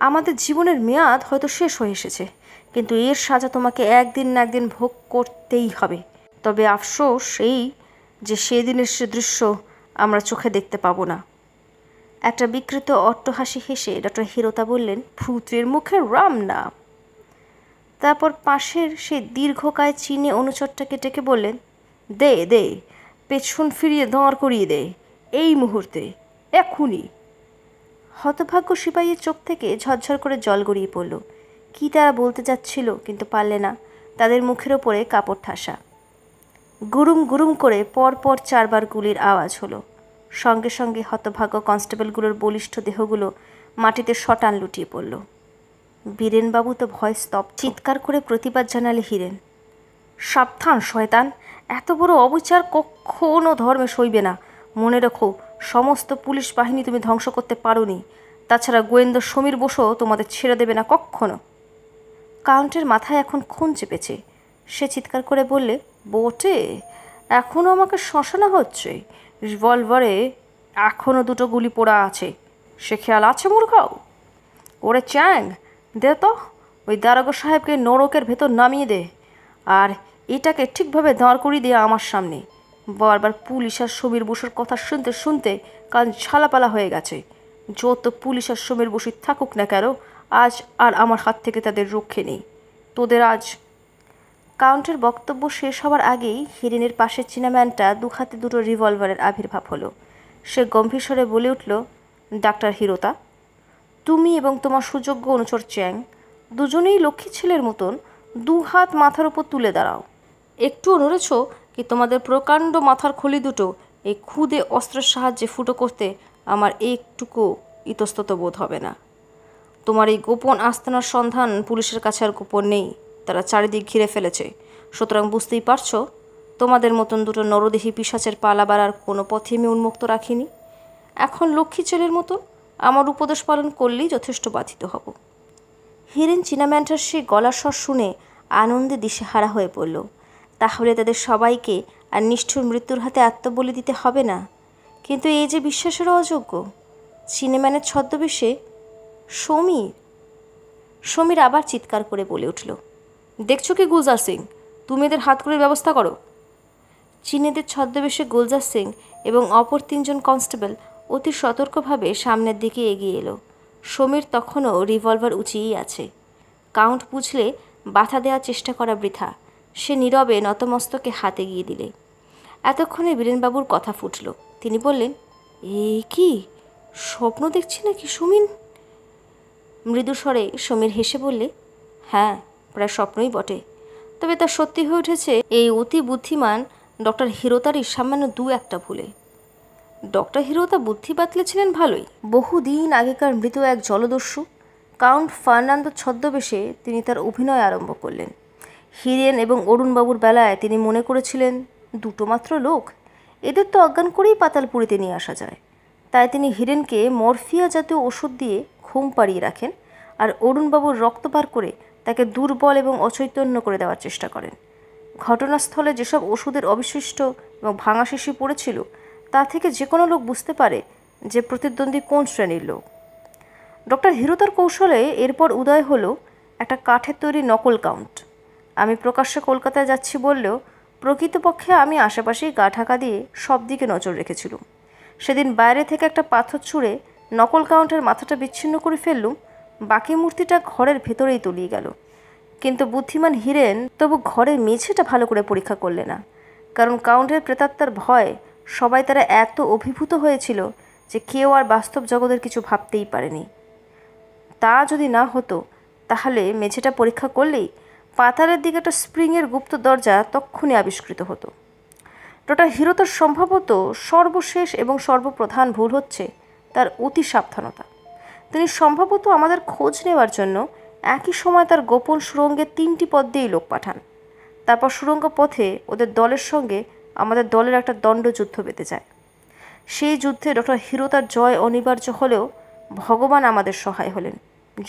Speaker 1: আমাদের জীবনের মেয়াদ হয়তো শেষ হয়ে এসেছে কিন্তু এর সাজা তোমাকে একদিন না একদিন ভোগ করতেই হবে তবে আফসোস এই যে সেদিনের সে দৃশ্য আমরা চোখে দেখতে পাবো না একটা বিকৃত অট্টহাসি হেসে ডক্টর হিরোতা বললেন ভূতের মুখে রাম না তারপর পাশের সেই দীর্ঘকায় চীনে অনুচরটাকে ডেকে বললেন দে দে পেছন ফিরিয়ে দাঁড় করিয়ে দেয় এই মুহূর্তে এখনই হতভাগ্য সিপাহীর চোখ থেকে ঝরঝর করে জল গড়িয়ে পড়ল কি তারা বলতে যাচ্ছিল কিন্তু পারলে না তাদের মুখের ওপরে কাপড় ঠাসা গুরুম গুরুম করে পরপর চারবার গুলির আওয়াজ হলো সঙ্গে সঙ্গে হতভাগ্য কনস্টেবলগুলোর বলিষ্ঠ দেহগুলো মাটিতে শটান লুটিয়ে পড়ল বীরেনবাবু তো ভয় স্তব চিৎকার করে প্রতিবাদ জানালে হিরেন সাবধান শয়তান এত বড় অবিচার কখনও ধর্মে সইবে না মনে রেখো সমস্ত পুলিশ বাহিনী তুমি ধ্বংস করতে নি তাছাড়া গোয়েন্দা সমীর বসেও তোমাদের ছেড়ে দেবে না কখনো কাউন্টের মাথায় এখন খুন চেপেছে সে চিৎকার করে বললে বটে এখনও আমাকে শশানো হচ্ছে রিভলভারে এখনও দুটো গুলি পোড়া আছে সে খেয়াল আছে মূর্খাও ওরে চ্যাং দে তো ওই দারোগা সাহেবকে নরকের ভেতর নামিয়ে দে আর এটাকে ঠিকভাবে দাঁড় করিয়ে দেয়া আমার সামনে বারবার পুলিশ আর সমীর বসুর কথা শুনতে শুনতে কান ছালাপালা হয়ে গেছে যত পুলিশ আর সমীর বসু থাকুক না কেন আজ আর আমার হাত থেকে তাদের রক্ষে নেই তোদের আজ কাউন্টের বক্তব্য শেষ হওয়ার আগেই হিরেনের পাশের চিনাম্যানটা দু হাতে দুটো রিভলভারের আবির্ভাব হলো সে গম্ভীর স্বরে বলে উঠল ডাক্তার হিরোতা তুমি এবং তোমার সুযোগ্য অনুচর চ্যাং দুজনেই লক্ষ্মী ছেলের মতন দু হাত মাথার উপর তুলে দাঁড়াও একটু অনুরোধ কি তোমাদের প্রকাণ্ড মাথার খুলি দুটো এই ক্ষুদে অস্ত্রের সাহায্যে ফুটো করতে আমার একটুকু ইতস্তত বোধ হবে না তোমার এই গোপন আস্তানার সন্ধান পুলিশের কাছে আর গোপন নেই তারা চারিদিক ঘিরে ফেলেছে সুতরাং বুঝতেই পারছো তোমাদের মতন দুটো নরদেহী পিসাচের পালাবার আর কোনো পথে আমি উন্মুক্ত রাখিনি এখন লক্ষ্মী ছেলের মতো আমার উপদেশ পালন করলেই যথেষ্ট বাধিত হব হিরেন চিনাম্যান্টার সেই গলার স্বর শুনে আনন্দে দিশেহারা হয়ে পড়ল তাহলে তাদের সবাইকে আর নিষ্ঠুর মৃত্যুর হাতে আত্মবলি দিতে হবে না কিন্তু এই যে বিশ্বাসের অযোগ্য সিনেম্যানের ছদ্মবেশে সমীর সমীর আবার চিৎকার করে বলে উঠল দেখছো কি গুলজার সিং তুমি এদের হাত করে ব্যবস্থা করো চীনেদের ছদ্মবেশে গুলজার সিং এবং অপর তিনজন কনস্টেবল অতি সতর্কভাবে সামনের দিকে এগিয়ে এলো সমীর তখনও রিভলভার উঁচিয়েই আছে কাউন্ট বুঝলে বাধা দেওয়ার চেষ্টা করা বৃথা সে নীরবে নতমস্তকে হাতে গিয়ে দিলে এতক্ষণে বীরেনবাবুর কথা ফুটল তিনি বললেন এ কি স্বপ্ন দেখছি নাকি সুমিন মৃদুস্বরে সমীর হেসে বললে হ্যাঁ প্রায় স্বপ্নই বটে তবে তা সত্যি হয়ে উঠেছে এই অতি বুদ্ধিমান ডক্টর হিরোতারই সামান্য দু একটা ভুলে ডক্টর হিরোতা বুদ্ধি বাতলেছিলেন ভালোই বহুদিন আগেকার মৃত এক জলদস্যু কাউন্ট ফার্নান্দ ছদ্মবেশে তিনি তার অভিনয় আরম্ভ করলেন হিরেন এবং অরুণবাবুর বেলায় তিনি মনে করেছিলেন দুটো মাত্র লোক এদের তো অজ্ঞান করেই পাতালপুরিতে নিয়ে আসা যায় তাই তিনি হিরেনকে মরফিয়া জাতীয় ওষুধ দিয়ে ঘুম পাড়িয়ে রাখেন আর অরুণবাবুর রক্ত পার করে তাকে দুর্বল এবং অচৈতন্য করে দেওয়ার চেষ্টা করেন ঘটনাস্থলে যেসব ওষুধের অবশিষ্ট এবং ভাঙা শিশি পড়েছিল তা থেকে যে কোনো লোক বুঝতে পারে যে প্রতিদ্বন্দ্বী কোন শ্রেণীর লোক ডক্টর হিরোতার কৌশলে এরপর উদয় হলো একটা কাঠের তৈরি নকল কাউন্ট আমি প্রকাশ্যে কলকাতায় যাচ্ছি বললেও প্রকৃতপক্ষে আমি আশেপাশেই গা ঢাকা দিয়ে সব দিকে নজর রেখেছিলুম সেদিন বাইরে থেকে একটা পাথর ছুঁড়ে নকল কাউন্টের মাথাটা বিচ্ছিন্ন করে ফেললুম বাকি মূর্তিটা ঘরের ভেতরেই তলিয়ে গেল কিন্তু বুদ্ধিমান হিরেন তবু ঘরের মেঝেটা ভালো করে পরীক্ষা করলে না কারণ কাউন্টের প্রেতাত্মার ভয় সবাই তারা এত অভিভূত হয়েছিল যে কেউ আর বাস্তব জগতের কিছু ভাবতেই পারেনি তা যদি না হতো তাহলে মেঝেটা পরীক্ষা করলেই পাথারের দিকে একটা স্প্রিংয়ের গুপ্ত দরজা তক্ষণে আবিষ্কৃত হতো ডক্টর তো সম্ভবত সর্বশেষ এবং সর্বপ্রধান ভুল হচ্ছে তার অতি সাবধানতা তিনি সম্ভবত আমাদের খোঁজ নেওয়ার জন্য একই সময় তার গোপন সুরঙ্গে তিনটি পদ দিয়েই লোক পাঠান তারপর সুরঙ্গ পথে ওদের দলের সঙ্গে আমাদের দলের একটা দণ্ডযুদ্ধ পেতে যায় সেই যুদ্ধে ডক্টর হিরো তার জয় অনিবার্য হলেও ভগবান আমাদের সহায় হলেন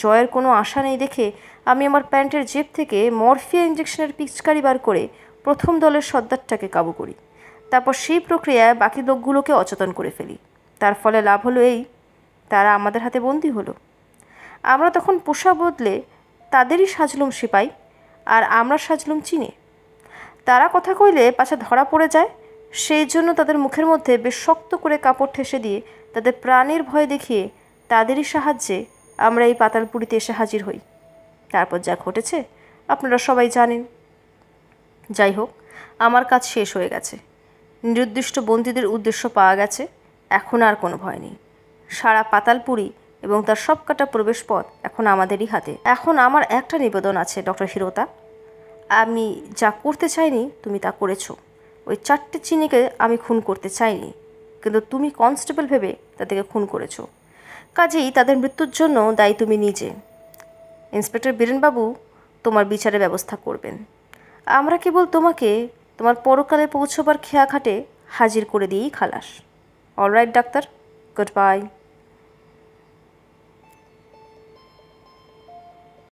Speaker 1: জয়ের কোনো আশা নেই দেখে আমি আমার প্যান্টের জেব থেকে মরফিয়া ইঞ্জেকশনের পিচকারি বার করে প্রথম দলের সর্দারটাকে কাবু করি তারপর সেই প্রক্রিয়ায় বাকি লোকগুলোকে অচেতন করে ফেলি তার ফলে লাভ হলো এই তারা আমাদের হাতে বন্দি হলো আমরা তখন পোষা বদলে তাদেরই সাজলুম সিপাই আর আমরা সাজলুম চিনে তারা কথা কইলে পাশে ধরা পড়ে যায় সেই জন্য তাদের মুখের মধ্যে বেশ শক্ত করে কাপড় ঠেসে দিয়ে তাদের প্রাণের ভয় দেখিয়ে তাদেরই সাহায্যে আমরা এই পাতালপুরিতে এসে হাজির হই তারপর যা ঘটেছে আপনারা সবাই জানেন যাই হোক আমার কাজ শেষ হয়ে গেছে নির্দিষ্ট বন্দীদের উদ্দেশ্য পাওয়া গেছে এখন আর কোনো ভয় নেই সারা পাতালপুরি এবং তার সবকাটা প্রবেশ পথ এখন আমাদেরই হাতে এখন আমার একটা নিবেদন আছে ডক্টর হিরোতা আমি যা করতে চাইনি তুমি তা করেছ ওই চারটে চিনিকে আমি খুন করতে চাইনি কিন্তু তুমি কনস্টেবল ভেবে তাদেরকে খুন করেছো কাজেই তাদের মৃত্যুর জন্য দায়ী তুমি নিজে ইন্সপেক্টর বীরেনবাবু তোমার বিচারের ব্যবস্থা করবেন আমরা কেবল তোমাকে তোমার পরকালে পৌঁছবার খেয়াঘাটে হাজির করে দিয়েই খালাস অলরাইট ডাক্তার গুড বাই